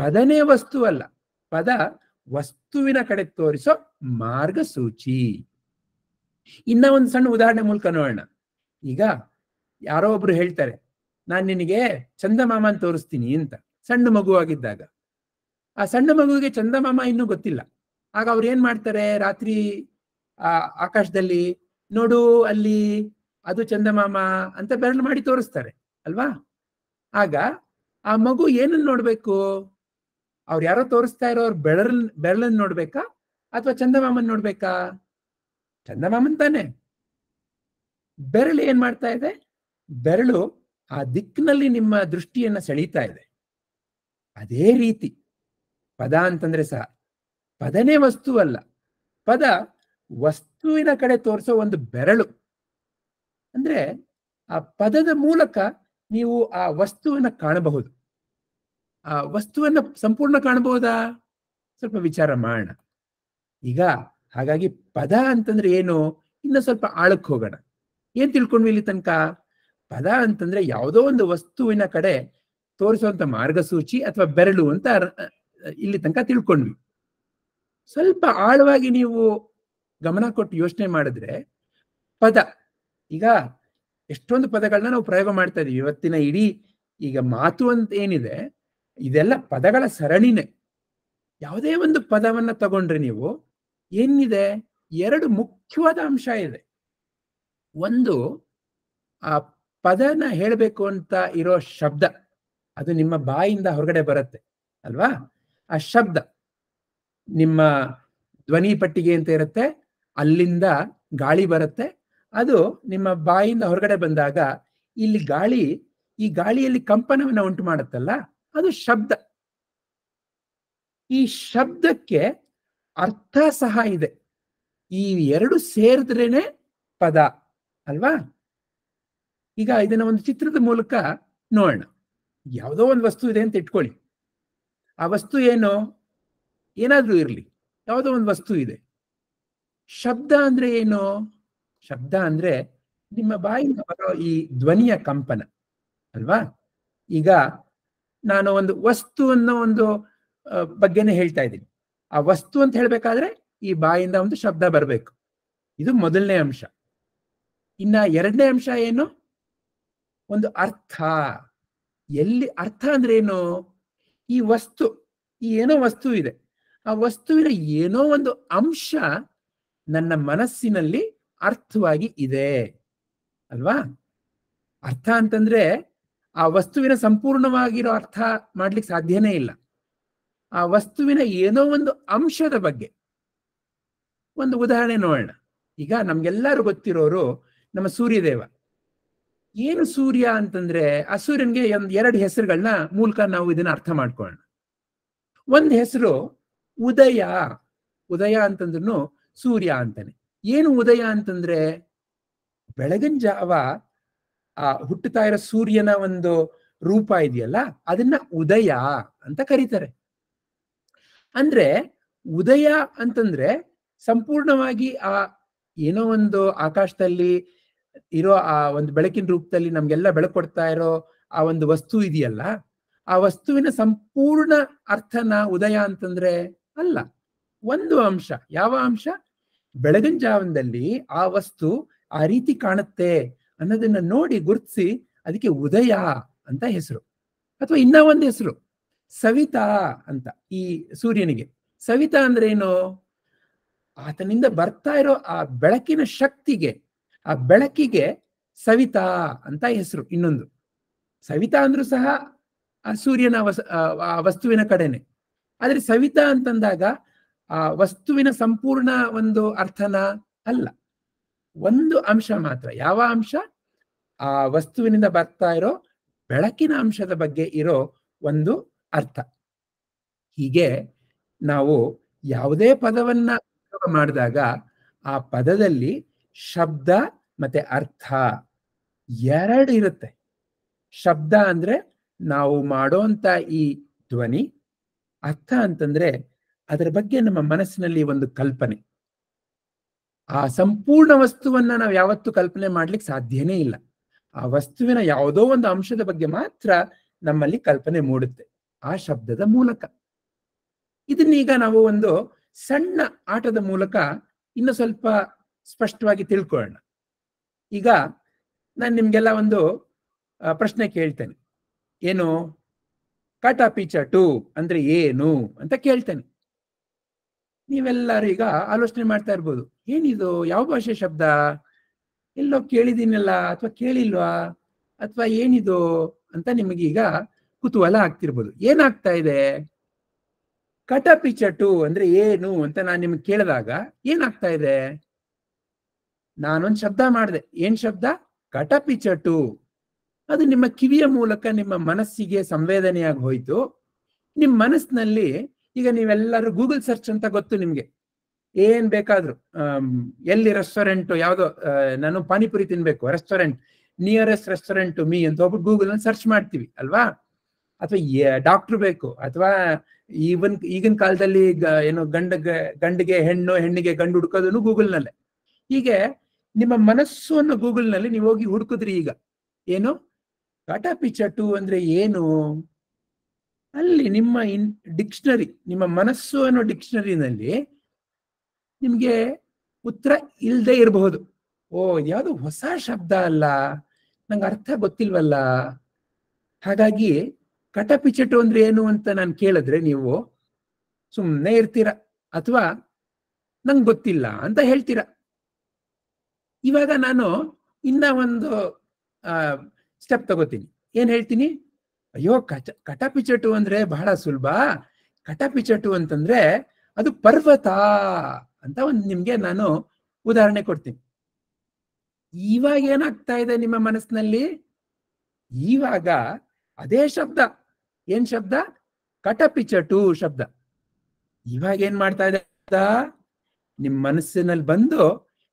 Speaker 1: ಪದನೇ ವಸ್ತು ಅಲ್ಲ ಪದ ವಸ್ತುವಿನ ಕಡೆ ತೋರಿಸೋ ಮಾರ್ಗಸೂಚಿ ಇನ್ನ ಒಂದು ಸಣ್ಣ ಉದಾಹರಣೆ ಮೂಲಕ ನೋಡೋಣ ಈಗ ಯಾರೋ ಒಬ್ರು ಹೇಳ್ತಾರೆ ನಾನ್ ನಿನಗೆ ಚಂದಮಾಮನ್ ತೋರಿಸ್ತೀನಿ ಅಂತ ಸಣ್ಣ ಮಗುವಾಗಿದ್ದಾಗ ಆ ಸಣ್ಣ ಮಗುವಿಗೆ ಚಂದಮಾಮ ಇನ್ನೂ ಗೊತ್ತಿಲ್ಲ ಆಗ ಅವ್ರು ಏನ್ ಮಾಡ್ತಾರೆ ರಾತ್ರಿ ಆ ಆಕಾಶದಲ್ಲಿ ನೋಡು ಅಲ್ಲಿ ಅದು ಚಂದಮಾಮ ಅಂತ ಬೆರಳು ಮಾಡಿ ತೋರಿಸ್ತಾರೆ ಅಲ್ವಾ ಆಗ ಆ ಮಗು ಏನನ್ನು ನೋಡ್ಬೇಕು ಅವ್ರು ಯಾರೋ ತೋರಿಸ್ತಾ ಇರೋರ್ ಬೆಳ ಬೆರಳನ್ನ ನೋಡ್ಬೇಕಾ ಅಥವಾ ಚಂದಮಾಮನ್ ನೋಡ್ಬೇಕಾ ಚಂದಮಾಮನ್ ತಾನೆ ಬೆರಳು ಏನ್ ಮಾಡ್ತಾ ಇದೆ ಬೆರಳು ಆ ದಿಕ್ಕಿನಲ್ಲಿ ನಿಮ್ಮ ದೃಷ್ಟಿಯನ್ನ ಸೆಳೀತಾ ಇದೆ ಅದೇ ರೀತಿ ಪದ ಅಂತಂದ್ರೆ ಸಹ ಪದನೇ ವಸ್ತುವಲ್ಲ ಪದ ವಸ್ತುವಿನ ಕಡೆ ತೋರಿಸೋ ಒಂದು ಬೆರಳು ಅಂದ್ರೆ ಆ ಪದದ ಮೂಲಕ ನೀವು ಆ ವಸ್ತುವನ್ನ ಕಾಣಬಹುದು ಆ ವಸ್ತುವನ್ನ ಸಂಪೂರ್ಣ ಕಾಣಬಹುದಾ ಸ್ವಲ್ಪ ವಿಚಾರ ಮಾಡೋಣ ಈಗ ಹಾಗಾಗಿ ಪದ ಅಂತಂದ್ರೆ ಏನು ಇನ್ನು ಸ್ವಲ್ಪ ಆಳಕ್ಕೆ ಹೋಗೋಣ ಏನ್ ತಿಳ್ಕೊಂಡ್ವಿ ಇಲ್ಲಿ ತನಕ ಪದ ಅಂತಂದ್ರೆ ಯಾವುದೋ ಒಂದು ವಸ್ತುವಿನ ಕಡೆ ತೋರಿಸುವಂತ ಮಾರ್ಗಸೂಚಿ ಅಥವಾ ಬೆರಳು ಅಂತ ಇಲ್ಲಿ ತನಕ ತಿಳ್ಕೊಂಡ್ವಿ ಸ್ವಲ್ಪ ಆಳವಾಗಿ ನೀವು ಗಮನ ಕೊಟ್ಟು ಯೋಚನೆ ಮಾಡಿದ್ರೆ ಪದ ಈಗ ಎಷ್ಟೊಂದು ಪದಗಳನ್ನ ನಾವು ಪ್ರಯೋಗ ಮಾಡ್ತಾ ಇದೀವಿ ಇವತ್ತಿನ ಇಡೀ ಈಗ ಮಾತು ಅಂತ ಏನಿದೆ ಇದೆಲ್ಲ ಪದಗಳ ಸರಣಿನೇ ಯಾವುದೇ ಒಂದು ಪದವನ್ನ ತಗೊಂಡ್ರೆ ನೀವು ಏನಿದೆ ಎರಡು ಮುಖ್ಯವಾದ ಅಂಶ ಇದೆ ಒಂದು ಆ ಪದನ ಹೇಳಬೇಕು ಅಂತ ಇರೋ ಶಬ್ದ ಅದು ನಿಮ್ಮ ಬಾಯಿಂದ ಹೊರಗಡೆ ಬರುತ್ತೆ ಅಲ್ವಾ ಆ ಶಬ್ದ ನಿಮ್ಮ ಧ್ವನಿ ಪಟ್ಟಿಗೆ ಅಂತ ಇರುತ್ತೆ ಅಲ್ಲಿಂದ ಗಾಳಿ ಬರುತ್ತೆ ಅದು ನಿಮ್ಮ ಬಾಯಿಂದ ಹೊರಗಡೆ ಬಂದಾಗ ಇಲ್ಲಿ ಗಾಳಿ ಈ ಗಾಳಿಯಲ್ಲಿ ಕಂಪನವನ್ನು ಉಂಟು ಮಾಡುತ್ತಲ್ಲ ಅದು ಶಬ್ದ ಈ ಶಬ್ದಕ್ಕೆ ಅರ್ಥ ಸಹ ಇದೆ ಈ ಎರಡು ಸೇರಿದ್ರೇನೆ ಪದ ಅಲ್ವಾ ಈಗ ಇದನ್ನ ಒಂದು ಚಿತ್ರದ ಮೂಲಕ ನೋಡೋಣ ಯಾವುದೋ ಒಂದು ವಸ್ತು ಇದೆ ಅಂತ ಇಟ್ಕೊಳ್ಳಿ ಆ ವಸ್ತು ಏನು ಏನಾದ್ರೂ ಇರಲಿ ಯಾವುದೋ ಒಂದು ವಸ್ತು ಇದೆ ಶಬ್ದ ಅಂದ್ರೆ ಏನು ಶಬ್ದ ಅಂದ್ರೆ ನಿಮ್ಮ ಬಾಯಿಂದ ಬರೋ ಈ ಧ್ವನಿಯ ಕಂಪನ ಅಲ್ವಾ ಈಗ ನಾನು ಒಂದು ವಸ್ತು ಅನ್ನೋ ಒಂದು ಬಗ್ಗೆನೇ ಹೇಳ್ತಾ ಇದ್ದೀನಿ ಆ ವಸ್ತು ಅಂತ ಹೇಳ್ಬೇಕಾದ್ರೆ ಈ ಬಾಯಿಂದ ಒಂದು ಶಬ್ದ ಬರಬೇಕು ಇದು ಮೊದಲನೇ ಅಂಶ ಇನ್ನ ಎರಡನೇ ಅಂಶ ಏನು ಒಂದು ಅರ್ಥ ಎಲ್ಲಿ ಅರ್ಥ ಅಂದ್ರೆ ಏನು ಈ ವಸ್ತು ಈ ಏನೋ ವಸ್ತು ಇದೆ ಆ ವಸ್ತುವಿನ ಏನೋ ಒಂದು ಅಂಶ ನನ್ನ ಮನಸ್ಸಿನಲ್ಲಿ ಅರ್ಥವಾಗಿ ಇದೆ ಅಲ್ವಾ ಅರ್ಥ ಅಂತಂದ್ರೆ ಆ ವಸ್ತುವಿನ ಸಂಪೂರ್ಣವಾಗಿರೋ ಅರ್ಥ ಮಾಡ್ಲಿಕ್ಕೆ ಸಾಧ್ಯನೇ ಇಲ್ಲ ಆ ವಸ್ತುವಿನ ಏನೋ ಒಂದು ಅಂಶದ ಬಗ್ಗೆ ಒಂದು ಉದಾಹರಣೆ ನೋಡೋಣ ಈಗ ನಮ್ಗೆಲ್ಲರೂ ಗೊತ್ತಿರೋರು ನಮ್ಮ ಸೂರ್ಯದೇವ ಏನು ಸೂರ್ಯ ಅಂತಂದ್ರೆ ಆ ಸೂರ್ಯನ್ಗೆ ಒಂದ್ ಎರಡು ಹೆಸರುಗಳನ್ನ ಮೂಲಕ ನಾವು ಇದನ್ನ ಅರ್ಥ ಮಾಡ್ಕೊಳ್ಳೋಣ ಒಂದು ಹೆಸರು ಉದಯ ಉದಯ ಅಂತಂದ್ರೂ ಸೂರ್ಯ ಅಂತಾನೆ ಏನು ಉದಯ ಅಂತಂದ್ರೆ ಬೆಳಗಿನ ಜಾವ ಆ ಹುಟ್ಟುತ್ತಾ ಇರೋ ಸೂರ್ಯನ ಒಂದು ರೂಪ ಇದೆಯಲ್ಲ ಅದನ್ನ ಉದಯ ಅಂತ ಕರೀತಾರೆ ಅಂದ್ರೆ ಉದಯ ಅಂತಂದ್ರೆ ಸಂಪೂರ್ಣವಾಗಿ ಆ ಏನೋ ಒಂದು ಆಕಾಶದಲ್ಲಿ ಇರೋ ಆ ಒಂದು ಬೆಳಕಿನ ರೂಪದಲ್ಲಿ ನಮ್ಗೆಲ್ಲ ಬೆಳಕೊಡ್ತಾ ಇರೋ ಆ ಒಂದು ವಸ್ತು ಇದೆಯಲ್ಲ ಆ ವಸ್ತುವಿನ ಸಂಪೂರ್ಣ ಅರ್ಥನ ಉದಯ ಅಂತಂದ್ರೆ ಅಲ್ಲ ಒಂದು ಅಂಶ ಯಾವ ಅಂಶ ಬೆಳಗಿನ ಜಾವನದಲ್ಲಿ ಆ ವಸ್ತು ಆ ರೀತಿ ಕಾಣುತ್ತೆ ಅನ್ನೋದನ್ನ ನೋಡಿ ಗುರುತಿಸಿ ಅದಕ್ಕೆ ಉದಯ ಅಂತ ಹೆಸರು ಅಥವಾ ಇನ್ನ ಒಂದು ಹೆಸರು ಸವಿತಾ ಅಂತ ಈ ಸೂರ್ಯನಿಗೆ ಸವಿತಾ ಅಂದ್ರೆ ಏನು ಆತನಿಂದ ಬರ್ತಾ ಇರೋ ಆ ಬೆಳಕಿನ ಶಕ್ತಿಗೆ ಆ ಬೆಳಕಿಗೆ ಸವಿತಾ ಅಂತ ಹೆಸರು ಇನ್ನೊಂದು ಸವಿತಾ ಅಂದ್ರೂ ಸಹ ಆ ಸೂರ್ಯನ ವಸ್ ವಸ್ತುವಿನ ಕಡೆನೆ ಆದ್ರೆ ಸವಿತಾ ಅಂತಂದಾಗ ಆ ವಸ್ತುವಿನ ಸಂಪೂರ್ಣ ಒಂದು ಅರ್ಥನ ಅಲ್ಲ ಒಂದು ಅಂಶ ಮಾತ್ರ ಯಾವ ಅಂಶ ಆ ವಸ್ತುವಿನಿಂದ ಬರ್ತಾ ಇರೋ ಬೆಳಕಿನ ಅಂಶದ ಬಗ್ಗೆ ಇರೋ ಒಂದು ಅರ್ಥ ಹೀಗೆ ನಾವು ಯಾವುದೇ ಪದವನ್ನ ಮಾಡಿದಾಗ ಆ ಪದದಲ್ಲಿ ಶಬ್ದ ಮತ್ತೆ ಅರ್ಥ ಎರಡು ಇರುತ್ತೆ ಶಬ್ದ ಅಂದ್ರೆ ನಾವು ಮಾಡೋಂತ ಈ ಧ್ವನಿ ಅರ್ಥ ಅಂತಂದ್ರೆ ಅದರ ಬಗ್ಗೆ ನಮ್ಮ ಮನಸ್ಸಿನಲ್ಲಿ ಒಂದು ಕಲ್ಪನೆ ಆ ಸಂಪೂರ್ಣ ವಸ್ತುವನ್ನ ನಾವು ಯಾವತ್ತೂ ಕಲ್ಪನೆ ಮಾಡ್ಲಿಕ್ಕೆ ಸಾಧ್ಯನೇ ಇಲ್ಲ ಆ ವಸ್ತುವಿನ ಯಾವುದೋ ಒಂದು ಅಂಶದ ಬಗ್ಗೆ ಮಾತ್ರ ನಮ್ಮಲ್ಲಿ ಕಲ್ಪನೆ ಮೂಡುತ್ತೆ ಆ ಶಬ್ದದ ಮೂಲಕ ಇದನ್ನೀಗ ನಾವು ಒಂದು ಸಣ್ಣ ಆಟದ ಮೂಲಕ ಇನ್ನು ಸ್ವಲ್ಪ ಸ್ಪಷ್ಟವಾಗಿ ತಿಳ್ಕೊಳ್ಳೋಣ ಈಗ ನಾನು ನಿಮ್ಗೆಲ್ಲ ಒಂದು ಪ್ರಶ್ನೆ ಕೇಳ್ತೇನೆ ಏನು ಕಟ ಪೀಚ ಅಂದ್ರೆ ಏನು ಅಂತ ಕೇಳ್ತೇನೆ ನೀವೆಲ್ಲರೂ ಈಗ ಆಲೋಚನೆ ಮಾಡ್ತಾ ಇರ್ಬೋದು ಏನಿದು ಯಾವ ಭಾಷೆ ಶಬ್ದ ಎಲ್ಲೋ ಕೇಳಿದೀನಲ್ಲ ಅಥವಾ ಕೇಳಿಲ್ವಾ ಅಥವಾ ಏನಿದು ಅಂತ ನಿಮಗೀಗ ಕುತೂಹಲ ಆಗ್ತಿರ್ಬೋದು ಏನಾಗ್ತಾ ಇದೆ ಕಟಪಿಚಟು ಅಂದ್ರೆ ಏನು ಅಂತ ನಾನು ನಿಮ್ಗೆ ಕೇಳಿದಾಗ ಏನಾಗ್ತಾ ಇದೆ ನಾನೊಂದು ಶಬ್ದ ಮಾಡಿದೆ ಏನ್ ಶಬ್ದ ಕಟಪಿಚಟು ಅದು ನಿಮ್ಮ ಕಿವಿಯ ಮೂಲಕ ನಿಮ್ಮ ಮನಸ್ಸಿಗೆ ಸಂವೇದನೆಯಾಗಿ ಹೋಯ್ತು ನಿಮ್ಮ ಮನಸ್ಸಿನಲ್ಲಿ ಈಗ ನೀವೆಲ್ಲರೂ ಗೂಗಲ್ ಸರ್ಚ್ ಅಂತ ಗೊತ್ತು ನಿಮ್ಗೆ ಏನ್ ಬೇಕಾದ್ರೂ ಎಲ್ಲಿ ರೆಸ್ಟೋರೆಂಟ್ ಯಾವ್ದೋ ನಾನು ಪಾನಿಪುರಿ ತಿನ್ಬೇಕು ರೆಸ್ಟೋರೆಂಟ್ ನಿಯರೆಸ್ಟ್ ರೆಸ್ಟೋರೆಂಟ್ ಮೀ ಅಂತ ಹೋಗ್ಬಿಟ್ಟು ಗೂಗಲ್ ಸರ್ಚ್ ಮಾಡ್ತೀವಿ ಅಲ್ವಾ ಅಥವಾ ಡಾಕ್ಟರ್ ಬೇಕು ಅಥವಾ ಈವನ್ ಈಗಿನ ಕಾಲದಲ್ಲಿ ಏನು ಗಂಡ ಗಂಡಿಗೆ ಹೆಣ್ಣು ಹೆಣ್ಣಿಗೆ ಗಂಡು ಗೂಗಲ್ ನಲ್ಲೇ ಹೀಗೆ ನಿಮ್ಮ ಗೂಗಲ್ ನಲ್ಲಿ ನೀವು ಹೋಗಿ ಹುಡುಕಿದ್ರಿ ಈಗ ಏನು ಕಟಾಪಿ ಪಿಚ್ಚರ್ ಅಂದ್ರೆ ಏನು ಅಲ್ಲಿ ನಿಮ್ಮ ಇನ್ ಡಿಕ್ಷನರಿ ನಿಮ್ಮ ಮನಸ್ಸು ಅನ್ನೋ ಡಿಕ್ಷನರಿನಲ್ಲಿ ನಿಮಗೆ ಉತ್ತರ ಇಲ್ಲದೆ ಇರಬಹುದು ಓ ಯಾವುದು ಹೊಸ ಶಬ್ದ ಅಲ್ಲ ನಂಗೆ ಅರ್ಥ ಗೊತ್ತಿಲ್ವಲ್ಲ ಹಾಗಾಗಿ ಕಟಪಿಚಟು ಅಂದ್ರೆ ಏನು ಅಂತ ನಾನು ಕೇಳಿದ್ರೆ ನೀವು ಸುಮ್ಮನೆ ಇರ್ತೀರ ಅಥವಾ ನಂಗೆ ಗೊತ್ತಿಲ್ಲ ಅಂತ ಹೇಳ್ತೀರ ಇವಾಗ ನಾನು ಇನ್ನ ಒಂದು ಸ್ಟೆಪ್ ತಗೋತೀನಿ ಏನ್ ಹೇಳ್ತೀನಿ ಅಯ್ಯೋ ಕಚ ಕಟಪಿಚಟು ಅಂದ್ರೆ ಬಹಳ ಸುಲಭ ಕಟಪಿಚಟು ಅಂತಂದ್ರೆ ಅದು ಪರ್ವತ ಅಂತ ಒಂದು ನಿಮ್ಗೆ ನಾನು ಉದಾಹರಣೆ ಕೊಡ್ತೀನಿ ಇವಾಗ ಏನಾಗ್ತಾ ಇದೆ ನಿಮ್ಮ ಮನಸ್ಸಿನಲ್ಲಿ ಇವಾಗ ಅದೇ ಶಬ್ದ ಏನ್ ಶಬ್ದ ಕಟಪಿಚಟು ಶಬ್ದ ಇವಾಗ ಏನ್ ಮಾಡ್ತಾ ಇದೆ ನಿಮ್ ಮನಸ್ಸಿನಲ್ಲಿ ಬಂದು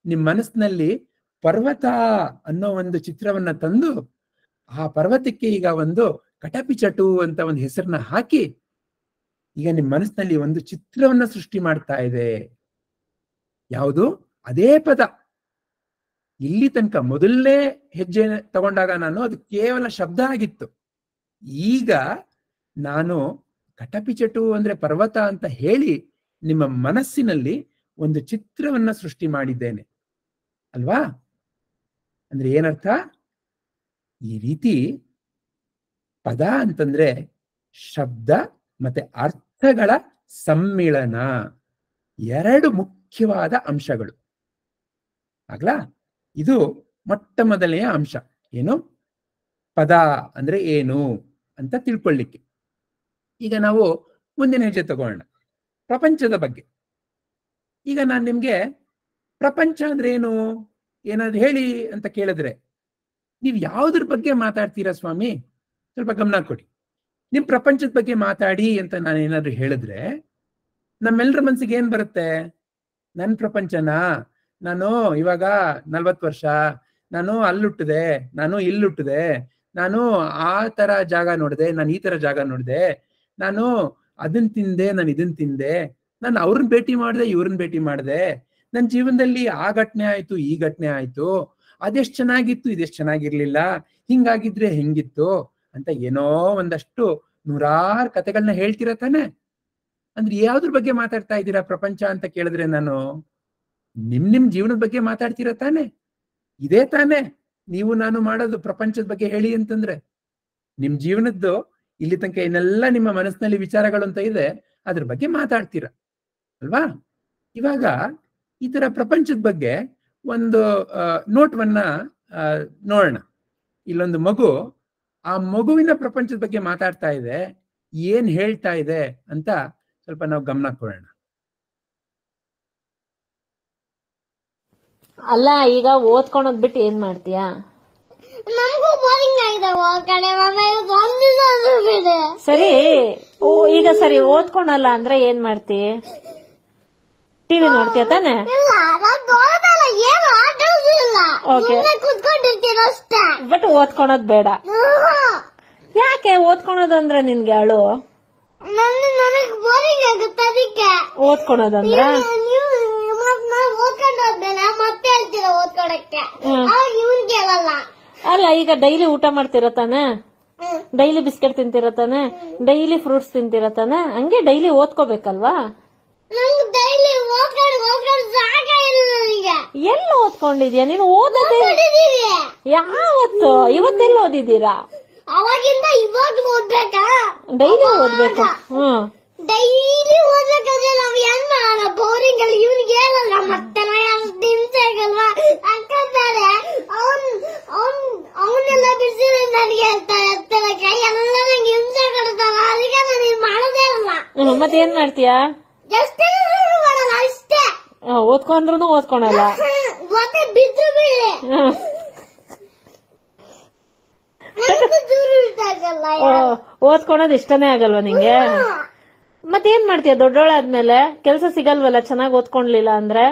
Speaker 1: ನಿಮ್ ಮನಸ್ಸಿನಲ್ಲಿ ಪರ್ವತ ಅನ್ನೋ ಒಂದು ಚಿತ್ರವನ್ನ ತಂದು ಆ ಪರ್ವತಕ್ಕೆ ಈಗ ಒಂದು ಕಟಪಿ ಚಟು ಅಂತ ಒಂದು ಹೆಸರನ್ನ ಹಾಕಿ ಈಗ ನಿಮ್ಮ ಮನಸ್ಸಿನಲ್ಲಿ ಒಂದು ಚಿತ್ರವನ್ನ ಸೃಷ್ಟಿ ಮಾಡ್ತಾ ಇದೆ ಯಾವುದು ಅದೇ ಪದ ಇಲ್ಲಿ ತನಕ ಮೊದಲನೇ ಹೆಜ್ಜೆ ತಗೊಂಡಾಗ ನಾನು ಅದು ಕೇವಲ ಶಬ್ದ ಆಗಿತ್ತು ಈಗ ನಾನು ಕಟಪಿಚಟು ಅಂದ್ರೆ ಪರ್ವತ ಅಂತ ಹೇಳಿ ನಿಮ್ಮ ಮನಸ್ಸಿನಲ್ಲಿ ಒಂದು ಚಿತ್ರವನ್ನ ಸೃಷ್ಟಿ ಮಾಡಿದ್ದೇನೆ ಅಲ್ವಾ ಅಂದ್ರೆ ಏನರ್ಥ ಈ ರೀತಿ ಪದ ಅಂತಂದ್ರೆ ಶಬ್ದ ಮತ್ತೆ ಅರ್ಥಗಳ ಸಮ್ಮಿಳನ ಎರಡು ಮುಖ್ಯವಾದ ಅಂಶಗಳು ಆಗ್ಲ ಇದು ಮೊಟ್ಟ ಮೊದಲನೆಯ ಅಂಶ ಏನು ಪದ ಅಂದ್ರೆ ಏನು ಅಂತ ತಿಳ್ಕೊಳ್ಳಿಕ್ಕೆ ಈಗ ನಾವು ಮುಂದಿನ ಹೆಜ್ಜೆ ತಗೋಣ ಪ್ರಪಂಚದ ಬಗ್ಗೆ ಈಗ ನಾನು ನಿಮ್ಗೆ ಪ್ರಪಂಚ ಅಂದ್ರೆ ಏನು ಏನಾದ್ರು ಹೇಳಿ ಅಂತ ಕೇಳಿದ್ರೆ ನೀವು ಯಾವುದ್ರ ಬಗ್ಗೆ ಮಾತಾಡ್ತೀರಾ ಸ್ವಾಮಿ ಸ್ವಲ್ಪ ಗಮನ ಕೊಡಿ ನಿಮ್ ಪ್ರಪಂಚದ ಬಗ್ಗೆ ಮಾತಾಡಿ ಅಂತ ನಾನು ಏನಾದ್ರು ಹೇಳಿದ್ರೆ ನಮ್ಮೆಲ್ಲರ ಮನ್ಸಿಗೆ ಏನ್ ಬರುತ್ತೆ ನನ್ ಪ್ರಪಂಚನ ನಾನು ಇವಾಗ ನಲ್ವತ್ತು ವರ್ಷ ನಾನು ಅಲ್ಲುಟ್ಟಿದೆ ನಾನು ಇಲ್ಲುಟ್ಟಿದೆ ನಾನು ಆ ತರ ಜಾಗ ನೋಡಿದೆ ನಾನು ಈ ತರ ಜಾಗ ನೋಡಿದೆ ನಾನು ಅದನ್ ತಿಂದೆ ನಾನು ಇದನ್ ತಿಂದೆ ನಾನು ಅವ್ರನ್ನ ಭೇಟಿ ಮಾಡಿದೆ ಇವ್ರನ್ನ ಭೇಟಿ ಮಾಡಿದೆ ನನ್ನ ಜೀವನದಲ್ಲಿ ಆ ಘಟನೆ ಆಯ್ತು ಈ ಘಟನೆ ಆಯ್ತು ಅದೆಷ್ಟ್ ಚೆನ್ನಾಗಿತ್ತು ಇದೆಷ್ಟ್ ಚೆನ್ನಾಗಿರ್ಲಿಲ್ಲ ಹಿಂಗಾಗಿದ್ರೆ ಹೆಂಗಿತ್ತು ಅಂತ ಏನೋ ಒಂದಷ್ಟು ನೂರಾರು ಕತೆಗಳನ್ನ ಹೇಳ್ತಿರ ತಾನೆ ಅಂದ್ರೆ ಯಾವ್ದ್ರ ಬಗ್ಗೆ ಮಾತಾಡ್ತಾ ಇದ್ದೀರಾ ಪ್ರಪಂಚ ಅಂತ ಕೇಳಿದ್ರೆ ನಾನು ನಿಮ್ ನಿಮ್ ಜೀವನದ ಬಗ್ಗೆ ಮಾತಾಡ್ತೀರ ತಾನೆ ಇದೇ ತಾನೆ ನೀವು ನಾನು ಮಾಡೋದು ಪ್ರಪಂಚದ ಬಗ್ಗೆ ಹೇಳಿ ಅಂತಂದ್ರೆ ನಿಮ್ ಜೀವನದ್ದು ಇಲ್ಲಿ ತನಕ ಏನೆಲ್ಲ ನಿಮ್ಮ ಮನಸ್ಸಿನಲ್ಲಿ ವಿಚಾರಗಳು ಅಂತ ಇದೆ ಅದ್ರ ಬಗ್ಗೆ ಮಾತಾಡ್ತೀರ ಅಲ್ವಾ ಇವಾಗ ಈ ತರ ಪ್ರಪಂಚದ ಬಗ್ಗೆ ಒಂದು ನೋಟ್ವನ್ನ ನೋಡೋಣ ಇಲ್ಲೊಂದು ಮಗು ಆ ಮಗುವಿನ ಪ್ರಪಂಚದ ಬಗ್ಗೆ ಮಾತಾಡ್ತಾ ಇದೆ ಏನ್ ಹೇಳ್ತಾ ಇದೆ ಅಂತ ಸ್ವಲ್ಪ ನಾವು ಗಮನ ಕೊಡೋಣ
Speaker 3: ಅಲ್ಲ ಈಗ ಓದ್ಕೊಂಡೋದ್ ಬಿಟ್ಟು ಏನ್ ಮಾಡ್ತೀಯಾ
Speaker 4: ನಮಗೂ ಬೋರಿಂಗ್ ಆಗಿದೆ ಸರಿ
Speaker 3: ಈಗ ಸರಿ ಓದ್ಕೊಂಡಲ್ಲ ಅಂದ್ರೆ ಏನ್ ಮಾಡ್ತೀಯ ಟಿವಿ ನೋಡ್ತೀಯ ತಾನೆ
Speaker 4: ಬಟ್ ಓದ್ಕೊಳದ್
Speaker 3: ಬೇಡ ಯಾಕೆ ಓದ್ಕೊಳೋದಂದ್ರೆ ನಿನ್ಗೆ ಅಳು ಓದ್ಕೊಳೋದಂದ್ರ ಅಲ್ಲ ಈಗ ಡೈಲಿ ಊಟ ಮಾಡ್ತಿರತಾನೆ ಡೈಲಿ ಬಿಸ್ಕೆಟ್ ತಿಂತಿರತಾನೆ ಡೈಲಿ ಫ್ರೂಟ್ಸ್ ತಿಂತಿರತಾನೆ ಹಂಗೆ ಡೈಲಿ ಓದ್ಕೋಬೇಕಲ್ವಾ ಎಲ್ಲಿ ಓದ್ಕೊಂಡಿದ್ಯಾ ನೀನು ಓದದೆ ಯಾವತ್ತು ಇವತ್ತೆಲ್ಲ ಓದಿದ್ದೀರಾ
Speaker 4: ಅವಾಗಿಂದ ಇವಾಗ ಓದ್ಬೇಕಾ
Speaker 3: ಡೈಲಿ ಓದ್ಬೇಕು ಹ್ಮ್
Speaker 4: ಡೈಲಿ ಓದ್ಬೇಕಾದ್ರೆ ನಾವ್ ಏನ್ ಮಾಡ ಬೋರಿಂಗ್ ಅಲ್ಲಿ ಇವ್ನಿಗೆ ಹೇಳಲ್ಲ ಮತ್ತೆ ನಿಮ್ಸೆ ಆಗಲ್ವಾ ಅಕ್ಕಂತಾರೆ ಅವನ್ ಅವನ್ ಅವನ್ನೆಲ್ಲ ಬಿಸಿ ನನಗೆ ಹೇಳ್ತಾರೆ ಕೈ ಎಲ್ಲ ನಂಗೆ ಹಿಂಸೆ ಕೊಡ್ತಾರ ಅದಕ್ಕೆ ನಾನು ಮಾಡೋದೇ ಅಲ್ವಾ
Speaker 3: ಮತ್ತೆ ಏನ್ ಮಾಡ್ತೀಯಾ ಓದ್ಕೊಂಡ್ರು ಓದ್ಕೊಳಲ್ಲ ಓದ್ಕೊಳೋದ್ ಇಷ್ಟನೇ ಆಗಲ್ವಾ ನಿಂಗೆ ಮತ್ತೇನ್ ಮಾಡ್ತೀಯ ದೊಡ್ಡೋಳಾದ್ಮೇಲೆ ಕೆಲ್ಸ ಸಿಗಲ್ವಲ್ಲ ಚೆನ್ನಾಗಿ ಓದ್ಕೊಂಡ್ಲಿಲ್ಲ ಅಂದ್ರೆ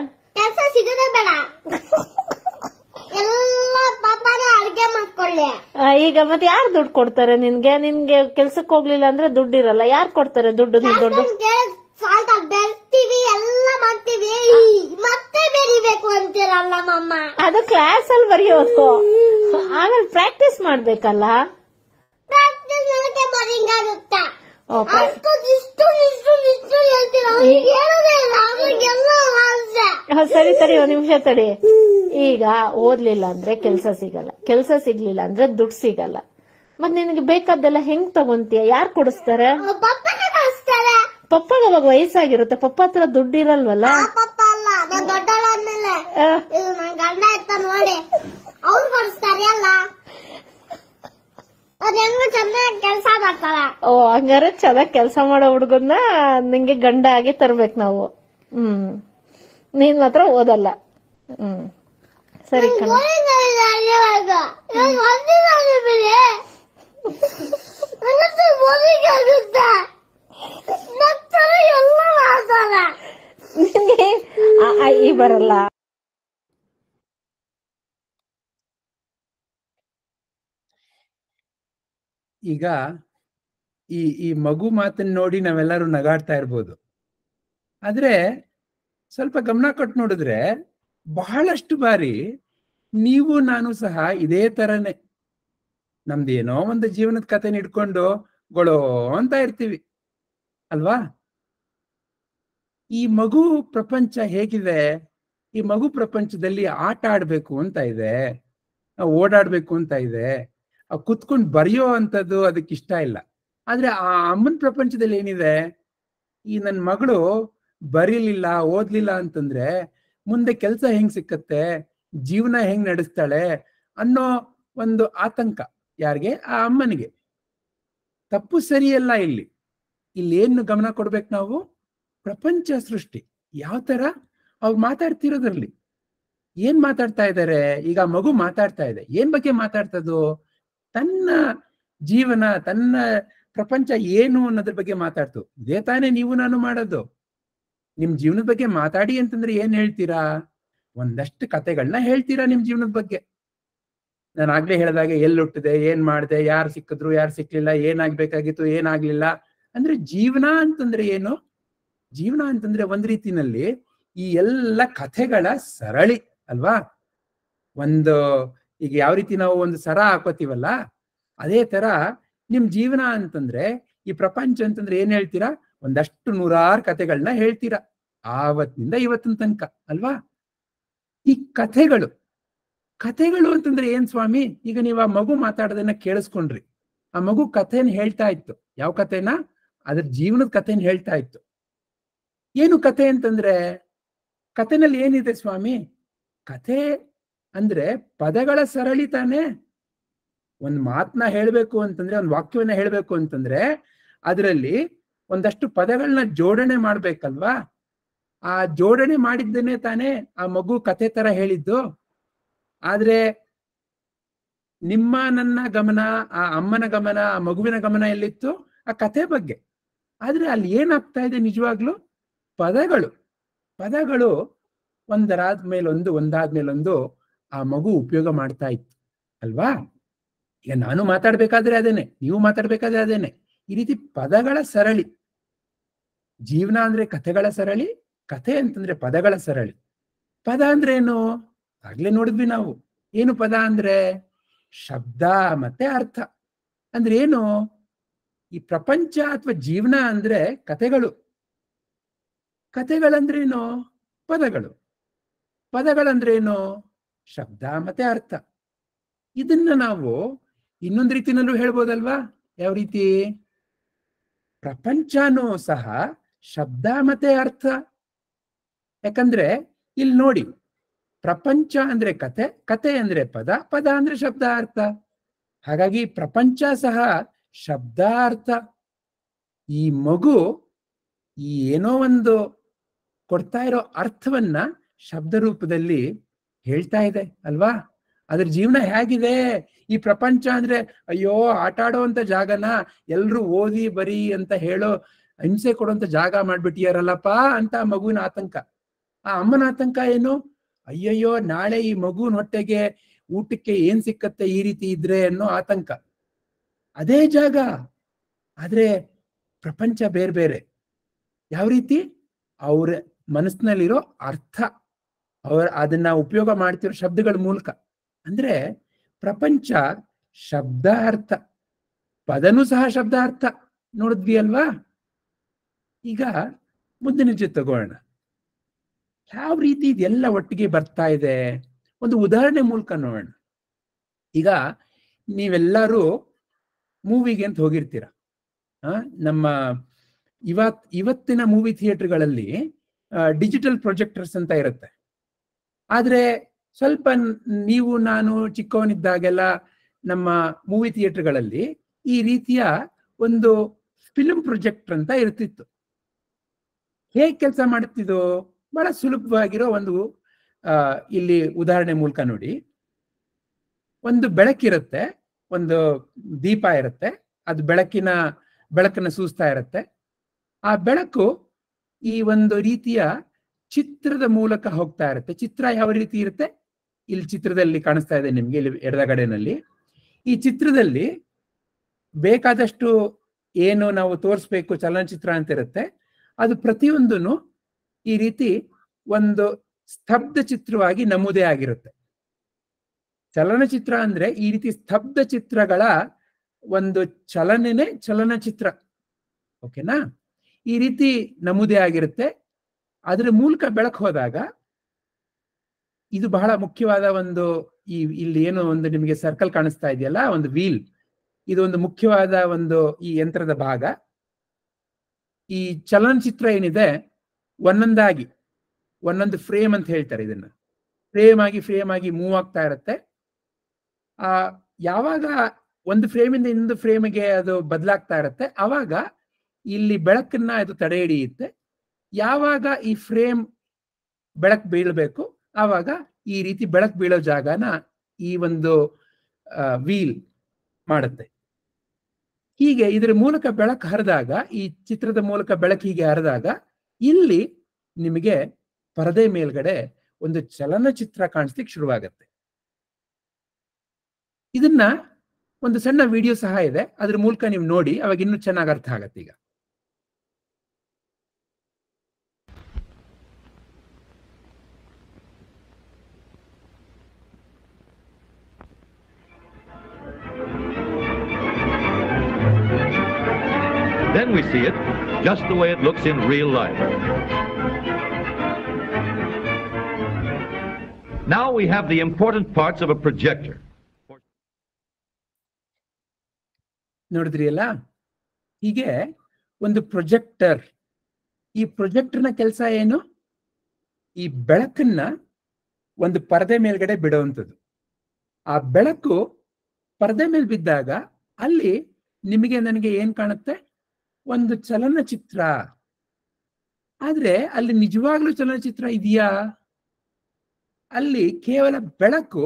Speaker 3: ಈಗ ಮತ್ತೆ ಯಾರು ದುಡ್ಡು ಕೊಡ್ತಾರೆ ನಿನ್ಗೆ ನಿನ್ಗೆ ಕೆಲ್ಸಕ್ಕೆ ಹೋಗ್ಲಿಲ್ಲ ಅಂದ್ರೆ ದುಡ್ಡಿರಲ್ಲ ಯಾರು ಕೊಡ್ತಾರೆ ದುಡ್ಡು
Speaker 4: ದುಡ್ಡು ಸಾಲ್ದಾಗ ಬೆಳ್ತೀವಿ ಎಲ್ಲ ಮಾಡ್ತೀವಿ ಮತ್ತೆ ಬೆಳಿಬೇಕು ಅಂತೀರಲ್ಲ ಮಮ್ಮ
Speaker 3: ಅದು ಕ್ಲಾಸ್ ಅಲ್ಲಿ ಬರೆಯೋದು
Speaker 4: ಆಮೇಲೆ ಪ್ರಾಕ್ಟೀಸ್ ಮಾಡ್ಬೇಕಲ್ಲ ಪ್ರಾಕ್ಟೀಸ್ ಸರಿ ಸರಿ ಒಂದ್
Speaker 3: ನಿಮಿಷ ತಡಿ ಈಗ ಓದ್ಲಿಲ್ಲ ಅಂದ್ರೆ ಕೆಲ್ಸ ಸಿಗಲ್ಲ ಕೆಲ್ಸ ಸಿಗ್ಲಿಲ್ಲ ಅಂದ್ರೆ ದುಡ್ಡು ಸಿಗಲ್ಲ ಮತ್ ನಿನಗೆ ಬೇಕಾದ್ದೆಲ್ಲ ಹೆಂಗ್ ತಗೊಂತೀಯ ಯಾರ್ ಕೊಡಿಸ್ತಾರೆ ಪಪ್ಪಾಗ ಅವಾಗ ವಯಸ್ಸಾಗಿರುತ್ತೆ ಪಪ್ಪ ಹತ್ರ ದುಡ್ಡು ಇರಲ್ವಲ್ಲ
Speaker 4: ಪಪ್ಪ ಅಲ್ಲ ನಾನ್ ದೊಡ್ಡವಳಾದ್ಮೇಲೆ ಇದು ನಾನು ಗಂಡ ಇರ್ತಾನ ನೋಡಿ ಅವ್ರು ಕೊಡಿಸ್ತಾರೆ ಅಲ್ಲ ಅದ್ ಹೆಂಗು ಕೆಲಸ ಮಾಡ್ತಾಳ
Speaker 3: ಓ ಹಂಗಾರೆ ಚೆನ್ನಾಗ್ ಕೆಲಸ ಮಾಡೋ ಹುಡುಗನ್ನ ನಿಂಗೆ ಗಂಡ ಆಗಿ ತರ್ಬೇಕು ನಾವು ಹ್ಮ್ ನೀನ್ ಮಾತ್ರ ಓದಲ್ಲ
Speaker 4: ಹ್ಮ್ ಸರಿ ಕಣ ಒಂದಿನ ಬಿಡಿ ನನಗೆ ಓದಿಗೆ ಆಗುತ್ತಾ ಬರಲ್ಲ
Speaker 1: ಈಗ ಈ ಈ ಮಗು ಮಾತನ್ನ ನೋಡಿ ನಾವೆಲ್ಲರೂ ನಗಾಡ್ತಾ ಇರ್ಬೋದು ಆದ್ರೆ ಸ್ವಲ್ಪ ಗಮನ ಕೊಟ್ಟು ನೋಡಿದ್ರೆ ಬಹಳಷ್ಟು ಬಾರಿ ನೀವು ನಾನು ಸಹ ಇದೇ ತರನೇ ನಮ್ದೇನೋ ಒಂದು ಜೀವನದ ಕಥೆನ ಇಟ್ಕೊಂಡು ಗೊಳೋ ಅಂತ ಇರ್ತೀವಿ ಅಲ್ವಾ ಈ ಮಗು ಪ್ರಪಂಚ ಹೇಗಿದೆ ಈ ಮಗು ಪ್ರಪಂಚದಲ್ಲಿ ಆಟ ಆಡ್ಬೇಕು ಅಂತ ಇದೆ ಓಡಾಡ್ಬೇಕು ಅಂತ ಇದೆ ಕುತ್ಕೊಂಡು ಬರೆಯೋ ಅಂತದ್ದು ಅದಕ್ಕೆ ಇಷ್ಟ ಇಲ್ಲ ಆದ್ರೆ ಆ ಅಮ್ಮನ ಪ್ರಪಂಚದಲ್ಲಿ ಏನಿದೆ ಈ ನನ್ನ ಮಗಳು ಬರೀಲಿಲ್ಲ ಓದ್ಲಿಲ್ಲ ಅಂತಂದ್ರೆ ಮುಂದೆ ಕೆಲಸ ಹೆಂಗ್ ಸಿಕ್ಕತ್ತೆ ಜೀವನ ಹೆಂಗ್ ನಡೆಸ್ತಾಳೆ ಅನ್ನೋ ಒಂದು ಆತಂಕ ಯಾರಿಗೆ ಆ ಅಮ್ಮನಿಗೆ ತಪ್ಪು ಸರಿಯಲ್ಲ ಇಲ್ಲಿ ಇಲ್ಲಿ ಏನು ಗಮನ ಕೊಡ್ಬೇಕು ನಾವು ಪ್ರಪಂಚ ಸೃಷ್ಟಿ ಯಾವ ತರ ಅವ್ರು ಮಾತಾಡ್ತಿರೋದ್ರಲ್ಲಿ ಏನ್ ಮಾತಾಡ್ತಾ ಇದ್ದಾರೆ ಈಗ ಮಗು ಮಾತಾಡ್ತಾ ಇದೆ ಏನ್ ಬಗ್ಗೆ ಮಾತಾಡ್ತದು ತನ್ನ ಜೀವನ ತನ್ನ ಪ್ರಪಂಚ ಏನು ಅನ್ನೋದ್ರ ಬಗ್ಗೆ ಮಾತಾಡ್ತು ಇದೇ ತಾನೇ ನೀವು ನಾನು ಮಾಡೋದು ನಿಮ್ ಜೀವನದ ಬಗ್ಗೆ ಮಾತಾಡಿ ಅಂತಂದ್ರೆ ಏನ್ ಹೇಳ್ತೀರಾ ಒಂದಷ್ಟು ಕತೆಗಳನ್ನ ಹೇಳ್ತೀರಾ ನಿಮ್ ಜೀವನದ ಬಗ್ಗೆ ನಾನು ಆಗ್ಲೇ ಹೇಳಿದಾಗ ಎಲ್ಲಿ ಹುಟ್ಟಿದೆ ಏನ್ ಮಾಡಿದೆ ಯಾರು ಸಿಕ್ಕಿದ್ರು ಯಾರು ಸಿಕ್ಲಿಲ್ಲ ಏನಾಗ್ಬೇಕಾಗಿತ್ತು ಏನಾಗ್ಲಿಲ್ಲ ಅಂದ್ರೆ ಜೀವನ ಅಂತಂದ್ರೆ ಏನು ಜೀವನ ಅಂತಂದ್ರೆ ಒಂದ್ ರೀತಿನಲ್ಲಿ ಈ ಎಲ್ಲ ಕಥೆಗಳ ಸರಳಿ ಅಲ್ವಾ ಒಂದು ಈಗ ಯಾವ ರೀತಿ ನಾವು ಒಂದು ಸರ ಹಾಕೋತೀವಲ್ಲ ಅದೇ ತರ ನಿಮ್ ಜೀವನ ಅಂತಂದ್ರೆ ಈ ಪ್ರಪಂಚ ಅಂತಂದ್ರೆ ಏನ್ ಹೇಳ್ತೀರಾ ಒಂದಷ್ಟು ನೂರಾರು ಕಥೆಗಳನ್ನ ಹೇಳ್ತೀರಾ ಆವತ್ತಿನಿಂದ ಇವತ್ತಿನ ತನಕ ಅಲ್ವಾ ಈ ಕಥೆಗಳು ಕಥೆಗಳು ಅಂತಂದ್ರೆ ಏನ್ ಸ್ವಾಮಿ ಈಗ ನೀವು ಆ ಮಗು ಮಾತಾಡೋದನ್ನ ಕೇಳಿಸ್ಕೊಂಡ್ರಿ ಆ ಮಗು ಕಥೆನ ಹೇಳ್ತಾ ಇತ್ತು ಯಾವ ಕಥೆನ ಅದ್ರ ಜೀವನದ ಕಥೆನ ಹೇಳ್ತಾ ಇತ್ತು ಏನು ಕಥೆ ಅಂತಂದ್ರೆ ಕಥೆನಲ್ಲಿ ಏನಿದೆ ಸ್ವಾಮಿ ಕಥೆ ಅಂದ್ರೆ ಪದಗಳ ಸರಳಿ ತಾನೇ ಒಂದ್ ಮಾತನ್ನ ಹೇಳ್ಬೇಕು ಅಂತಂದ್ರೆ ಒಂದ್ ವಾಕ್ಯವನ್ನ ಹೇಳ್ಬೇಕು ಅಂತಂದ್ರೆ ಅದರಲ್ಲಿ ಒಂದಷ್ಟು ಪದಗಳನ್ನ ಜೋಡಣೆ ಮಾಡ್ಬೇಕಲ್ವಾ ಆ ಜೋಡಣೆ ಮಾಡಿದ್ದನ್ನೇ ತಾನೇ ಆ ಮಗು ಕತೆ ತರ ಹೇಳಿದ್ದು ಆದ್ರೆ ನಿಮ್ಮ ನನ್ನ ಗಮನ ಆ ಅಮ್ಮನ ಗಮನ ಆ ಮಗುವಿನ ಗಮನ ಎಲ್ಲಿತ್ತು ಆ ಕತೆ ಬಗ್ಗೆ ಆದರೆ ಅಲ್ಲಿ ಏನಾಗ್ತಾ ಇದೆ ನಿಜವಾಗ್ಲೂ ಪದಗಳು ಪದಗಳು ಒಂದರಾದ ಮೇಲೊಂದು ಒಂದಾದ ಮೇಲೊಂದು ಆ ಮಗು ಉಪಯೋಗ ಮಾಡ್ತಾ ಇತ್ತು ಅಲ್ವಾ ಈಗ ನಾನು ಮಾತಾಡ್ಬೇಕಾದ್ರೆ ಅದೇನೆ ನೀವು ಮಾತಾಡ್ಬೇಕಾದ್ರೆ ಅದೇನೆ ಈ ರೀತಿ ಪದಗಳ ಸರಳಿ ಜೀವನ ಅಂದ್ರೆ ಕಥೆಗಳ ಸರಳಿ ಕಥೆ ಅಂತಂದ್ರೆ ಪದಗಳ ಸರಳಿ ಪದ ಅಂದ್ರೆ ಏನು ಆಗ್ಲೇ ನೋಡಿದ್ವಿ ನಾವು ಏನು ಪದ ಅಂದ್ರೆ ಶಬ್ದ ಮತ್ತೆ ಅರ್ಥ ಅಂದ್ರೆ ಏನು ಈ ಪ್ರಪಂಚ ಅಥವಾ ಜೀವನ ಅಂದ್ರೆ ಕಥೆಗಳು ಕಥೆಗಳಂದ್ರೇನು ಪದಗಳು ಪದಗಳಂದ್ರೇನು ಶಬ್ದ ಮತ್ತೆ ಅರ್ಥ ಇದನ್ನ ನಾವು ಇನ್ನೊಂದು ರೀತಿನಲ್ಲೂ ಹೇಳ್ಬೋದಲ್ವಾ ಯಾವ ರೀತಿ ಪ್ರಪಂಚನೂ ಸಹ ಶಬ್ದ ಮತ್ತೆ ಅರ್ಥ ಯಾಕಂದ್ರೆ ಇಲ್ಲಿ ನೋಡಿ ಪ್ರಪಂಚ ಅಂದ್ರೆ ಕತೆ ಕತೆ ಅಂದ್ರೆ ಪದ ಪದ ಅಂದ್ರೆ ಶಬ್ದ ಅರ್ಥ ಹಾಗಾಗಿ ಪ್ರಪಂಚ ಸಹ ಶಬ್ದಾರ್ಥ ಈ ಮಗು ಈ ಏನೋ ಒಂದು ಕೊಡ್ತಾ ಇರೋ ಅರ್ಥವನ್ನ ಶಬ್ದ ರೂಪದಲ್ಲಿ ಹೇಳ್ತಾ ಇದೆ ಅಲ್ವಾ ಅದ್ರ ಜೀವನ ಹೇಗಿದೆ ಈ ಪ್ರಪಂಚ ಅಂದ್ರೆ ಅಯ್ಯೋ ಆಟ ಆಡೋವಂಥ ಜಾಗನ ಎಲ್ರು ಓದಿ ಬರಿ ಅಂತ ಹೇಳೋ ಹಿಂಸೆ ಕೊಡುವಂತ ಜಾಗ ಮಾಡ್ಬಿಟ್ಟಿಯಾರಲ್ಲಪ್ಪ ಅಂತ ಮಗುವಿನ ಆತಂಕ ಆ ಅಮ್ಮನ ಆತಂಕ ಏನು ಅಯ್ಯಯ್ಯೋ ನಾಳೆ ಈ ಮಗುವಿನ ಹೊಟ್ಟೆಗೆ ಊಟಕ್ಕೆ ಏನ್ ಸಿಕ್ಕತ್ತೆ ಈ ರೀತಿ ಇದ್ರೆ ಅನ್ನೋ ಆತಂಕ ಅದೇ ಜಾಗ ಆದರೆ ಪ್ರಪಂಚ ಬೇರೆ ಬೇರೆ ಯಾವ ರೀತಿ ಅವ್ರ ಮನಸ್ಸಿನಲ್ಲಿರೋ ಅರ್ಥ ಅವ್ರ ಅದನ್ನ ಉಪಯೋಗ ಮಾಡ್ತಿರೋ ಶಬ್ದಗಳ ಮೂಲಕ ಅಂದ್ರೆ ಪ್ರಪಂಚ ಅರ್ಥ ಪದನೂ ಸಹ ಅರ್ಥ ನೋಡಿದ್ವಿ ಅಲ್ವಾ ಈಗ ಮುಂದಿನ ಜೊತೆ ತಗೋಣ ಯಾವ ರೀತಿ ಇದೆಲ್ಲ ಒಟ್ಟಿಗೆ ಬರ್ತಾ ಇದೆ ಒಂದು ಉದಾಹರಣೆ ಮೂಲಕ ನೋಡೋಣ ಈಗ ನೀವೆಲ್ಲರೂ ಮೂವಿಗೆ ಅಂತ ಹೋಗಿರ್ತೀರ ನಮ್ಮ ಇವತ್ ಇವತ್ತಿನ ಮೂವಿ ಥಿಯೇಟರ್ಗಳಲ್ಲಿ ಡಿಜಿಟಲ್ ಪ್ರೊಜೆಕ್ಟರ್ಸ್ ಅಂತ ಇರುತ್ತೆ ಆದ್ರೆ ಸ್ವಲ್ಪ ನೀವು ನಾನು ಚಿಕ್ಕವನಿದ್ದಾಗೆಲ್ಲ ನಮ್ಮ ಮೂವಿ ಥಿಯೇಟರ್ಗಳಲ್ಲಿ ಈ ರೀತಿಯ ಒಂದು ಫಿಲ್ಮ್ ಪ್ರೊಜೆಕ್ಟರ್ ಅಂತ ಇರ್ತಿತ್ತು ಹೇಗೆ ಕೆಲಸ ಮಾಡುತ್ತಿದ್ದು ಬಹಳ ಸುಲಭವಾಗಿರೋ ಒಂದು ಇಲ್ಲಿ ಉದಾಹರಣೆ ಮೂಲಕ ನೋಡಿ ಒಂದು ಬೆಳಕಿರುತ್ತೆ ಒಂದು ದೀಪ ಇರುತ್ತೆ ಅದು ಬೆಳಕಿನ ಬೆಳಕನ್ನು ಸೂಸ್ತಾ ಇರುತ್ತೆ ಆ ಬೆಳಕು ಈ ಒಂದು ರೀತಿಯ ಚಿತ್ರದ ಮೂಲಕ ಹೋಗ್ತಾ ಇರುತ್ತೆ ಚಿತ್ರ ಯಾವ ರೀತಿ ಇರುತ್ತೆ ಇಲ್ಲಿ ಚಿತ್ರದಲ್ಲಿ ಕಾಣಿಸ್ತಾ ಇದೆ ನಿಮ್ಗೆ ಇಲ್ಲಿ ಎಡದಗಡೆಯಲ್ಲಿ ಈ ಚಿತ್ರದಲ್ಲಿ ಬೇಕಾದಷ್ಟು ಏನು ನಾವು ತೋರಿಸ್ಬೇಕು ಚಲನಚಿತ್ರ ಅಂತ ಇರುತ್ತೆ ಅದು ಪ್ರತಿಯೊಂದೂ ಈ ರೀತಿ ಒಂದು ಸ್ತಬ್ಧ ಚಿತ್ರವಾಗಿ ನಮ್ಮದೇ ಆಗಿರುತ್ತೆ ಚಲನಚಿತ್ರ ಅಂದ್ರೆ ಈ ರೀತಿ ಸ್ತಬ್ಧ ಚಿತ್ರಗಳ ಒಂದು ಚಲನೆನೇ ಚಲನಚಿತ್ರ ಓಕೆನಾ ಈ ರೀತಿ ನಮೂದೆ ಆಗಿರುತ್ತೆ ಅದರ ಮೂಲಕ ಬೆಳಕು ಹೋದಾಗ ಇದು ಬಹಳ ಮುಖ್ಯವಾದ ಒಂದು ಈ ಇಲ್ಲಿ ಏನು ಒಂದು ನಿಮಗೆ ಸರ್ಕಲ್ ಕಾಣಿಸ್ತಾ ಇದೆಯಲ್ಲ ಒಂದು ವೀಲ್ ಇದು ಒಂದು ಮುಖ್ಯವಾದ ಒಂದು ಈ ಯಂತ್ರದ ಭಾಗ ಈ ಚಲನಚಿತ್ರ ಏನಿದೆ ಒಂದೊಂದಾಗಿ ಒಂದೊಂದು ಫ್ರೇಮ್ ಅಂತ ಹೇಳ್ತಾರೆ ಇದನ್ನ ಫ್ರೇಮ್ ಆಗಿ ಫ್ರೇಮ್ ಆಗಿ ಮೂವ್ ಆಗ್ತಾ ಇರುತ್ತೆ ಆ ಯಾವಾಗ ಒಂದು ಫ್ರೇಮಿಂದ ಇನ್ನೊಂದು ಫ್ರೇಮ್ಗೆ ಅದು ಬದಲಾಗ್ತಾ ಇರುತ್ತೆ ಅವಾಗ ಇಲ್ಲಿ ಬೆಳಕನ್ನ ಅದು ತಡೆ ಹಿಡಿಯುತ್ತೆ ಯಾವಾಗ ಈ ಫ್ರೇಮ್ ಬೆಳಕು ಬೀಳ್ಬೇಕು ಆವಾಗ ಈ ರೀತಿ ಬೆಳಕು ಬೀಳೋ ಜಾಗನ ಈ ಒಂದು ವೀಲ್ ಮಾಡುತ್ತೆ ಹೀಗೆ ಇದರ ಮೂಲಕ ಬೆಳಕು ಹರಿದಾಗ ಈ ಚಿತ್ರದ ಮೂಲಕ ಬೆಳಕು ಹೀಗೆ ಹರಿದಾಗ ಇಲ್ಲಿ ನಿಮಗೆ ಪರದೆ ಮೇಲ್ಗಡೆ ಒಂದು ಚಲನಚಿತ್ರ ಕಾಣಿಸ್ಲಿಕ್ಕೆ ಶುರುವಾಗತ್ತೆ ಇದನ್ನ ಒಂದು ಸಣ್ಣ ವಿಡಿಯೋ ಸಹ ಇದೆ ಅದ್ರ ಮೂಲಕ ನೀವು ನೋಡಿ ಅವಾಗ ಇನ್ನೂ ಚೆನ್ನಾಗಿ ಅರ್ಥ ಆಗತ್ತೆ ಈಗ
Speaker 2: Then we see it just the way it looks in real life. Now we have the important parts of a projector.
Speaker 1: ನೋಡಿದ್ರಿ ಅಲ್ಲ ಹೀಗೆ ಒಂದು ಪ್ರೊಜೆಕ್ಟರ್ ಈ ಪ್ರೊಜೆಕ್ಟರ್ನ ಕೆಲಸ ಏನು ಈ ಬೆಳಕನ್ನ ಒಂದು ಪರದೆ ಮೇಲ್ಗಡೆ ಬಿಡುವಂಥದ್ದು ಆ ಬೆಳಕು ಪರದೆ ಮೇಲೆ ಬಿದ್ದಾಗ ಅಲ್ಲಿ ನಿಮಗೆ ನನಗೆ ಏನ್ ಕಾಣುತ್ತೆ ಒಂದು ಚಲನಚಿತ್ರ ಆದ್ರೆ ಅಲ್ಲಿ ನಿಜವಾಗ್ಲೂ ಚಲನಚಿತ್ರ ಇದೆಯಾ ಅಲ್ಲಿ ಕೇವಲ ಬೆಳಕು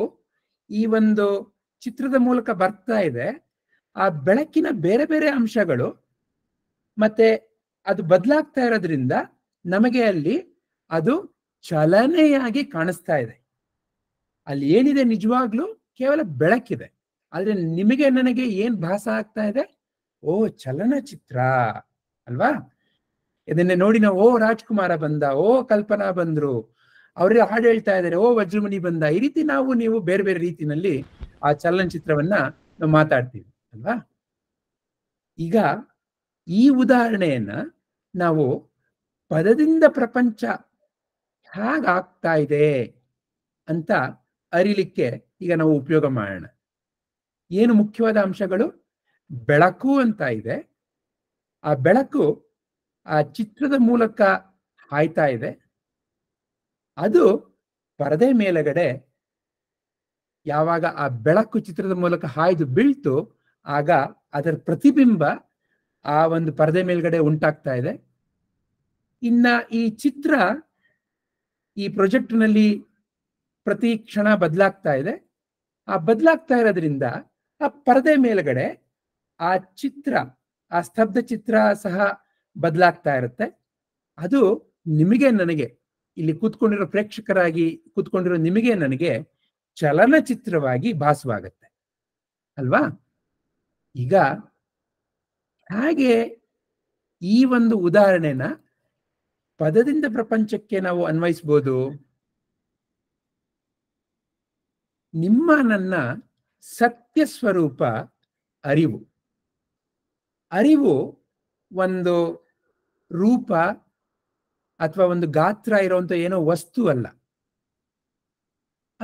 Speaker 1: ಈ ಒಂದು ಚಿತ್ರದ ಮೂಲಕ ಬರ್ತಾ ಇದೆ ಆ ಬೆಳಕಿನ ಬೇರೆ ಬೇರೆ ಅಂಶಗಳು ಮತ್ತೆ ಅದು ಬದಲಾಗ್ತಾ ಇರೋದ್ರಿಂದ ನಮಗೆ ಅಲ್ಲಿ ಅದು ಚಲನೆಯಾಗಿ ಕಾಣಿಸ್ತಾ ಇದೆ ಅಲ್ಲಿ ಏನಿದೆ ನಿಜವಾಗ್ಲೂ ಕೇವಲ ಬೆಳಕಿದೆ ಆದ್ರೆ ನಿಮಗೆ ನನಗೆ ಏನ್ ಭಾಸ ಆಗ್ತಾ ಇದೆ ಓ ಚಲನಚಿತ್ರ ಅಲ್ವಾ ಇದನ್ನೇ ನೋಡಿ ನಾವು ಓ ರಾಜ್ಕುಮಾರ ಬಂದ ಓ ಕಲ್ಪನಾ ಬಂದ್ರು ಅವರೇ ಹಾಡು ಹೇಳ್ತಾ ಇದ್ದಾರೆ ಓ ವಜ್ರಮಣಿ ಬಂದ ಈ ರೀತಿ ನಾವು ನೀವು ಬೇರೆ ಬೇರೆ ರೀತಿನಲ್ಲಿ ಆ ಚಲನಚಿತ್ರವನ್ನ ನಾವು ಮಾತಾಡ್ತೀವಿ ಅಲ್ವಾ ಈಗ ಈ ಉದಾಹರಣೆಯನ್ನ ನಾವು ಪದದಿಂದ ಪ್ರಪಂಚ ಹೇಗಾಗ್ತಾ ಇದೆ ಅಂತ ಅರಿಲಿಕ್ಕೆ ಈಗ ನಾವು ಉಪಯೋಗ ಮಾಡೋಣ ಏನು ಮುಖ್ಯವಾದ ಅಂಶಗಳು ಬೆಳಕು ಅಂತ ಇದೆ ಆ ಬೆಳಕು ಆ ಚಿತ್ರದ ಮೂಲಕ ಹಾಯ್ತಾ ಇದೆ ಅದು ಪರದೆ ಮೇಲಗಡೆ ಯಾವಾಗ ಆ ಬೆಳಕು ಚಿತ್ರದ ಮೂಲಕ ಹಾಯ್ದು ಬೀಳ್ತು ಆಗ ಅದರ ಪ್ರತಿಬಿಂಬ ಆ ಒಂದು ಪರದೆ ಮೇಲ್ಗಡೆ ಉಂಟಾಗ್ತಾ ಇದೆ ಇನ್ನ ಈ ಚಿತ್ರ ಈ ಪ್ರಾಜೆಕ್ಟ್ನಲ್ಲಿ ಪ್ರತಿ ಕ್ಷಣ ಬದಲಾಗ್ತಾ ಇದೆ ಆ ಬದಲಾಗ್ತಾ ಇರೋದ್ರಿಂದ ಆ ಪರದೆ ಮೇಲ್ಗಡೆ ಆ ಚಿತ್ರ ಆ ಸ್ತಬ್ಧ ಚಿತ್ರ ಸಹ ಬದಲಾಗ್ತಾ ಇರುತ್ತೆ ಅದು ನಿಮಗೆ ನನಗೆ ಇಲ್ಲಿ ಕೂತ್ಕೊಂಡಿರೋ ಪ್ರೇಕ್ಷಕರಾಗಿ ಕೂತ್ಕೊಂಡಿರೋ ನಿಮಗೆ ನನಗೆ ಚಲನಚಿತ್ರವಾಗಿ ಭಾಸವಾಗತ್ತೆ ಅಲ್ವಾ ಈಗ ಹಾಗೆ ಈ ಒಂದು ಉದಾಹರಣೆನ ಪದದಿಂದ ಪ್ರಪಂಚಕ್ಕೆ ನಾವು ಅನ್ವಯಿಸ್ಬೋದು ನಿಮ್ಮ ನನ್ನ ಸತ್ಯ ಸ್ವರೂಪ ಅರಿವು ಅರಿವು ಒಂದು ರೂಪ ಅಥವಾ ಒಂದು ಗಾತ್ರ ಇರುವಂತ ಏನೋ ವಸ್ತು ಅಲ್ಲ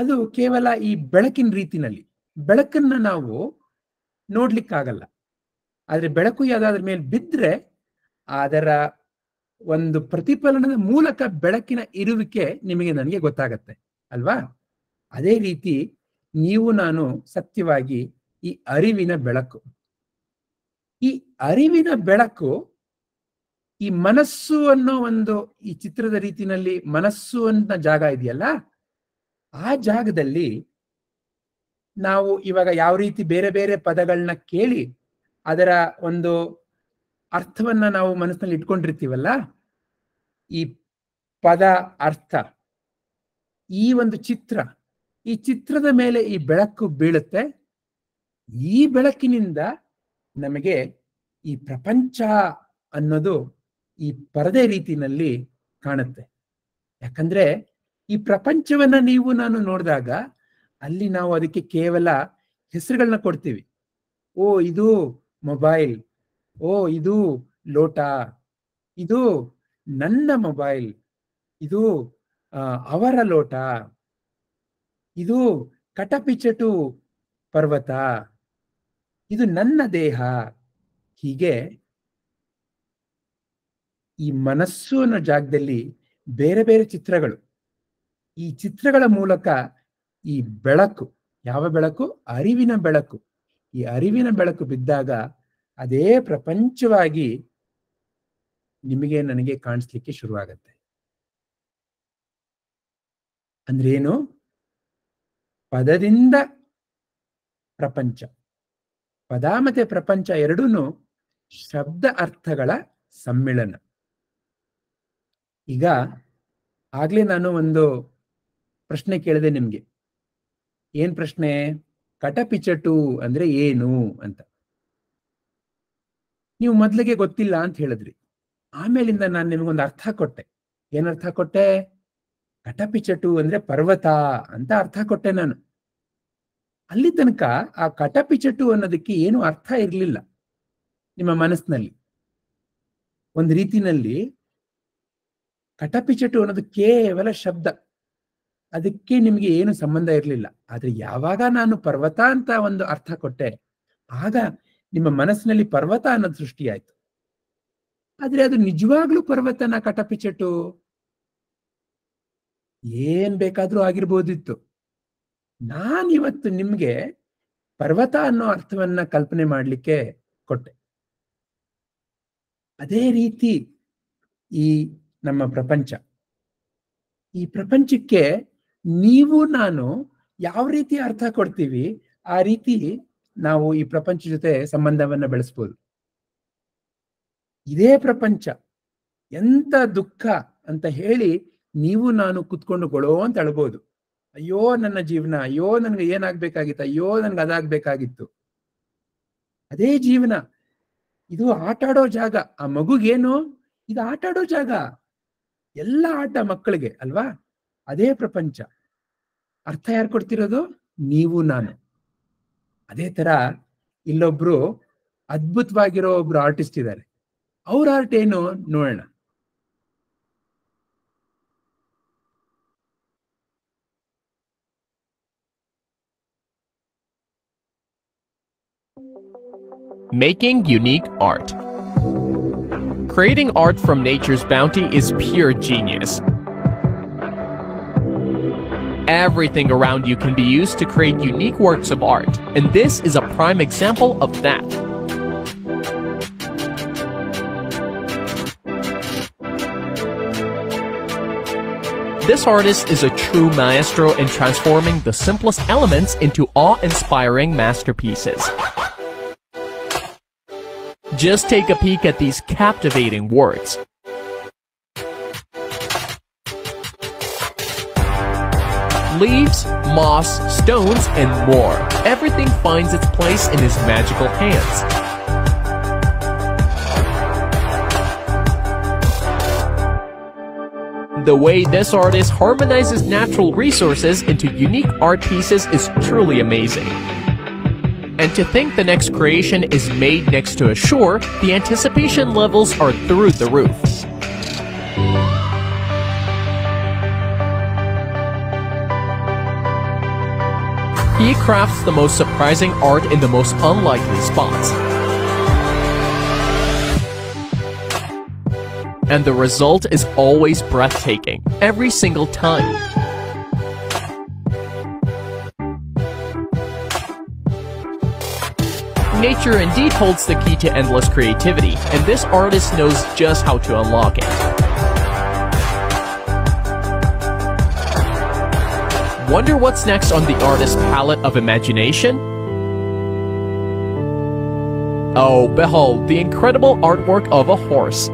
Speaker 1: ಅದು ಕೇವಲ ಈ ಬೆಳಕಿನ ರೀತಿನಲ್ಲಿ ಬೆಳಕನ್ನ ನಾವು ನೋಡ್ಲಿಕ್ಕಾಗಲ್ಲ ಆದರೆ ಬೆಳಕು ಯಾವುದಾದ್ರ ಮೇಲೆ ಬಿದ್ದರೆ ಅದರ ಒಂದು ಪ್ರತಿಫಲನದ ಮೂಲಕ ಬೆಳಕಿನ ಇರುವಿಕೆ ನಿಮಗೆ ನನಗೆ ಗೊತ್ತಾಗತ್ತೆ ಅಲ್ವಾ ಅದೇ ರೀತಿ ನೀವು ನಾನು ಸತ್ಯವಾಗಿ ಈ ಅರಿವಿನ ಬೆಳಕು ಈ ಅರಿವಿನ ಬೆಳಕು ಈ ಮನಸ್ಸು ಅನ್ನೋ ಒಂದು ಈ ಚಿತ್ರದ ರೀತಿನಲ್ಲಿ ಮನಸ್ಸು ಅಂತ ಜಾಗ ಇದೆಯಲ್ಲ ಆ ಜಾಗದಲ್ಲಿ ನಾವು ಇವಾಗ ಯಾವ ರೀತಿ ಬೇರೆ ಬೇರೆ ಪದಗಳನ್ನ ಕೇಳಿ ಅದರ ಒಂದು ಅರ್ಥವನ್ನ ನಾವು ಮನಸ್ಸಿನಲ್ಲಿ ಇಟ್ಕೊಂಡಿರ್ತೀವಲ್ಲ ಈ ಪದ ಅರ್ಥ ಈ ಒಂದು ಚಿತ್ರ ಈ ಚಿತ್ರದ ಮೇಲೆ ಈ ಬೆಳಕು ಬೀಳುತ್ತೆ ಈ ಬೆಳಕಿನಿಂದ ನಮಗೆ ಈ ಪ್ರಪಂಚ ಅನ್ನೋದು ಈ ಪರದೆ ರೀತಿನಲ್ಲಿ ಕಾಣುತ್ತೆ ಯಾಕಂದ್ರೆ ಈ ಪ್ರಪಂಚವನ್ನ ನೀವು ನಾನು ನೋಡಿದಾಗ ಅಲ್ಲಿ ನಾವು ಅದಕ್ಕೆ ಕೇವಲ ಹೆಸರುಗಳನ್ನ ಕೊಡ್ತೀವಿ ಓ ಇದು ಮೊಬೈಲ್ ಓ ಇದು ಲೋಟ ಇದು ನನ್ನ ಮೊಬೈಲ್ ಇದು ಅವರ ಲೋಟ ಇದು ಕಟಪಿಚಟು ಪರ್ವತ ಇದು ನನ್ನ ದೇಹ ಹೀಗೆ ಈ ಮನಸ್ಸು ಅನ್ನೋ ಜಾಗದಲ್ಲಿ ಬೇರೆ ಬೇರೆ ಚಿತ್ರಗಳು ಈ ಚಿತ್ರಗಳ ಮೂಲಕ ಈ ಬೆಳಕು ಯಾವ ಬೆಳಕು ಅರಿವಿನ ಬೆಳಕು ಈ ಅರಿವಿನ ಬೆಳಕು ಬಿದ್ದಾಗ ಅದೇ ಪ್ರಪಂಚವಾಗಿ ನಿಮಗೆ ನನಗೆ ಕಾಣಿಸ್ಲಿಕ್ಕೆ ಶುರುವಾಗತ್ತೆ ಅಂದ್ರೇನು ಪದದಿಂದ ಪ್ರಪಂಚ ಪದ ಮತ್ತೆ ಪ್ರಪಂಚ ಎರಡೂ ಶಬ್ದ ಅರ್ಥಗಳ ಸಮ್ಮಿಳನ ಈಗ ಆಗ್ಲೇ ನಾನು ಒಂದು ಪ್ರಶ್ನೆ ಕೇಳಿದೆ ನಿಮ್ಗೆ ಏನ್ ಪ್ರಶ್ನೆ ಕಟಪಿಚಟು ಅಂದ್ರೆ ಏನು ಅಂತ ನೀವು ಮೊದ್ಲಿಗೆ ಗೊತ್ತಿಲ್ಲ ಅಂತ ಹೇಳಿದ್ರಿ ಆಮೇಲಿಂದ ನಾನು ನಿಮ್ಗೊಂದು ಅರ್ಥ ಕೊಟ್ಟೆ ಏನರ್ಥ ಅರ್ಥ ಕೊಟ್ಟೆ ಕಟಪಿಚಟು ಅಂದ್ರೆ ಪರ್ವತ ಅಂತ ಅರ್ಥ ಕೊಟ್ಟೆ ನಾನು ಅಲ್ಲಿ ತನಕ ಆ ಕಟಪಿಚಟು ಅನ್ನೋದಕ್ಕೆ ಏನು ಅರ್ಥ ಇರಲಿಲ್ಲ ನಿಮ್ಮ ಮನಸ್ಸಿನಲ್ಲಿ ಒಂದು ರೀತಿನಲ್ಲಿ ಕಟಪಿಚಟು ಅನ್ನೋದು ಕೇವಲ ಶಬ್ದ ಅದಕ್ಕೆ ನಿಮಗೆ ಏನು ಸಂಬಂಧ ಇರಲಿಲ್ಲ ಆದ್ರೆ ಯಾವಾಗ ನಾನು ಪರ್ವತ ಅಂತ ಒಂದು ಅರ್ಥ ಕೊಟ್ಟೆ ಆಗ ನಿಮ್ಮ ಮನಸ್ಸಿನಲ್ಲಿ ಪರ್ವತ ಅನ್ನೋದು ಸೃಷ್ಟಿಯಾಯ್ತು ಆದ್ರೆ ಅದು ನಿಜವಾಗ್ಲೂ ಪರ್ವತನ ಕಟಪಿಚಟು ಏನ್ ಬೇಕಾದ್ರೂ ಆಗಿರ್ಬೋದಿತ್ತು ನಾನಿವತ್ತು ನಿಮ್ಗೆ ಪರ್ವತ ಅನ್ನೋ ಅರ್ಥವನ್ನ ಕಲ್ಪನೆ ಮಾಡ್ಲಿಕ್ಕೆ ಕೊಟ್ಟೆ ಅದೇ ರೀತಿ ಈ ನಮ್ಮ ಪ್ರಪಂಚ ಈ ಪ್ರಪಂಚಕ್ಕೆ ನೀವು ನಾನು ಯಾವ ರೀತಿ ಅರ್ಥ ಕೊಡ್ತೀವಿ ಆ ರೀತಿ ನಾವು ಈ ಪ್ರಪಂಚ ಜೊತೆ ಸಂಬಂಧವನ್ನ ಬೆಳೆಸ್ಬೋದು ಇದೇ ಪ್ರಪಂಚ ಎಂತ ದುಃಖ ಅಂತ ಹೇಳಿ ನೀವು ನಾನು ಕುತ್ಕೊಂಡು ಕೊಡೋ ಅಂತ ಹೇಳ್ಬೋದು ಅಯ್ಯೋ ನನ್ನ ಜೀವನ ಅಯ್ಯೋ ನನ್ಗೆ ಏನಾಗ್ಬೇಕಾಗಿತ್ತು ಅಯ್ಯೋ ನನ್ಗೆ ಅದಾಗ್ಬೇಕಾಗಿತ್ತು ಅದೇ ಜೀವನ ಇದು ಆಟಾಡೋ ಜಾಗ ಆ ಮಗುಗೇನು ಇದು ಆಟಾಡೋ ಜಾಗ ಎಲ್ಲ ಆಟ ಮಕ್ಕಳಿಗೆ ಅಲ್ವಾ ಅದೇ ಪ್ರಪಂಚ ಅರ್ಥ ಯಾರು ಕೊಡ್ತಿರೋದು ನೀವು ನಾನು ಅದೇ ತರ ಇಲ್ಲೊಬ್ರು ಅದ್ಭುತವಾಗಿರೋ ಒಬ್ರು ಆರ್ಟಿಸ್ಟ್ ಇದ್ದಾರೆ ಅವ್ರ ಆರ್ಟ್ ಏನು ನೋಡೋಣ
Speaker 5: Making unique art. Creating art from nature's bounty is pure genius. Everything around you can be used to create unique works of art, and this is a prime example of that. This artist is a true maestro in transforming the simplest elements into awe-inspiring masterpieces. Just take a peek at these captivating works. leaves, moss, stones, and more. Everything finds its place in his magical hands. The way this artist harmonizes natural resources into unique art pieces is truly amazing. And to think the next creation is made next to a shore, the anticipation levels are through the roof. He crafts the most surprising art in the most unlikely spots. And the result is always breathtaking, every single time. Nature indeed holds the key to endless creativity, and this artist knows just how to unlock it. Wonder what's next on the artist's palette of imagination? Oh, behold, the incredible artwork of a horse.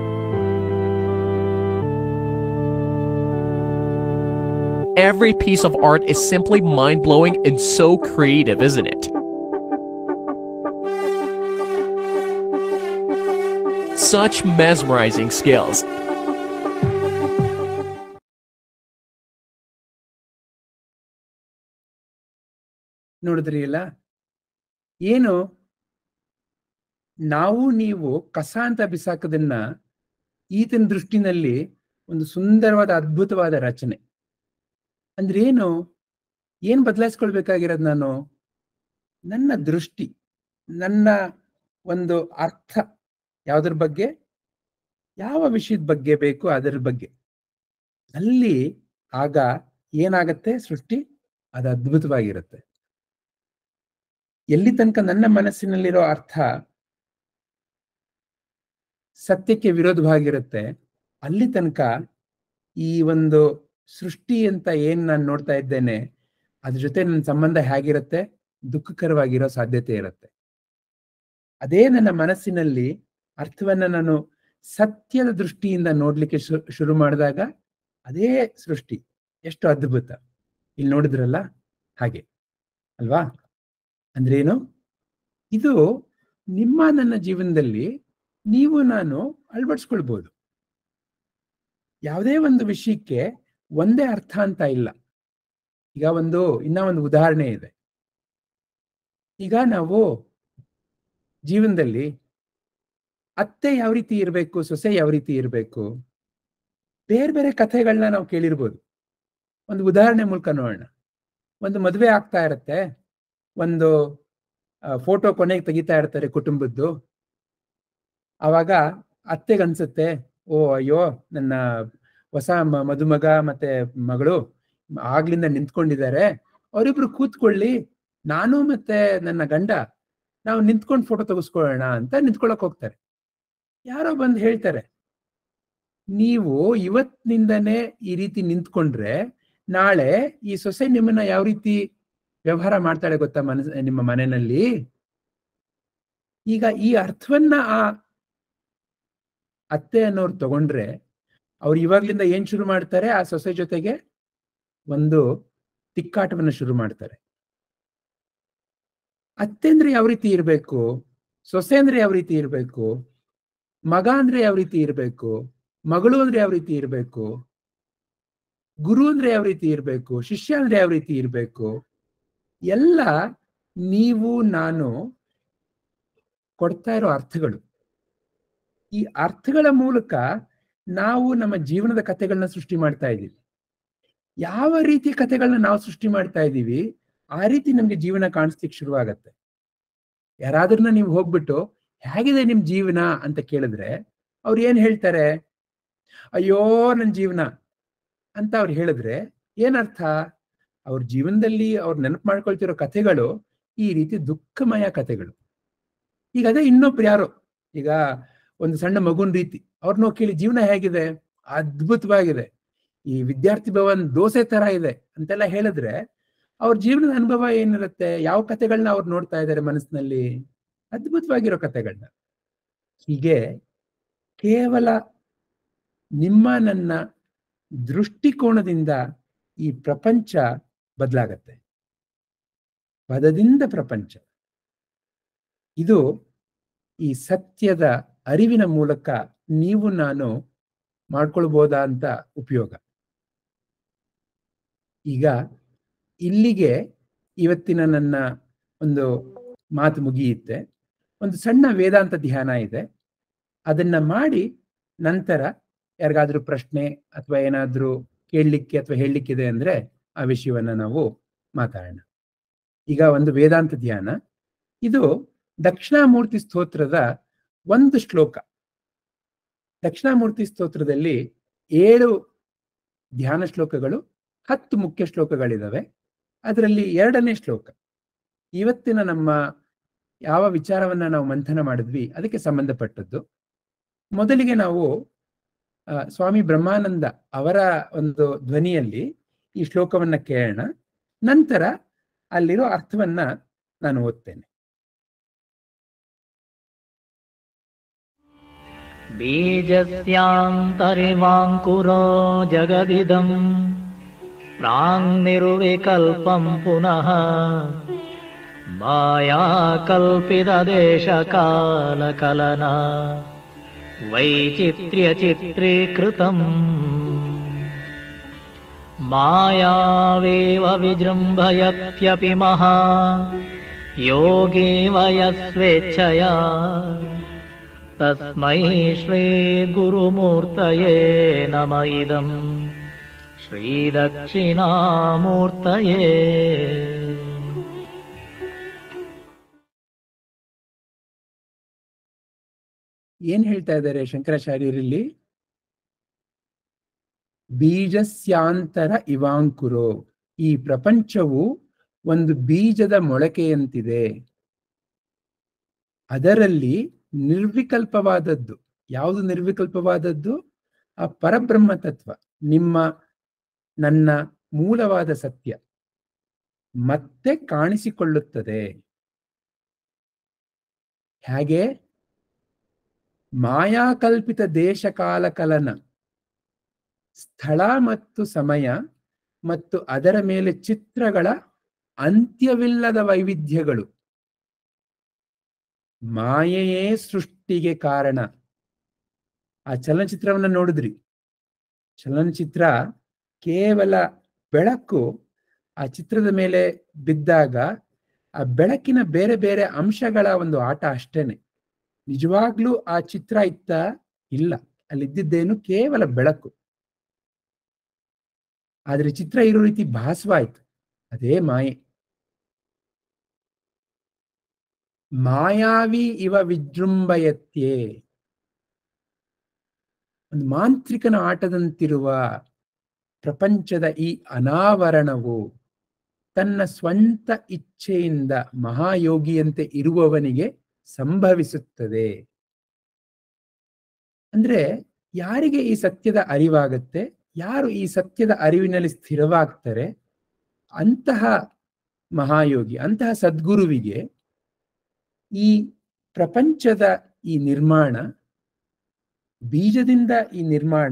Speaker 5: Every piece of art is simply mind-blowing and so creative, isn't it? Such mesmerizing skills.
Speaker 1: ನೋಡಿದ್ರಿ ಇಲ್ಲ ಏನು ನಾವು ನೀವು ಕಸ ಅಂತ ಬಿಸಾಕದನ್ನ ಈತನ ದೃಷ್ಟಿನಲ್ಲಿ ಒಂದು ಸುಂದರವಾದ ಅದ್ಭುತವಾದ ರಚನೆ ಅಂದ್ರೆ ಏನು ಏನ್ ಬದಲಾಯಿಸ್ಕೊಳ್ಬೇಕಾಗಿರೋದು ನಾನು ನನ್ನ ದೃಷ್ಟಿ ನನ್ನ ಒಂದು ಅರ್ಥ ಯಾವ್ದ್ರ ಬಗ್ಗೆ ಯಾವ ವಿಷಯದ ಬಗ್ಗೆ ಬೇಕು ಅದರ ಬಗ್ಗೆ ಅಲ್ಲಿ ಆಗ ಏನಾಗತ್ತೆ ಸೃಷ್ಟಿ ಅದು ಅದ್ಭುತವಾಗಿರುತ್ತೆ ಎಲ್ಲಿ ತನಕ ನನ್ನ ಮನಸ್ಸಿನಲ್ಲಿರೋ ಅರ್ಥ ಸತ್ಯಕ್ಕೆ ವಿರೋಧವಾಗಿರುತ್ತೆ ಅಲ್ಲಿ ತನಕ ಈ ಒಂದು ಸೃಷ್ಟಿ ಅಂತ ಏನ್ ನಾನು ನೋಡ್ತಾ ಇದ್ದೇನೆ ಅದ್ರ ಜೊತೆ ನನ್ನ ಸಂಬಂಧ ಹೇಗಿರುತ್ತೆ ದುಃಖಕರವಾಗಿರೋ ಸಾಧ್ಯತೆ ಇರುತ್ತೆ ಅದೇ ನನ್ನ ಮನಸ್ಸಿನಲ್ಲಿ ಅರ್ಥವನ್ನ ನಾನು ಸತ್ಯದ ದೃಷ್ಟಿಯಿಂದ ನೋಡ್ಲಿಕ್ಕೆ ಶುರು ಮಾಡಿದಾಗ ಅದೇ ಸೃಷ್ಟಿ ಎಷ್ಟು ಅದ್ಭುತ ಇಲ್ಲಿ ನೋಡಿದ್ರಲ್ಲ ಹಾಗೆ ಅಲ್ವಾ ಅಂದ್ರೆ ಏನು ಇದು ನಿಮ್ಮ ನನ್ನ ಜೀವನದಲ್ಲಿ ನೀವು ನಾನು ಅಳವಡಿಸ್ಕೊಳ್ಬೋದು ಯಾವುದೇ ಒಂದು ವಿಷಯಕ್ಕೆ ಒಂದೇ ಅರ್ಥ ಅಂತ ಇಲ್ಲ ಈಗ ಒಂದು ಇನ್ನ ಒಂದು ಉದಾಹರಣೆ ಇದೆ ಈಗ ನಾವು ಜೀವನದಲ್ಲಿ ಅತ್ತೆ ಯಾವ ರೀತಿ ಇರಬೇಕು ಸೊಸೆ ಯಾವ ರೀತಿ ಇರಬೇಕು ಬೇರೆ ಬೇರೆ ಕಥೆಗಳನ್ನ ನಾವು ಕೇಳಿರ್ಬೋದು ಒಂದು ಉದಾಹರಣೆ ಮೂಲಕ ನೋಡೋಣ ಒಂದು ಮದುವೆ ಆಗ್ತಾ ಇರತ್ತೆ ಒಂದು ಫೋಟೋ ಕೊನೆಗೆ ತೆಗಿತಾ ಇರ್ತಾರೆ ಕುಟುಂಬದ್ದು ಆವಾಗ ಅನ್ಸುತ್ತೆ ಓ ಅಯ್ಯೋ ನನ್ನ ಹೊಸ ಮದುಮಗ ಮತ್ತೆ ಮಗಳು ಆಗ್ಲಿಂದ ನಿಂತ್ಕೊಂಡಿದ್ದಾರೆ ಅವರಿಬ್ರು ಕೂತ್ಕೊಳ್ಳಿ ನಾನು ಮತ್ತೆ ನನ್ನ ಗಂಡ ನಾವು ನಿಂತ್ಕೊಂಡು ಫೋಟೋ ತೆಗೆಸ್ಕೊಳ್ಳೋಣ ಅಂತ ನಿಂತ್ಕೊಳಕ್ ಹೋಗ್ತಾರೆ ಯಾರೋ ಬಂದು ಹೇಳ್ತಾರೆ ನೀವು ಇವತ್ತಿನಿಂದನೇ ಈ ರೀತಿ ನಿಂತ್ಕೊಂಡ್ರೆ ನಾಳೆ ಈ ಸೊಸೆ ನಿಮ್ಮನ್ನ ಯಾವ ರೀತಿ ವ್ಯವಹಾರ ಮಾಡ್ತಾಳೆ ಗೊತ್ತಾ ಮನಸ್ ನಿಮ್ಮ ಮನೆಯಲ್ಲಿ ಈಗ ಈ ಅರ್ಥವನ್ನ ಆ ಅತ್ತೆ ಅನ್ನೋರು ತಗೊಂಡ್ರೆ ಅವ್ರು ಇವಾಗ್ಲಿಂದ ಏನ್ ಶುರು ಮಾಡ್ತಾರೆ ಆ ಸೊಸೆ ಜೊತೆಗೆ ಒಂದು ತಿಕ್ಕಾಟವನ್ನು ಶುರು ಮಾಡ್ತಾರೆ ಅತ್ತೆ ಅಂದ್ರೆ ಯಾವ ರೀತಿ ಇರಬೇಕು ಸೊಸೆ ಅಂದ್ರೆ ಯಾವ ರೀತಿ ಇರಬೇಕು ಮಗ ಅಂದ್ರೆ ಯಾವ ರೀತಿ ಇರಬೇಕು ಮಗಳು ಅಂದ್ರೆ ಯಾವ ರೀತಿ ಇರಬೇಕು ಗುರು ಅಂದ್ರೆ ಯಾವ ರೀತಿ ಇರಬೇಕು ಶಿಷ್ಯ ಅಂದ್ರೆ ಯಾವ ರೀತಿ ಇರಬೇಕು ಎಲ್ಲ ನೀವು ನಾನು ಕೊಡ್ತಾ ಇರೋ ಅರ್ಥಗಳು ಈ ಅರ್ಥಗಳ ಮೂಲಕ ನಾವು ನಮ್ಮ ಜೀವನದ ಕಥೆಗಳನ್ನ ಸೃಷ್ಟಿ ಮಾಡ್ತಾ ಇದ್ದೀವಿ ಯಾವ ರೀತಿ ಕಥೆಗಳನ್ನ ನಾವು ಸೃಷ್ಟಿ ಮಾಡ್ತಾ ಇದ್ದೀವಿ ಆ ರೀತಿ ನಮ್ಗೆ ಜೀವನ ಕಾಣಿಸ್ಲಿಕ್ಕೆ ಶುರುವಾಗತ್ತೆ ಯಾರಾದ್ರೂ ನೀವು ಹೋಗ್ಬಿಟ್ಟು ಹೇಗಿದೆ ನಿಮ್ ಜೀವನ ಅಂತ ಕೇಳಿದ್ರೆ ಅವ್ರು ಏನ್ ಹೇಳ್ತಾರೆ ಅಯ್ಯೋ ನನ್ನ ಜೀವನ ಅಂತ ಅವ್ರು ಹೇಳಿದ್ರೆ ಏನರ್ಥ ಅವ್ರ ಜೀವನದಲ್ಲಿ ಅವ್ರು ನೆನಪು ಮಾಡ್ಕೊಳ್ತಿರೋ ಕಥೆಗಳು ಈ ರೀತಿ ದುಃಖಮಯ ಕಥೆಗಳು ಈಗ ಅದೇ ಇನ್ನೊಬ್ರು ಯಾರು ಈಗ ಒಂದು ಸಣ್ಣ ಮಗುನ್ ರೀತಿ ಅವ್ರನ್ನ ಕೇಳಿ ಜೀವನ ಹೇಗಿದೆ ಅದ್ಭುತವಾಗಿದೆ ಈ ವಿದ್ಯಾರ್ಥಿ ಭವನ್ ದೋಸೆ ತರ ಇದೆ ಅಂತೆಲ್ಲ ಹೇಳಿದ್ರೆ ಅವ್ರ ಜೀವನದ ಅನುಭವ ಏನಿರುತ್ತೆ ಯಾವ ಕಥೆಗಳನ್ನ ಅವ್ರು ನೋಡ್ತಾ ಇದ್ದಾರೆ ಮನಸ್ಸಿನಲ್ಲಿ ಅದ್ಭುತವಾಗಿರೋ ಕಥೆಗಳನ್ನ ಹೀಗೆ ಕೇವಲ ನಿಮ್ಮ ನನ್ನ ದೃಷ್ಟಿಕೋನದಿಂದ ಈ ಪ್ರಪಂಚ ಬದಲಾಗತ್ತೆ ಪದದಿಂದ ಪ್ರಪಂಚ ಇದು ಈ ಸತ್ಯದ ಅರಿವಿನ ಮೂಲಕ ನೀವು ನಾನು ಮಾಡ್ಕೊಳ್ಬೋದಾ ಅಂತ ಉಪಯೋಗ ಈಗ ಇಲ್ಲಿಗೆ ಇವತ್ತಿನ ನನ್ನ ಒಂದು ಮಾತು ಮುಗಿಯುತ್ತೆ ಒಂದು ಸಣ್ಣ ವೇದಾಂತ ಧ್ಯಾನ ಇದೆ ಅದನ್ನ ಮಾಡಿ ನಂತರ ಯಾರಿಗಾದ್ರೂ ಪ್ರಶ್ನೆ ಅಥವಾ ಏನಾದ್ರೂ ಕೇಳಲಿಕ್ಕೆ ಅಥವಾ ಹೇಳಲಿಕ್ಕಿದೆ ಅಂದ್ರೆ ಆ ವಿಷಯವನ್ನ ನಾವು ಮಾತಾಡೋಣ ಈಗ ಒಂದು ವೇದಾಂತ ಧ್ಯಾನ ಇದು ಮೂರ್ತಿ ಸ್ತೋತ್ರದ ಒಂದು ಶ್ಲೋಕ ದಕ್ಷಿಣಾಮೂರ್ತಿ ಸ್ತೋತ್ರದಲ್ಲಿ ಏಳು ಧ್ಯಾನ ಶ್ಲೋಕಗಳು ಹತ್ತು ಮುಖ್ಯ ಶ್ಲೋಕಗಳಿದಾವೆ ಅದರಲ್ಲಿ ಎರಡನೇ ಶ್ಲೋಕ ಇವತ್ತಿನ ನಮ್ಮ ಯಾವ ವಿಚಾರವನ್ನ ನಾವು ಮಂಥನ ಮಾಡಿದ್ವಿ ಅದಕ್ಕೆ ಸಂಬಂಧಪಟ್ಟದ್ದು ಮೊದಲಿಗೆ ನಾವು ಸ್ವಾಮಿ ಬ್ರಹ್ಮಾನಂದ ಅವರ ಒಂದು ಧ್ವನಿಯಲ್ಲಿ ಈ ಶ್ಲೋಕವನ್ನು ಕೇಳೋಣ ನಂತರ ಅಲ್ಲಿರೋ ಅರ್ಥವನ್ನ ನಾನು ಓದ್ತೇನೆ
Speaker 3: ಜಗದಿಧ ನಿರ್ಪಂ ಪುನಃ ಮಾಯಾ ಕಲ್ಪಿದ ದೇಶ ಕಾಲ ವೈಚಿತ್ರ್ಯ ಚಿತ್ರೀಕೃತಂ मायावेव विजृम्भयत्यपि महा योगेव यस्वेच्छया तस्मै श्रीगुरुमूर्तये नम इदम् श्रीदक्षिणामूर्तयेतरे
Speaker 1: शङ्कराचार्य ಬೀಜಸ್ಯಾಂತರ ಇವಾಂಕುರೋ ಈ ಪ್ರಪಂಚವು ಒಂದು ಬೀಜದ ಮೊಳಕೆಯಂತಿದೆ ಅದರಲ್ಲಿ ನಿರ್ವಿಕಲ್ಪವಾದದ್ದು ಯಾವುದು ನಿರ್ವಿಕಲ್ಪವಾದದ್ದು ಆ ಪರಬ್ರಹ್ಮ ತತ್ವ ನಿಮ್ಮ ನನ್ನ ಮೂಲವಾದ ಸತ್ಯ ಮತ್ತೆ ಕಾಣಿಸಿಕೊಳ್ಳುತ್ತದೆ ಹೇಗೆ ಮಾಯಾಕಲ್ಪಿತ ದೇಶಕಾಲ ಕಲನ ಸ್ಥಳ ಮತ್ತು ಸಮಯ ಮತ್ತು ಅದರ ಮೇಲೆ ಚಿತ್ರಗಳ ಅಂತ್ಯವಿಲ್ಲದ ವೈವಿಧ್ಯಗಳು ಮಾಯೆಯೇ ಸೃಷ್ಟಿಗೆ ಕಾರಣ ಆ ಚಲನಚಿತ್ರವನ್ನ ನೋಡಿದ್ರಿ ಚಲನಚಿತ್ರ ಕೇವಲ ಬೆಳಕು ಆ ಚಿತ್ರದ ಮೇಲೆ ಬಿದ್ದಾಗ ಆ ಬೆಳಕಿನ ಬೇರೆ ಬೇರೆ ಅಂಶಗಳ ಒಂದು ಆಟ ಅಷ್ಟೇನೆ ನಿಜವಾಗ್ಲೂ ಆ ಚಿತ್ರ ಇತ್ತ ಇಲ್ಲ ಅಲ್ಲಿದ್ದೇನು ಕೇವಲ ಬೆಳಕು ಆದರೆ ಚಿತ್ರ ಇರೋ ರೀತಿ ಭಾಸವಾಯ್ತು ಅದೇ ಮಾಯೆ ಮಾಯಾವಿ ಇವ ವಿಜೃಂಭಯತ್ಯೆ ಒಂದು ಮಾಂತ್ರಿಕನ ಆಟದಂತಿರುವ ಪ್ರಪಂಚದ ಈ ಅನಾವರಣವು ತನ್ನ ಸ್ವಂತ ಇಚ್ಛೆಯಿಂದ ಮಹಾಯೋಗಿಯಂತೆ ಇರುವವನಿಗೆ ಸಂಭವಿಸುತ್ತದೆ ಅಂದ್ರೆ ಯಾರಿಗೆ ಈ ಸತ್ಯದ ಅರಿವಾಗತ್ತೆ ಯಾರು ಈ ಸತ್ಯದ ಅರಿವಿನಲ್ಲಿ ಸ್ಥಿರವಾಗ್ತಾರೆ ಅಂತಹ ಮಹಾಯೋಗಿ ಅಂತಹ ಸದ್ಗುರುವಿಗೆ ಈ ಪ್ರಪಂಚದ ಈ ನಿರ್ಮಾಣ ಬೀಜದಿಂದ ಈ ನಿರ್ಮಾಣ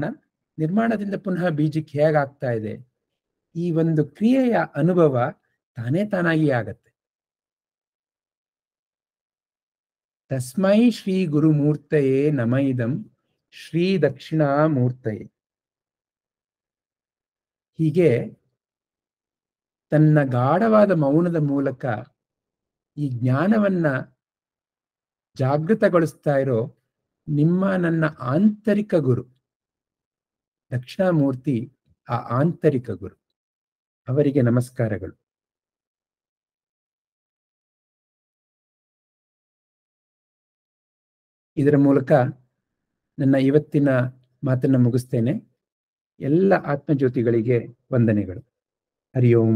Speaker 1: ನಿರ್ಮಾಣದಿಂದ ಪುನಃ ಬೀಜಕ್ಕೆ ಹೇಗಾಗ್ತಾ ಇದೆ ಈ ಒಂದು ಕ್ರಿಯೆಯ ಅನುಭವ ತಾನೇ ತಾನಾಗಿ ಆಗತ್ತೆ ತಸ್ಮೈ ಶ್ರೀ ಗುರುಮೂರ್ತಯೇ ನಮ ಇದಂ ಶ್ರೀ ದಕ್ಷಿಣಾಮೂರ್ತಯೇ ಹೀಗೆ ತನ್ನ ಗಾಢವಾದ ಮೌನದ ಮೂಲಕ ಈ ಜ್ಞಾನವನ್ನ ಜಾಗೃತಗೊಳಿಸ್ತಾ ಇರೋ ನಿಮ್ಮ ನನ್ನ ಆಂತರಿಕ ಗುರು ದಕ್ಷಿಣಾಮೂರ್ತಿ ಆ ಆಂತರಿಕ ಗುರು ಅವರಿಗೆ ನಮಸ್ಕಾರಗಳು ಇದರ ಮೂಲಕ ನನ್ನ ಇವತ್ತಿನ ಮಾತನ್ನು ಮುಗಿಸ್ತೇನೆ ಎಲ್ಲ ಆತ್ಮಜ್ಯೋತಿಗಳಿಗೆ ವಂದನೆಗಳು ಹರಿ ಓಂ